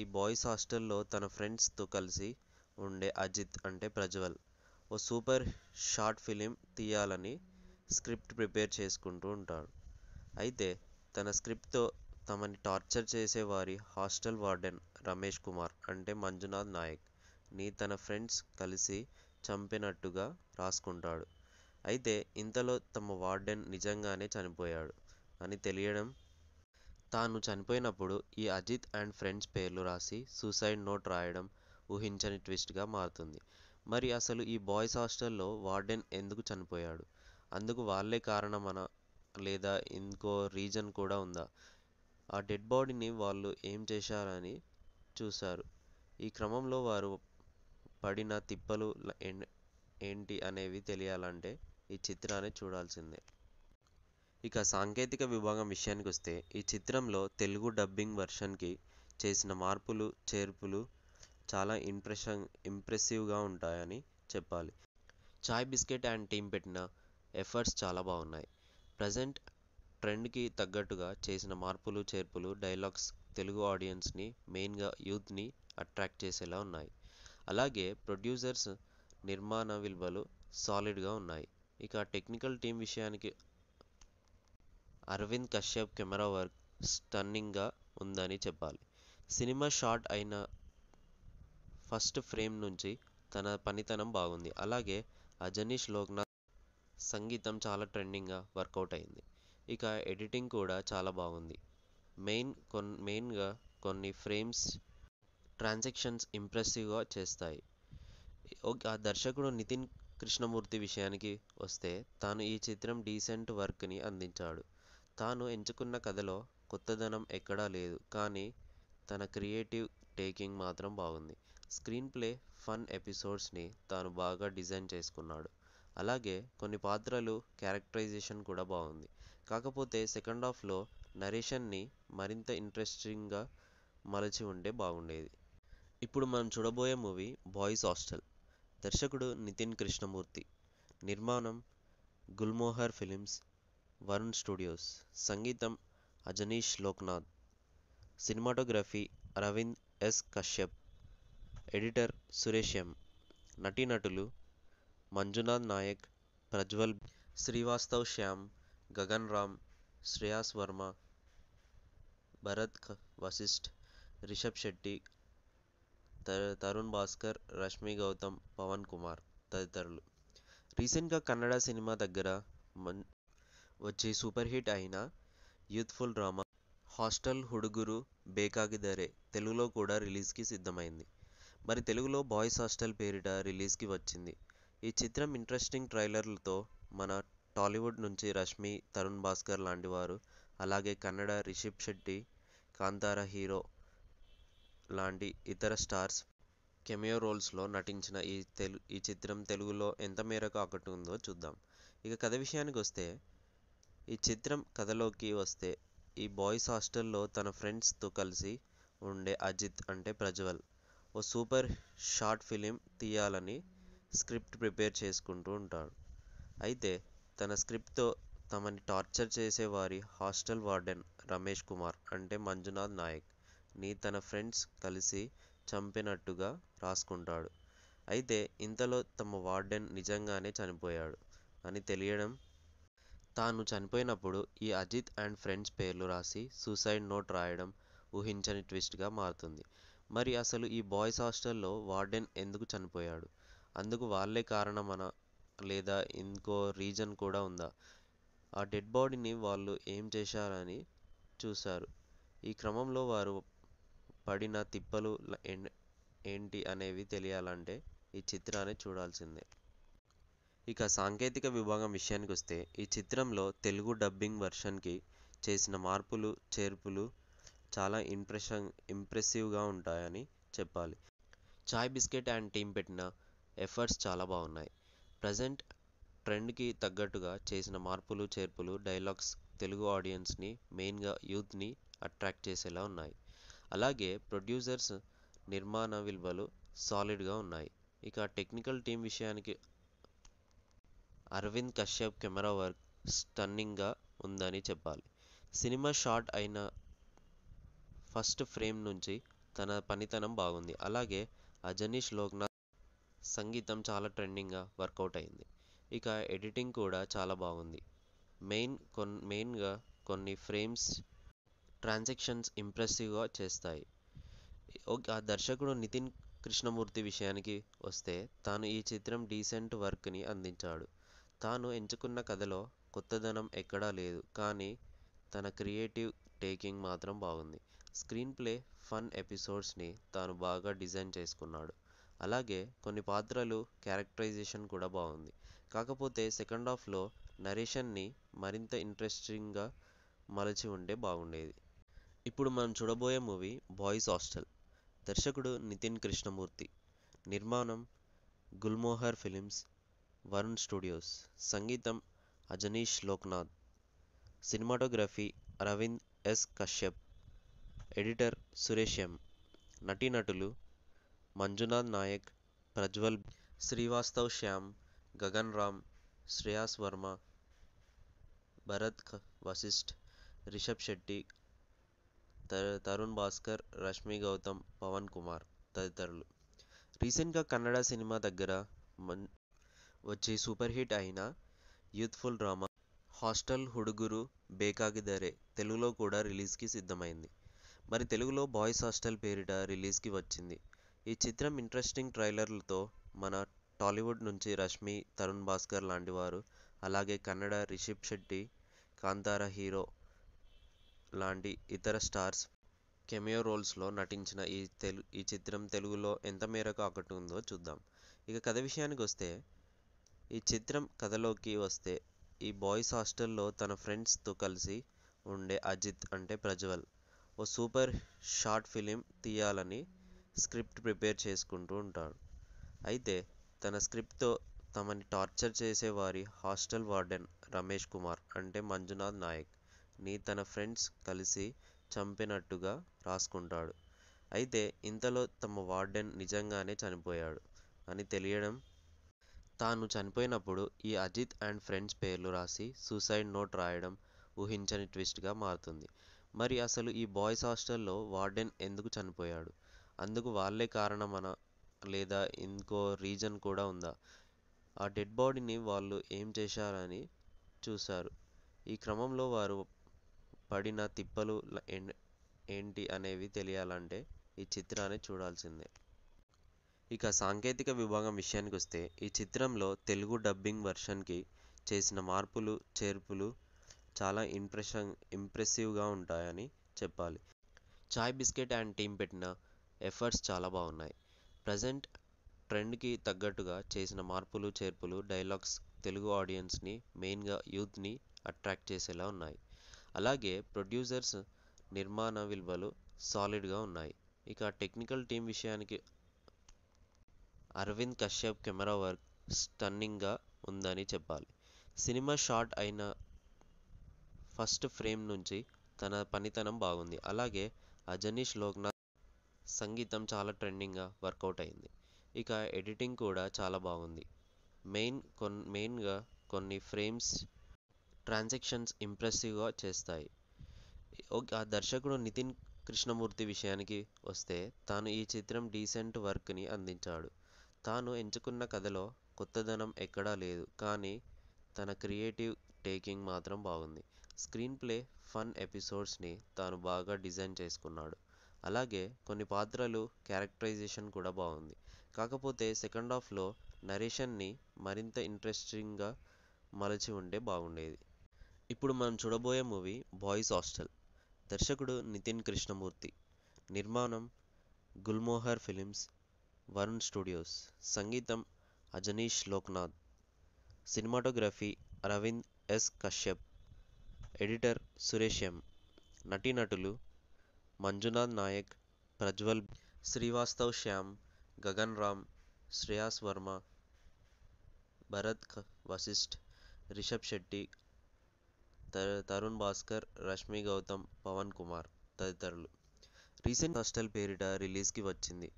ఈ బాయ్స్ హాస్టల్లో తన ఫ్రెండ్స్తో కలిసి ఉండే అజిత్ అంటే ప్రజ్వల్ ఓ సూపర్ షార్ట్ ఫిలిం తీయాలని స్క్రిప్ట్ ప్రిపేర్ చేసుకుంటూ ఉంటాడు అయితే తన స్క్రిప్ట్తో తమని టార్చర్ చేసేవారి హాస్టల్ వార్డెన్ రమేష్ కుమార్ అంటే మంజునాథ్ నాయక్ ని తన ఫ్రెండ్స్ కలిసి చంపినట్టుగా రాసుకుంటాడు అయితే ఇంతలో తమ వార్డెన్ నిజంగానే చనిపోయాడు అని తెలియడం తాను చనిపోయినప్పుడు ఈ అజిత్ అండ్ ఫ్రెండ్స్ పేర్లు రాసి సూసైడ్ నోట్ రాయడం ఊహించని ట్విస్ట్గా మారుతుంది మరి అసలు ఈ బాయ్స్ హాస్టల్లో వార్డెన్ ఎందుకు చనిపోయాడు అందుకు వాళ్ళే కారణమన లేదా ఇంకో రీజన్ కూడా ఉందా ఆ డెడ్ బాడీని వాళ్ళు ఏం చేశారని చూశారు ఈ క్రమంలో వారు పడిన తిప్పలు ఏంటి అనేవి తెలియాలంటే ఈ చిత్రాన్ని చూడాల్సిందే ఇక సాంకేతిక విభాగం విషయానికి వస్తే ఈ చిత్రంలో తెలుగు డబ్బింగ్ వెర్షన్కి చేసిన మార్పులు చేర్పులు చాలా ఇంప్రెషన్ ఇంప్రెసివ్గా ఉంటాయని చెప్పాలి చాయ్ బిస్కెట్ అండ్ టీమ్ పెట్టిన ఎఫర్ట్స్ చాలా బాగున్నాయి ప్రజెంట్ ట్రెండ్కి తగ్గట్టుగా చేసిన మార్పులు చేర్పులు డైలాగ్స్ తెలుగు ఆడియన్స్ని మెయిన్గా యూత్ని అట్రాక్ట్ చేసేలా ఉన్నాయి అలాగే ప్రొడ్యూసర్స్ నిర్మాణ విలువలు సాలిడ్గా ఉన్నాయి ఇక టెక్నికల్ టీం విషయానికి అరవింద్ కశ్యప్ కెమెరా వర్క్ స్టన్నింగ్గా ఉందని చెప్పాలి సినిమా షార్ట్ అయిన ఫస్ట్ ఫ్రేమ్ నుంచి తన పనితనం బాగుంది అలాగే అజనీష్ లోక్నాథ్ సంగీతం చాలా ట్రెండింగ్గా వర్కౌట్ అయింది ఇక ఎడిటింగ్ కూడా చాలా బాగుంది మెయిన్ కొన్ మెయిన్గా కొన్ని ఫ్రేమ్స్ ట్రాన్సాక్షన్స్ ఇంప్రెసివ్గా చేస్తాయి ఆ దర్శకుడు నితిన్ కృష్ణమూర్తి విషయానికి వస్తే తాను ఈ చిత్రం డీసెంట్ వర్క్ని అందించాడు తాను ఎంచుకున్న కథలో కొత్తదనం ఎక్కడా లేదు కానీ తన క్రియేటివ్ టేకింగ్ మాత్రం బాగుంది స్క్రీన్ ప్లే ఫన్ ఎపిసోడ్స్ని తాను బాగా డిజైన్ చేసుకున్నాడు అలాగే కొన్ని పాత్రలు క్యారెక్టరైజేషన్ కూడా బాగుంది కాకపోతే సెకండ్ హాఫ్లో నరేషన్ని మరింత ఇంట్రెస్టింగ్గా మలచి ఉంటే బాగుండేది ఇప్పుడు మనం చూడబోయే మూవీ బాయ్స్ హాస్టల్ దర్శకుడు నితిన్ కృష్ణమూర్తి నిర్మాణం గుల్మోహర్ ఫిలిమ్స్ వరుణ్ స్టూడియోస్ సంగీతం Ajaneesh Loknath cinematography Aravind S Kashyap editor Suresh M నటీనటులు మంజునాథ్ నాయక్ ప్రజ్వల్ శ్రీవాస్తవ్ శ్యామ్ గగన్ రామ్ శ్రేయాస్ వర్మ భరత్ వశిష్ఠ్ రిషబ్ శెట్టి తరుణ్ భాస్కర్ రష్మి గౌతమ్ పవన్ కుమార్ తదితరులు రీసెంట్గా కన్నడ సినిమా దగ్గర మన్ వచ్చి సూపర్ హిట్ అయిన youthful drama hostel Hudugaru Bekagiddare తెలుగులో కూడా రిలీజ్కి సిద్ధమైంది మరి తెలుగులో బాయ్స్ హాస్టల్ పేరిట రిలీజ్కి వచ్చింది ఈ చిత్రం ఇంట్రెస్టింగ్ ట్రైలర్లతో మన టాలీవుడ్ నుంచి రష్మి తరుణ్ భాస్కర్ లాంటి వారు అలాగే కన్నడ రిషబ్ శెట్టి కాంతార హీరో లాంటి ఇతర స్టార్స్ కెమియో రోల్స్లో నటించిన ఈ తెలు ఈ చిత్రం తెలుగులో ఎంత మేరకు ఆకట్టుకుందో చూద్దాం ఇక కథ విషయానికి వస్తే ఈ చిత్రం కథలోకి వస్తే ఈ బాయ్స్ హాస్టల్లో తన ఫ్రెండ్స్తో కలిసి ఉండే అజిత్ అంటే ప్రజ్వల్ ఓ సూపర్ షార్ట్ ఫిలిం తీయాలని స్క్రిప్ట్ ప్రిపేర్ చేసుకుంటూ ఉంటాడు అయితే తన స్క్రిప్ట్తో తమని టార్చర్ చేసేవారి హాస్టల్ వార్డెన్ రమేష్ కుమార్ అంటే మంజునాథ్ నాయక్ ని తన ఫ్రెండ్స్ కలిసి చంపినట్టుగా రాసుకుంటాడు అయితే ఇంతలో తమ వార్డెన్ నిజంగానే చనిపోయాడు అని తెలియడం తాను చనిపోయినప్పుడు ఈ అజిత్ అండ్ ఫ్రెండ్స్ పేర్లు రాసి సూసైడ్ నోట్ రాయడం ఊహించని ట్విస్ట్గా మారుతుంది మరి అసలు ఈ బాయ్స్ హాస్టల్లో వార్డెన్ ఎందుకు చనిపోయాడు అందుకు వాళ్ళే కారణమన లేదా ఇంకో రీజన్ కూడా ఉందా ఆ డెడ్ బాడీని వాళ్ళు ఏం చేశారని చూశారు ఈ క్రమంలో వారు పడిన తిప్పలు ఏంటి అనేవి తెలియాలంటే ఈ చిత్రాన్ని చూడాల్సిందే ఇక సాంకేతిక విభాగం విషయానికి వస్తే ఈ చిత్రంలో తెలుగు డబ్బింగ్ వెర్షన్కి చేసిన మార్పులు చేర్పులు చాలా ఇంప్రెషన్ ఇంప్రెసివ్గా ఉంటాయని చెప్పాలి చాయ్ బిస్కెట్ అండ్ టీమ్ పెట్టిన ఎఫర్ట్స్ చాలా బాగున్నాయి ప్రజెంట్ ట్రెండ్కి తగ్గట్టుగా చేసిన మార్పులు చేర్పులు డైలాగ్స్ తెలుగు ఆడియన్స్ని మెయిన్గా యూత్ని అట్రాక్ట్ చేసేలా ఉన్నాయి అలాగే ప్రొడ్యూసర్స్ నిర్మాణ విలువలు సాలిడ్గా ఉన్నాయి ఇక టెక్నికల్ టీం విషయానికి అరవింద్ కశ్యప్ కెమెరా వర్క్ స్టన్నింగ్గా ఉందని చెప్పాలి సినిమా షార్ట్ అయిన ఫస్ట్ ఫ్రేమ్ నుంచి తన పనితనం బాగుంది అలాగే అజనీష్ లోక్నాథ్ సంగీతం చాలా ట్రెండింగ్గా వర్కౌట్ అయింది ఇక ఎడిటింగ్ కూడా చాలా బాగుంది మెయిన్ కొన్ మెయిన్గా కొన్ని ఫ్రేమ్స్ ట్రాన్సాక్షన్స్ ఇంప్రెసివ్గా చేస్తాయి ఆ దర్శకుడు నితిన్ కృష్ణమూర్తి విషయానికి వస్తే తాను ఈ చిత్రం డీసెంట్ వర్క్ని అందించాడు తాను ఎంచుకున్న కథలో కొత్తదనం ఎక్కడా లేదు కానీ తన క్రియేటివ్ టేకింగ్ మాత్రం బాగుంది స్క్రీన్ ప్లే ఫన్ ఎపిసోడ్స్ని తాను బాగా డిజైన్ చేసుకున్నాడు అలాగే కొన్ని పాత్రలు క్యారెక్టరైజేషన్ కూడా బాగుంది కాకపోతే సెకండ్ హాఫ్లో నరేషన్ని మరింత ఇంట్రెస్టింగ్గా మలచి ఉంటే బాగుండేది ఇప్పుడు మనం చూడబోయే మూవీ బాయ్స్ హాస్టల్ దర్శకుడు నితిన్ కృష్ణమూర్తి నిర్మాణం గుల్మోహర్ ఫిలిమ్స్ వరుణ్ స్టూడియోస్ సంగీతం Ajaneesh Loknath cinematography Aravind S Kashyap editor Suresh M నటీనటులు మంజునాథ్ నాయక్ ప్రజ్వల్ శ్రీవాస్తవ్ శ్యామ్ గగన్ రామ్ శ్రేయాస్ వర్మ భరత్ వశిష్ట్ రిషబ్ శెట్టి తరుణ్ భాస్కర్ రష్మి గౌతమ్ పవన్ కుమార్ తదితరులు రీసెంట్గా కన్నడ సినిమా దగ్గర మన్ వచ్చి సూపర్ హిట్ అయిన youthful drama hostel Hudugaru Bekagiddare తెలుగులో కూడా రిలీజ్కి సిద్ధమైంది మరి తెలుగులో బాయ్స్ హాస్టల్ పేరిట రిలీజ్కి వచ్చింది ఈ చిత్రం ఇంట్రెస్టింగ్ ట్రైలర్లతో మన టాలీవుడ్ నుంచి రష్మి తరుణ్ భాస్కర్ లాంటి వారు అలాగే కన్నడ రిషబ్ శెట్టి కాంతార హీరో లాంటి ఇతర స్టార్స్ కెమియో రోల్స్లో నటించిన ఈ తెలు ఈ చిత్రం తెలుగులో ఎంత మేరకు ఆకట్టుకుందో చూద్దాం ఇక కథ విషయానికి వస్తే ఈ చిత్రం కథలోకి వస్తే ఈ బాయ్స్ హాస్టల్లో తన ఫ్రెండ్స్తో కలిసి ఉండే అజిత్ అంటే ప్రజ్వల్ ఓ సూపర్ షార్ట్ ఫిలిం తీయాలని స్క్రిప్ట్ ప్రిపేర్ చేసుకుంటూ ఉంటాడు అయితే తన స్క్రిప్ట్తో తమని టార్చర్ చేసేవారి హాస్టల్ వార్డెన్ రమేష్ కుమార్ అంటే మంజునాథ్ నాయక్ ని తన ఫ్రెండ్స్ కలిసి చంపినట్టుగా రాసుకుంటాడు అయితే ఇంతలో తమ వార్డెన్ నిజంగానే చనిపోయాడు అని తెలియడం తాను చనిపోయినప్పుడు ఈ అజిత్ అండ్ ఫ్రెండ్స్ పేర్లు రాసి సూసైడ్ నోట్ రాయడం ఊహించని ట్విస్ట్గా మారుతుంది మరి అసలు ఈ బాయ్స్ హాస్టల్లో వార్డెన్ ఎందుకు చనిపోయాడు అందుకు వాళ్ళే కారణమనా లేదా ఇంకో రీజన్ కూడా ఉందా ఆ డెడ్ బాడీని వాళ్ళు ఏం చేశారని చూశారు ఈ క్రమంలో వారు పడిన తిప్పలు ఏంటి అనేవి తెలియాలంటే ఈ చిత్రాన్ని చూడాల్సిందే ఇక సాంకేతిక విభాగం విషయానికి వస్తే ఈ చిత్రంలో తెలుగు డబ్బింగ్ వెర్షన్కి చేసిన మార్పులు చేర్పులు చాలా ఇంప్రెషన్ ఇంప్రెసివ్గా ఉంటాయని చెప్పాలి చాయ్ బిస్కెట్ అండ్ టీం పెట్టిన ఎఫర్ట్స్ చాలా బాగున్నాయి ప్రజెంట్ ట్రెండ్కి తగ్గట్టుగా చేసిన మార్పులు చేర్పులు డైలాగ్స్ తెలుగు ఆడియన్స్ని మెయిన్గా యూత్ని అట్రాక్ట్ చేసేలా ఉన్నాయి అలాగే ప్రొడ్యూసర్స్ నిర్మాణ విలువలు సాలిడ్గా ఉన్నాయి ఇక టెక్నికల్ టీం విషయానికి అరవింద్ కశ్యప్ కెమెరా వర్క్ స్టన్నింగ్గా ఉందని చెప్పాలి సినిమా షార్ట్ అయిన ఫస్ట్ ఫ్రేమ్ నుంచి తన పనితనం బాగుంది అలాగే అజనీష్ లోక్నాథ్ సంగీతం చాలా ట్రెండింగ్గా వర్కౌట్ అయింది ఇక ఎడిటింగ్ కూడా చాలా బాగుంది మెయిన్ కొన్ మెయిన్గా కొన్ని ఫ్రేమ్స్ ట్రాన్సాక్షన్స్ ఇంప్రెసివ్గా చేస్తాయి ఆ దర్శకుడు నితిన్ కృష్ణమూర్తి విషయానికి వస్తే తాను ఈ చిత్రం డీసెంట్ వర్క్ని అందించాడు తాను ఎంచుకున్న కథలో కొత్తదనం ఎక్కడా లేదు కానీ తన క్రియేటివ్ టేకింగ్ మాత్రం బాగుంది స్క్రీన్ ప్లే ఫన్ ఎపిసోడ్స్ని తాను బాగా డిజైన్ చేసుకున్నాడు అలాగే కొన్ని పాత్రలు క్యారెక్టరైజేషన్ కూడా బాగుంది కాకపోతే సెకండ్ హాఫ్లో నరేషన్ని మరింత ఇంట్రెస్టింగ్గా మలచి ఉంటే బాగుండేది ఇప్పుడు మనం చూడబోయే మూవీ బాయ్స్ హాస్టల్ దర్శకుడు నితిన్ కృష్ణమూర్తి నిర్మాణం గుల్మోహర్ ఫిలిమ్స్ వరుణ్ స్టూడియోస్ సంగీతం Ajaneesh Loknath cinematography Aravind S Kashyap editor Suresh M నటీనటులు మంజునాథ్ నాయక్ ప్రజ్వల్ శ్రీవాస్తవ్ శ్యామ్ గగన్ రామ్ శ్రేయాస్ వర్మ భరత్ వశిష్ఠ్ రిషబ్ శెట్టి తరుణ్ భాస్కర్ రష్మి గౌతమ్ పవన్ కుమార్ తదితరులు రీసెంట్ హాస్టల్ పేరిట రిలీజ్కి వచ్చింది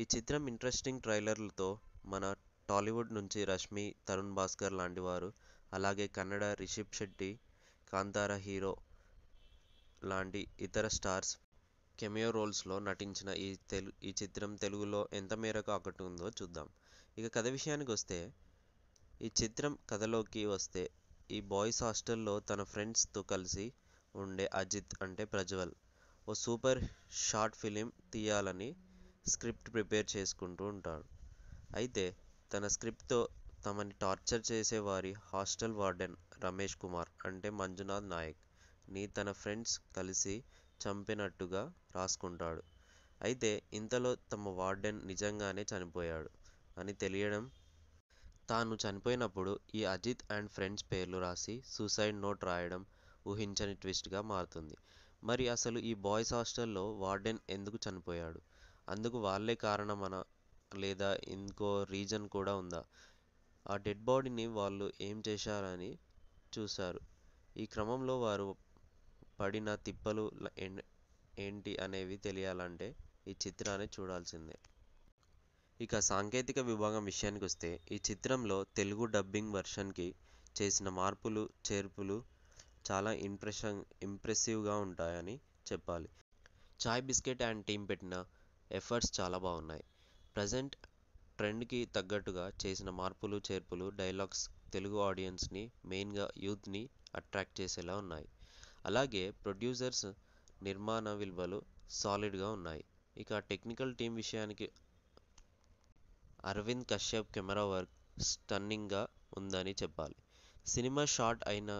ఈ చిత్రం ఇంట్రెస్టింగ్ ట్రైలర్లతో మన టాలీవుడ్ నుంచి రష్మి తరుణ్ భాస్కర్ లాంటి వారు అలాగే కన్నడ రిషబ్ శెట్టి కాంతార హీరో లాంటి ఇతర స్టార్స్ కెమియో రోల్స్లో నటించిన ఈ తెలు ఈ చిత్రం తెలుగులో ఎంత మేరకు ఆకట్టుకుందో చూద్దాం ఇక కథ విషయానికి వస్తే ఈ చిత్రం కథలోకి వస్తే ఈ బాయ్స్ హాస్టల్లో తన ఫ్రెండ్స్తో కలిసి ఉండే అజిత్ అంటే ప్రజ్వల్ ఓ సూపర్ షార్ట్ ఫిలిం తీయాలని స్క్రిప్ట్ ప్రిపేర్ చేసుకుంటూ ఉంటాడు అయితే తన స్క్రిప్ట్తో తమని టార్చర్ చేసేవారి హాస్టల్ వార్డెన్ రమేష్ కుమార్ అంటే మంజునాథ్ నాయక్ ని తన ఫ్రెండ్స్ కలిసి చంపినట్టుగా రాసుకుంటాడు అయితే ఇంతలో తమ వార్డెన్ నిజంగానే చనిపోయాడు అని తెలియడం తాను చనిపోయినప్పుడు ఈ అజిత్ అండ్ ఫ్రెండ్స్ పేర్లు రాసి సూసైడ్ నోట్ రాయడం ఊహించని ట్విస్ట్గా మారుతుంది మరి అసలు ఈ బాయ్స్ హాస్టల్లో వార్డెన్ ఎందుకు చనిపోయాడు అందుకు వాళ్ళే కారణమనా లేదా ఇంకో రీజన్ కూడా ఉందా ఆ డెడ్ బాడీని వాళ్ళు ఏం చేశారని చూశారు ఈ క్రమంలో వారు పడిన తిప్పలు ఏంటి అనేవి తెలియాలంటే ఈ చిత్రాన్ని చూడాల్సిందే ఇక సాంకేతిక విభాగం విషయానికి వస్తే ఈ చిత్రంలో తెలుగు డబ్బింగ్ వర్షన్కి చేసిన మార్పులు చేర్పులు చాలా ఇంప్రెషన్ ఇంప్రెసివ్గా ఉంటాయని చెప్పాలి చాయ్ బిస్కెట్ అండ్ టీమ్ పెట్టిన ఎఫర్ట్స్ చాలా బాగున్నాయి ప్రజెంట్ ట్రెండ్కి తగ్గట్టుగా చేసిన మార్పులు చేర్పులు డైలాగ్స్ తెలుగు ఆడియన్స్ని మెయిన్గా యూత్ని అట్రాక్ట్ చేసేలా ఉన్నాయి అలాగే ప్రొడ్యూసర్స్ నిర్మాణ విలువలు సాలిడ్గా ఉన్నాయి ఇక టెక్నికల్ టీం విషయానికి అరవింద్ కశ్యప్ కెమెరా వర్క్ స్టన్నింగ్గా ఉందని చెప్పాలి సినిమా షార్ట్ అయిన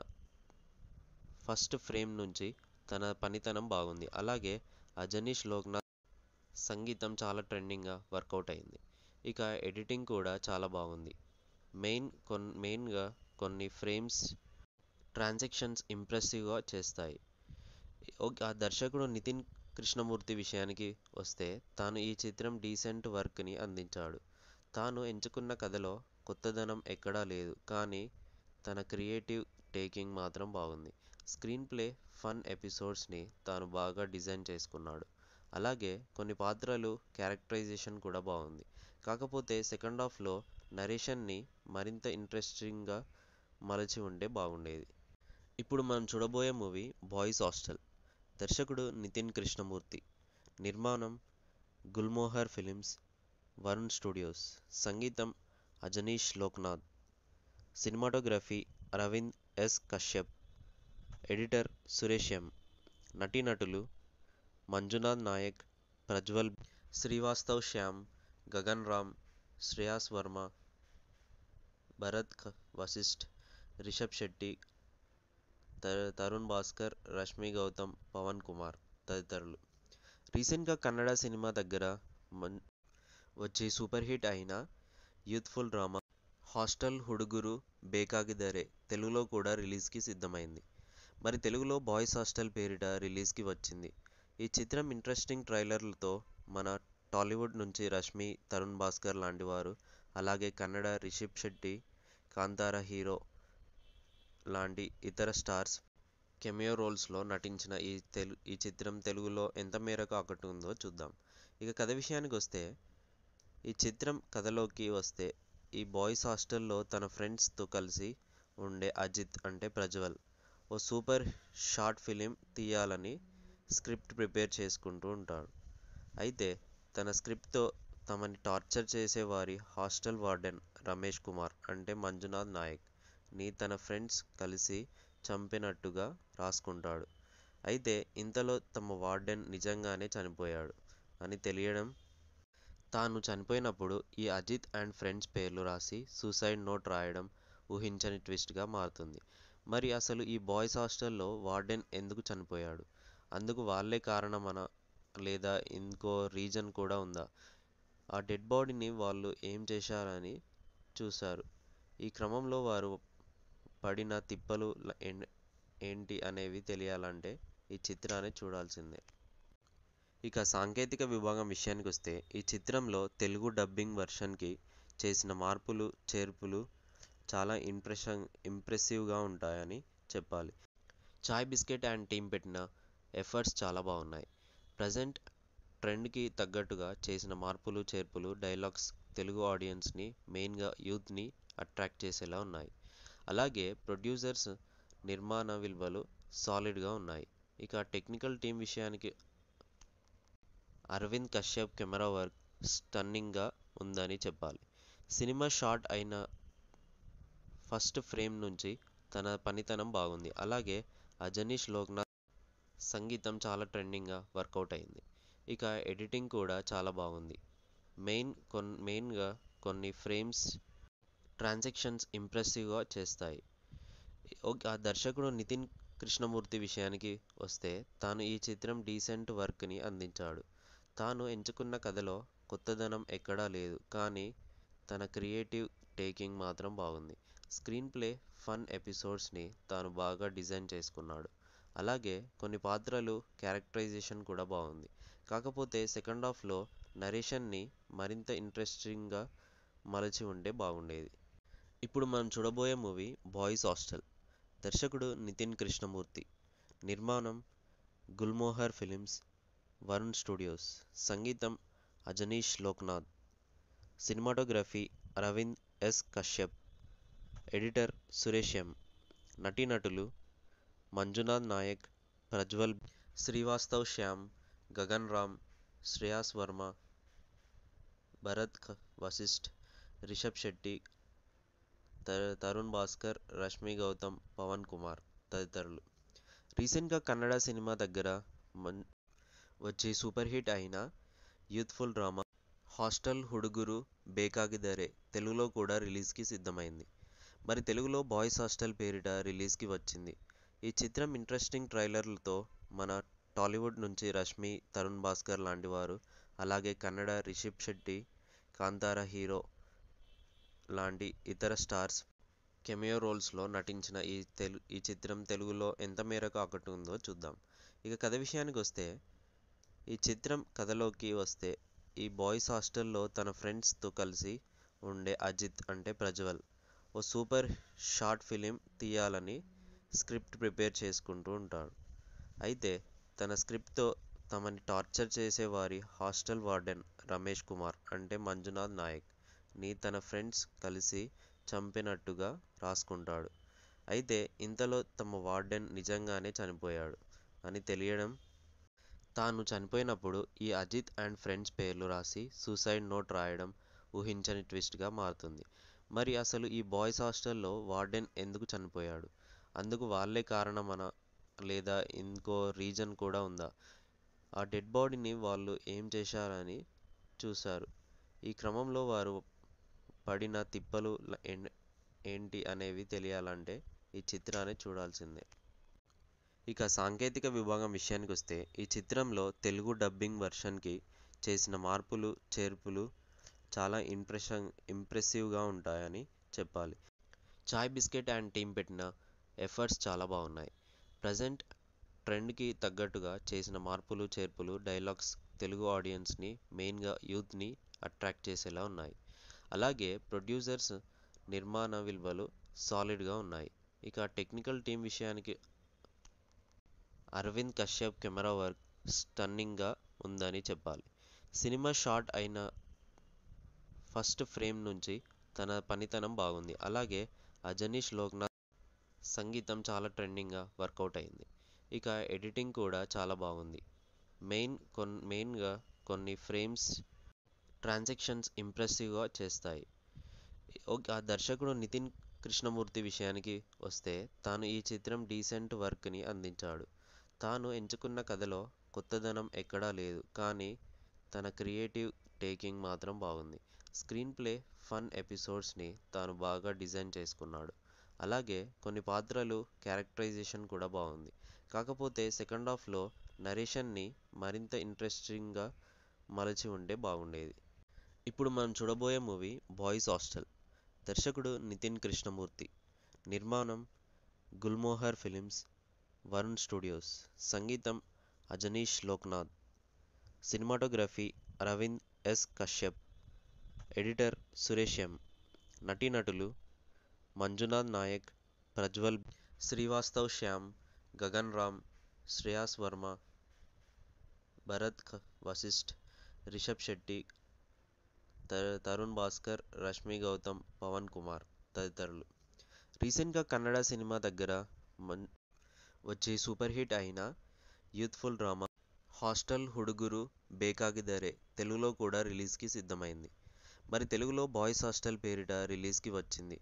ఫస్ట్ ఫ్రేమ్ నుంచి తన పనితనం బాగుంది అలాగే అజనీష్ లోక్నాథ్ సంగీతం చాలా ట్రెండింగ్గా వర్కౌట్ అయింది ఇక ఎడిటింగ్ కూడా చాలా బాగుంది మెయిన్ కొన్ మెయిన్గా కొన్ని ఫ్రేమ్స్ ట్రాన్సాక్షన్స్ ఇంప్రెసివ్గా చేస్తాయి ఆ దర్శకుడు నితిన్ కృష్ణమూర్తి విషయానికి వస్తే తాను ఈ చిత్రం డీసెంట్ వర్క్ని అందించాడు తాను ఎంచుకున్న కథలో కొత్తదనం ఎక్కడా లేదు కానీ తన క్రియేటివ్ టేకింగ్ మాత్రం బాగుంది స్క్రీన్ ప్లే ఫన్ ఎపిసోడ్స్ని తాను బాగా డిజైన్ చేసుకున్నాడు అలాగే కొన్ని పాత్రలు క్యారెక్టరైజేషన్ కూడా బాగుంది కాకపోతే సెకండ్ హాఫ్లో నరేషన్ని మరింత ఇంట్రెస్టింగ్గా మలచి ఉంటే బాగుండేది ఇప్పుడు మనం చూడబోయే మూవీ బాయ్స్ హాస్టల్ దర్శకుడు నితిన్ కృష్ణమూర్తి నిర్మాణం గుల్మోహర్ ఫిలిమ్స్ వరుణ్ స్టూడియోస్ సంగీతం Ajaneesh Loknath cinematography Aravind S Kashyap editor Suresh M నటీనటులు మంజునాథ్ నాయక్ ప్రజ్వల్ శ్రీవాస్తవ్ శ్యామ్ గగన్ రామ్ శ్రేయాస్ వర్మ భరత్ వశిష్ఠ్ రిషబ్ శెట్టి తరుణ్ భాస్కర్ రష్మి గౌతమ్ పవన్ కుమార్ తదితరులు రీసెంట్గా కన్నడ సినిమా దగ్గర వచ్చి సూపర్ హిట్ అయిన యూత్ఫుల్ డ్రామా హాస్టల్ హుడుగురు ధరే తెలుగులో కూడా రిలీజ్కి సిద్ధమైంది మరి తెలుగులో బాయ్స్ హాస్టల్ పేరిట రిలీజ్కి వచ్చింది ఈ చిత్రం ఇంట్రెస్టింగ్ ట్రైలర్లతో మన టాలీవుడ్ నుంచి రష్మి తరుణ్ భాస్కర్ లాంటి వారు అలాగే కన్నడ రిషబ్ శెట్టి కాంతార హీరో లాంటి ఇతర స్టార్స్ కెమియో రోల్స్లో నటించిన ఈ తెలు ఈ చిత్రం తెలుగులో ఎంత మేరకు ఆకట్టుకుందో చూద్దాం ఇక కథ విషయానికి వస్తే ఈ చిత్రం కథలోకి వస్తే ఈ బాయ్స్ హాస్టల్లో తన ఫ్రెండ్స్తో కలిసి ఉండే అజిత్ అంటే ప్రజ్వల్ ఓ సూపర్ షార్ట్ ఫిలిం తీయాలని స్క్రిప్ట్ ప్రిపేర్ చేసుకుంటూ ఉంటాడు అయితే తన స్క్రిప్ట్తో తమని టార్చర్ చేసేవారి హాస్టల్ వార్డెన్ రమేష్ కుమార్ అంటే మంజునాథ్ నాయక్ ని తన ఫ్రెండ్స్ కలిసి చంపినట్టుగా రాసుకుంటాడు అయితే ఇంతలో తమ వార్డెన్ నిజంగానే చనిపోయాడు అని తెలియడం తాను చనిపోయినప్పుడు ఈ అజిత్ అండ్ ఫ్రెండ్స్ పేర్లు రాసి సూసైడ్ నోట్ రాయడం ఊహించని ట్విస్ట్గా మారుతుంది మరి అసలు ఈ బాయ్స్ హాస్టల్లో వార్డెన్ ఎందుకు చనిపోయాడు అందుకు వాళ్ళే కారణమన లేదా ఇంకో రీజన్ కూడా ఉందా ఆ డెడ్ బాడీని వాళ్ళు ఏం చేశారని చూశారు ఈ క్రమంలో వారు పడిన తిప్పలు ఏంటి అనేవి తెలియాలంటే ఈ చిత్రాన్ని చూడాల్సిందే ఇక సాంకేతిక విభాగం విషయానికి వస్తే ఈ చిత్రంలో తెలుగు డబ్బింగ్ వర్షన్కి చేసిన మార్పులు చేర్పులు చాలా ఇంప్రెషన్ ఇంప్రెసివ్గా ఉంటాయని చెప్పాలి చాయ్ బిస్కెట్ అండ్ టీం పెట్టిన ఎఫర్ట్స్ చాలా బాగున్నాయి ప్రజెంట్ ట్రెండ్కి తగ్గట్టుగా చేసిన మార్పులు చేర్పులు డైలాగ్స్ తెలుగు ఆడియన్స్ని మెయిన్గా యూత్ని అట్రాక్ట్ చేసేలా ఉన్నాయి అలాగే ప్రొడ్యూసర్స్ నిర్మాణ విలువలు సాలిడ్గా ఉన్నాయి ఇక టెక్నికల్ టీం విషయానికి అరవింద్ కశ్యప్ కెమెరా వర్క్ స్టన్నింగ్గా ఉందని చెప్పాలి సినిమా షార్ట్ అయిన ఫస్ట్ ఫ్రేమ్ నుంచి తన పనితనం బాగుంది అలాగే అజనీష్ లోక్నాథ్ సంగీతం చాలా ట్రెండింగ్గా వర్కౌట్ అయింది ఇక ఎడిటింగ్ కూడా చాలా బాగుంది మెయిన్ కొన్ మెయిన్గా కొన్ని ఫ్రేమ్స్ ట్రాన్సాక్షన్స్ ఇంప్రెసివ్గా చేస్తాయి ఆ దర్శకుడు నితిన్ కృష్ణమూర్తి విషయానికి వస్తే తాను ఈ చిత్రం డీసెంట్ వర్క్ని అందించాడు తాను ఎంచుకున్న కథలో కొత్తదనం ఎక్కడా లేదు కానీ తన క్రియేటివ్ టేకింగ్ మాత్రం బాగుంది స్క్రీన్ ప్లే ఫన్ ఎపిసోడ్స్ని తాను బాగా డిజైన్ చేసుకున్నాడు అలాగే కొన్ని పాత్రలు క్యారెక్టరైజేషన్ కూడా బాగుంది కాకపోతే సెకండ్ హాఫ్లో నరేషన్ని మరింత ఇంట్రెస్టింగ్గా మలచి ఉంటే బాగుండేది ఇప్పుడు మనం చూడబోయే మూవీ బాయ్స్ హాస్టల్ దర్శకుడు నితిన్ కృష్ణమూర్తి నిర్మాణం గుల్మోహర్ ఫిలిమ్స్ వరుణ్ స్టూడియోస్ సంగీతం Ajaneesh Loknath cinematography Aravind S Kashyap editor Suresh M నటీనటులు మంజునాథ్ నాయక్ ప్రజ్వల్ శ్రీవాస్తవ్ శ్యామ్ గగన్ రామ్ శ్రేయాస్ వర్మ భరత్ వశిష్ఠ్ రిషబ్ శెట్టి తరుణ్ భాస్కర్ రష్మి గౌతమ్ పవన్ కుమార్ తదితరులు రీసెంట్గా కన్నడ సినిమా దగ్గర మన్ వచ్చి సూపర్ హిట్ అయిన యూత్ఫుల్ డ్రామా హాస్టల్ హుడుగురు ధరే తెలుగులో కూడా రిలీజ్కి సిద్ధమైంది మరి తెలుగులో బాయ్స్ హాస్టల్ పేరిట రిలీజ్కి వచ్చింది ఈ చిత్రం ఇంట్రెస్టింగ్ ట్రైలర్లతో మన టాలీవుడ్ నుంచి రష్మి తరుణ్ భాస్కర్ లాంటి వారు అలాగే కన్నడ రిషబ్ శెట్టి కాంతార హీరో లాంటి ఇతర స్టార్స్ కెమియో రోల్స్లో నటించిన ఈ తెలు ఈ చిత్రం తెలుగులో ఎంత మేరకు ఆకట్టుకుందో చూద్దాం ఇక కథ విషయానికి వస్తే ఈ చిత్రం కథలోకి వస్తే ఈ బాయ్స్ హాస్టల్లో తన ఫ్రెండ్స్తో కలిసి ఉండే అజిత్ అంటే ప్రజ్వల్ ఓ సూపర్ షార్ట్ ఫిలిం తీయాలని స్క్రిప్ట్ ప్రిపేర్ చేసుకుంటూ ఉంటాడు అయితే తన స్క్రిప్ట్తో తమని టార్చర్ చేసేవారి హాస్టల్ వార్డెన్ రమేష్ కుమార్ అంటే మంజునాథ్ నాయక్ ని తన ఫ్రెండ్స్ కలిసి చంపినట్టుగా రాసుకుంటాడు అయితే ఇంతలో తమ వార్డెన్ నిజంగానే చనిపోయాడు అని తెలియడం తాను చనిపోయినప్పుడు ఈ అజిత్ అండ్ ఫ్రెండ్స్ పేర్లు రాసి సూసైడ్ నోట్ రాయడం ఊహించని ట్విస్ట్గా మారుతుంది మరి అసలు ఈ బాయ్స్ హాస్టల్లో వార్డెన్ ఎందుకు చనిపోయాడు అందుకు వాళ్ళే కారణమన లేదా ఇంకో రీజన్ కూడా ఉందా ఆ డెడ్ బాడీని వాళ్ళు ఏం చేశారని చూశారు ఈ క్రమంలో వారు పడిన తిప్పలు ఏంటి అనేవి తెలియాలంటే ఈ చిత్రాన్ని చూడాల్సిందే ఇక సాంకేతిక విభాగం విషయానికి వస్తే ఈ చిత్రంలో తెలుగు డబ్బింగ్ వెర్షన్కి చేసిన మార్పులు చేర్పులు చాలా ఇంప్రెషన్ ఇంప్రెసివ్గా ఉంటాయని చెప్పాలి చాయ్ బిస్కెట్ అండ్ టీం పెట్టిన ఎఫర్ట్స్ చాలా బాగున్నాయి ప్రజెంట్ ట్రెండ్కి తగ్గట్టుగా చేసిన మార్పులు చేర్పులు డైలాగ్స్ తెలుగు ఆడియన్స్ని మెయిన్గా యూత్ని అట్రాక్ట్ చేసేలా ఉన్నాయి అలాగే ప్రొడ్యూసర్స్ నిర్మాణ విలువలు సాలిడ్గా ఉన్నాయి ఇక టెక్నికల్ టీం విషయానికి అరవింద్ కశ్యప్ కెమెరా వర్క్ స్టన్నింగ్గా ఉందని చెప్పాలి సినిమా షార్ట్ అయిన ఫస్ట్ ఫ్రేమ్ నుంచి తన పనితనం బాగుంది అలాగే అజనీష్ లోక్నాథ్ సంగీతం చాలా ట్రెండింగ్గా వర్కౌట్ అయింది ఇక ఎడిటింగ్ కూడా చాలా బాగుంది మెయిన్ కొన్ మెయిన్గా కొన్ని ఫ్రేమ్స్ ట్రాన్సాక్షన్స్ ఇంప్రెసివ్గా చేస్తాయి ఆ దర్శకుడు నితిన్ కృష్ణమూర్తి విషయానికి వస్తే తాను ఈ చిత్రం డీసెంట్ వర్క్ని అందించాడు తాను ఎంచుకున్న కథలో కొత్తదనం ఎక్కడా లేదు కానీ తన క్రియేటివ్ టేకింగ్ మాత్రం బాగుంది స్క్రీన్ ప్లే ఫన్ ఎపిసోడ్స్ని తాను బాగా డిజైన్ చేసుకున్నాడు అలాగే కొన్ని పాత్రలు క్యారెక్టరైజేషన్ కూడా బాగుంది కాకపోతే సెకండ్ హాఫ్లో నరేషన్ని మరింత ఇంట్రెస్టింగ్గా మలచి ఉంటే బాగుండేది ఇప్పుడు మనం చూడబోయే మూవీ బాయ్స్ హాస్టల్ దర్శకుడు నితిన్ కృష్ణమూర్తి నిర్మాణం గుల్మోహర్ ఫిలిమ్స్ వరుణ్ స్టూడియోస్ సంగీతం Ajaneesh Loknath cinematography Aravind S Kashyap editor Suresh M నటీనటులు మంజునాథ్ నాయక్ ప్రజ్వల్ శ్రీవాస్తవ్ శ్యామ్ గగన్ రామ్ శ్రేయాస్ వర్మ భరత్ వశిష్ఠ్ రిషబ్ శెట్టి తరుణ్ భాస్కర్ రష్మి గౌతమ్ పవన్ కుమార్ తదితరులు రీసెంట్గా కన్నడ సినిమా దగ్గర మన్ వచ్చే సూపర్ హిట్ అయిన youthful drama hostel Hudugaru Bekagiddare తెలుగులో కూడా రిలీజ్కి సిద్ధమైంది మరి తెలుగులో బాయ్స్ హాస్టల్ పేరిట రిలీజ్కి వచ్చింది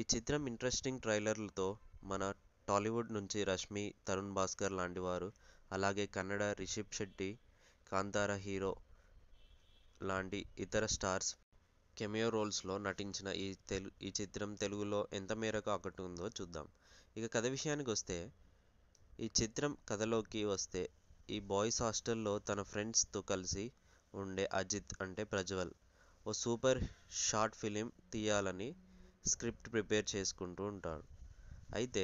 ఈ చిత్రం ఇంట్రెస్టింగ్ ట్రైలర్లతో మన టాలీవుడ్ నుంచి రష్మి తరుణ్ భాస్కర్ లాంటి వారు అలాగే కన్నడ రిషబ్ శెట్టి కాంతార హీరో లాంటి ఇతర స్టార్స్ కెమియో రోల్స్లో నటించిన ఈ తెలు ఈ చిత్రం తెలుగులో ఎంత మేరకు ఆకట్టుకుందో చూద్దాం ఇక కథ విషయానికి వస్తే ఈ చిత్రం కథలోకి వస్తే ఈ బాయ్స్ హాస్టల్లో తన ఫ్రెండ్స్తో కలిసి ఉండే అజిత్ అంటే ప్రజ్వల్ ఓ సూపర్ షార్ట్ ఫిలిం తీయాలని స్క్రిప్ట్ ప్రిపేర్ చేసుకుంటూ ఉంటాడు అయితే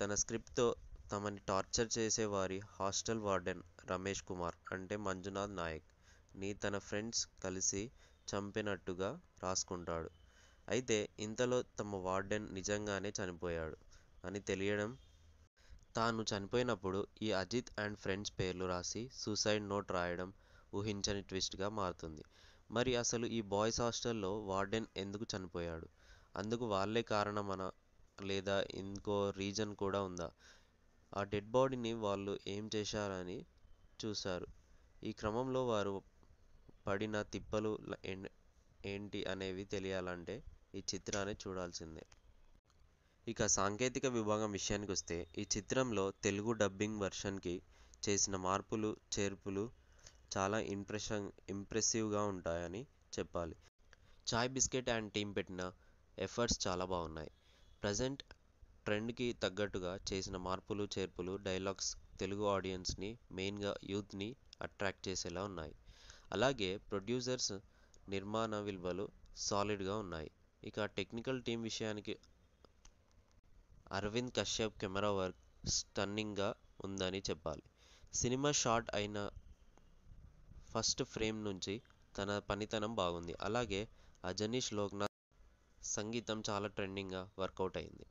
తన స్క్రిప్ట్తో తమని టార్చర్ చేసేవారి హాస్టల్ వార్డెన్ రమేష్ కుమార్ అంటే మంజునాథ్ నాయక్ ని తన ఫ్రెండ్స్ కలిసి చంపినట్టుగా రాసుకుంటాడు అయితే ఇంతలో తమ వార్డెన్ నిజంగానే చనిపోయాడు అని తెలియడం తాను చనిపోయినప్పుడు ఈ అజిత్ అండ్ ఫ్రెండ్స్ పేర్లు రాసి సూసైడ్ నోట్ రాయడం ఊహించని ట్విస్ట్గా మారుతుంది మరి అసలు ఈ బాయ్స్ హాస్టల్లో వార్డెన్ ఎందుకు చనిపోయాడు అందుకు వాళ్ళే కారణమన లేదా ఇంకో రీజన్ కూడా ఉందా ఆ డెడ్ బాడీని వాళ్ళు ఏం చేశారని చూశారు ఈ క్రమంలో వారు పడిన తిప్పలు ఏంటి అనేవి తెలియాలంటే ఈ చిత్రాన్ని చూడాల్సిందే ఇక సాంకేతిక విభాగం విషయానికి వస్తే ఈ చిత్రంలో తెలుగు డబ్బింగ్ వర్షన్కి చేసిన మార్పులు చేర్పులు చాలా ఇంప్రెషన్ ఇంప్రెసివ్గా ఉంటాయని చెప్పాలి చాయ్ బిస్కెట్ అండ్ టీం పెట్టిన ఎఫర్ట్స్ చాలా బాగున్నాయి ప్రజెంట్ ట్రెండ్కి తగ్గట్టుగా చేసిన మార్పులు చేర్పులు డైలాగ్స్ తెలుగు ఆడియన్స్ని మెయిన్గా యూత్ని అట్రాక్ట్ చేసేలా ఉన్నాయి అలాగే ప్రొడ్యూసర్స్ నిర్మాణ విలువలు సాలిడ్గా ఉన్నాయి ఇక టెక్నికల్ టీం విషయానికి అరవింద్ కశ్యప్ కెమెరా వర్క్ స్టన్నింగ్గా ఉందని చెప్పాలి సినిమా షార్ట్ అయిన ఫస్ట్ ఫ్రేమ్ నుంచి తన పనితనం బాగుంది అలాగే అజనీష్ లోక్నాథ్ సంగీతం చాలా ట్రెండింగ్గా వర్కౌట్ అయింది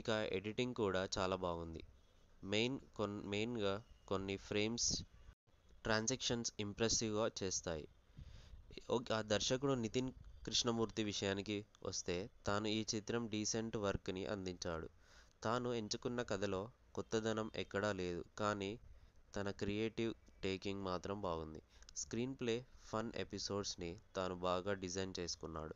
ఇక ఎడిటింగ్ కూడా చాలా బాగుంది మెయిన్ కొన్ మెయిన్గా కొన్ని ఫ్రేమ్స్ ట్రాన్సాక్షన్స్ ఇంప్రెసివ్గా చేస్తాయి ఆ దర్శకుడు నితిన్ కృష్ణమూర్తి విషయానికి వస్తే తాను ఈ చిత్రం డీసెంట్ వర్క్ని అందించాడు తాను ఎంచుకున్న కథలో కొత్తదనం ఎక్కడా లేదు కానీ తన క్రియేటివ్ టేకింగ్ మాత్రం బాగుంది స్క్రీన్ ప్లే ఫన్ ఎపిసోడ్స్ని తాను బాగా డిజైన్ చేసుకున్నాడు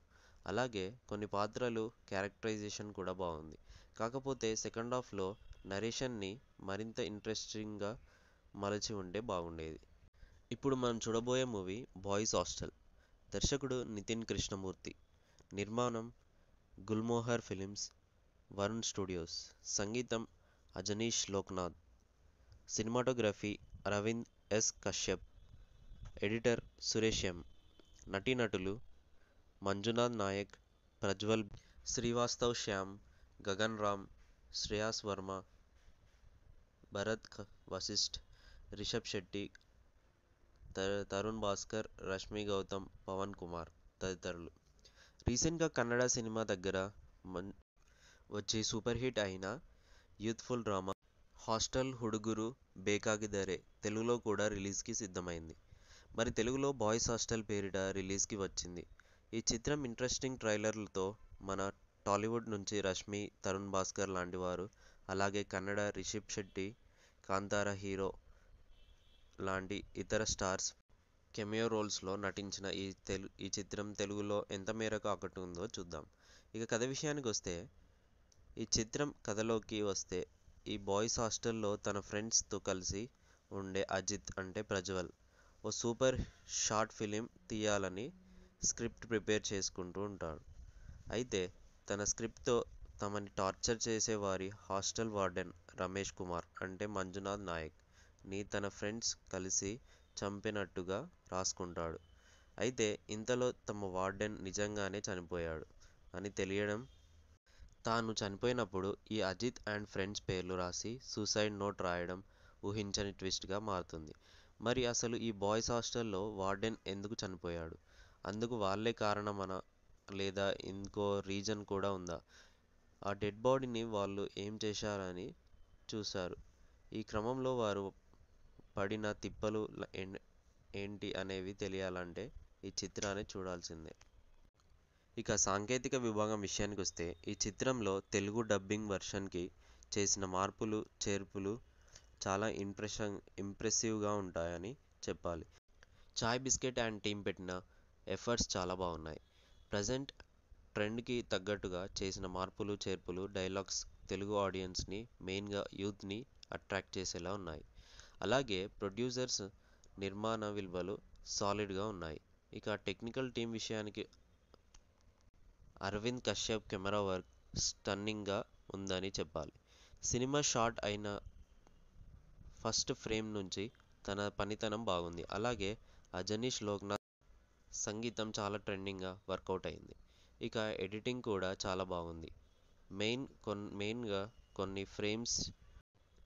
అలాగే కొన్ని పాత్రలు క్యారెక్టరైజేషన్ కూడా బాగుంది కాకపోతే సెకండ్ హాఫ్లో నరేషన్ని మరింత ఇంట్రెస్టింగ్గా మలచి ఉంటే బాగుండేది ఇప్పుడు మనం చూడబోయే మూవీ బాయ్స్ హాస్టల్ దర్శకుడు నితిన్ కృష్ణమూర్తి నిర్మాణం గుల్మోహర్ ఫిలిమ్స్ వరుణ్ స్టూడియోస్ సంగీతం Ajaneesh Loknath cinematography Aravind S Kashyap editor Suresh M నటీనటులు మంజునాథ్ నాయక్ ప్రజ్వల్ శ్రీవాస్తవ్ శ్యామ్ గగన్ రామ్ శ్రేయాస్ వర్మ భరత్ వశిష్ఠ్ రిషబ్ శెట్టి తరుణ్ భాస్కర్ రష్మి గౌతమ్ పవన్ కుమార్ తదితరులు రీసెంట్గా కన్నడ సినిమా దగ్గర మన్ వచ్చి సూపర్ హిట్ అయిన యూత్ఫుల్ డ్రామా హాస్టల్ హుడుగురు ధరే తెలుగులో కూడా రిలీజ్కి సిద్ధమైంది మరి తెలుగులో బాయ్స్ హాస్టల్ పేరిట రిలీజ్కి వచ్చింది ఈ చిత్రం ఇంట్రెస్టింగ్ ట్రైలర్లతో మన టాలీవుడ్ నుంచి రష్మి తరుణ్ భాస్కర్ లాంటి వారు అలాగే కన్నడ రిషబ్ శెట్టి కాంతార హీరో లాంటి ఇతర స్టార్స్ కెమియో రోల్స్లో నటించిన ఈ తెలు ఈ చిత్రం తెలుగులో ఎంత మేరకు ఆకట్టుకుందో చూద్దాం ఇక కథ విషయానికి వస్తే ఈ చిత్రం కథలోకి వస్తే ఈ బాయ్స్ హాస్టల్లో తన ఫ్రెండ్స్తో కలిసి ఉండే అజిత్ అంటే ప్రజ్వల్ ఓ సూపర్ షార్ట్ ఫిలిం తీయాలని స్క్రిప్ట్ ప్రిపేర్ చేసుకుంటూ ఉంటాడు అయితే తన స్క్రిప్ట్తో తమని టార్చర్ చేసేవారి హాస్టల్ వార్డెన్ రమేష్ కుమార్ అంటే మంజునాథ్ నాయక్ ని తన ఫ్రెండ్స్ కలిసి చంపినట్టుగా రాసుకుంటాడు అయితే ఇంతలో తమ వార్డెన్ నిజంగానే చనిపోయాడు అని తెలియడం తాను చనిపోయినప్పుడు ఈ అజిత్ అండ్ ఫ్రెండ్స్ పేర్లు రాసి సూసైడ్ నోట్ రాయడం ఊహించని ట్విస్ట్గా మారుతుంది మరి అసలు ఈ బాయ్స్ హాస్టల్లో వార్డెన్ ఎందుకు చనిపోయాడు అందుకు వాళ్ళే కారణమన లేదా ఇంకో రీజన్ కూడా ఉందా ఆ డెడ్ బాడీని వాళ్ళు ఏం చేశారని చూశారు ఈ క్రమంలో వారు పడిన తిప్పలు ఏంటి అనేవి తెలియాలంటే ఈ చిత్రాన్ని చూడాల్సిందే ఇక సాంకేతిక విభాగం విషయానికి వస్తే ఈ చిత్రంలో తెలుగు డబ్బింగ్ వర్షన్కి చేసిన మార్పులు చేర్పులు చాలా ఇంప్రెషన్ ఇంప్రెసివ్గా ఉంటాయని చెప్పాలి చాయ్ బిస్కెట్ అండ్ టీం పెట్టిన ఎఫర్ట్స్ చాలా బాగున్నాయి ప్రజెంట్ ట్రెండ్కి తగ్గట్టుగా చేసిన మార్పులు చేర్పులు డైలాగ్స్ తెలుగు ఆడియన్స్ని మెయిన్గా యూత్ని అట్రాక్ట్ చేసేలా ఉన్నాయి అలాగే ప్రొడ్యూసర్స్ నిర్మాణ విలువలు సాలిడ్గా ఉన్నాయి ఇక టెక్నికల్ టీం విషయానికి అరవింద్ కశ్యప్ కెమెరా వర్క్ స్టన్నింగ్గా ఉందని చెప్పాలి సినిమా షార్ట్ అయిన ఫస్ట్ ఫ్రేమ్ నుంచి తన పనితనం బాగుంది అలాగే అజనీష్ లోక్నాథ్ సంగీతం చాలా ట్రెండింగ్గా వర్కౌట్ అయింది ఇక ఎడిటింగ్ కూడా చాలా బాగుంది మెయిన్ కొన్ మెయిన్గా కొన్ని ఫ్రేమ్స్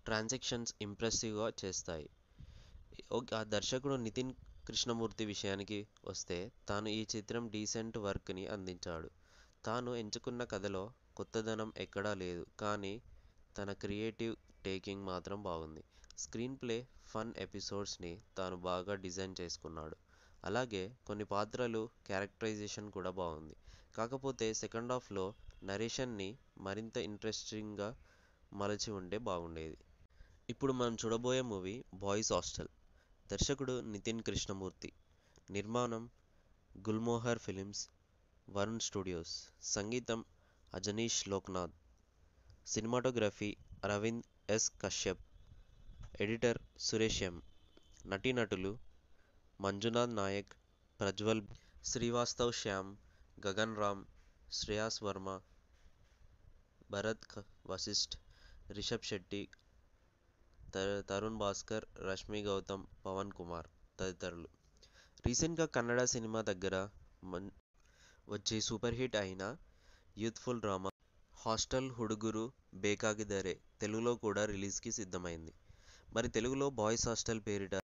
ట్రాన్సాక్షన్స్ ఇంప్రెసివ్గా చేస్తాయి ఆ దర్శకుడు నితిన్ కృష్ణమూర్తి విషయానికి వస్తే తాను ఈ చిత్రం డీసెంట్ వర్క్ని అందించాడు తాను ఎంచుకున్న కథలో కొత్తదనం ఎక్కడా లేదు కానీ తన క్రియేటివ్ టేకింగ్ మాత్రం బాగుంది స్క్రీన్ ప్లే ఫన్ ఎపిసోడ్స్ని తాను బాగా డిజైన్ చేసుకున్నాడు అలాగే కొన్ని పాత్రలు క్యారెక్టరైజేషన్ కూడా బాగుంది కాకపోతే సెకండ్ హాఫ్లో నరేషన్ని మరింత ఇంట్రెస్టింగ్గా మలచి ఉంటే బాగుండేది ఇప్పుడు మనం చూడబోయే మూవీ బాయ్స్ హాస్టల్ దర్శకుడు నితిన్ కృష్ణమూర్తి నిర్మాణం గుల్మోహర్ ఫిలిమ్స్ వరుణ్ స్టూడియోస్ సంగీతం Ajaneesh Loknath cinematography Aravind S Kashyap editor Suresh M నటీనటులు మంజునాథ్ నాయక్ ప్రజ్వల్ శ్రీవాస్తవ్ శ్యామ్ గగన్ రామ్ శ్రేయాస్ వర్మ భరత్ వశిష్ట్ రిషబ్ శెట్టి తరుణ్ భాస్కర్ రష్మి గౌతమ్ పవన్ కుమార్ తదితరులు రీసెంట్గా కన్నడ సినిమా దగ్గర వచ్చే సూపర్ హిట్ అయిన youthful drama hostel Hudugaru Bekagiddare తెలుగులో కూడా రిలీజ్కి సిద్ధమైంది మరి తెలుగులో బాయ్స్ హాస్టల్ పేరిట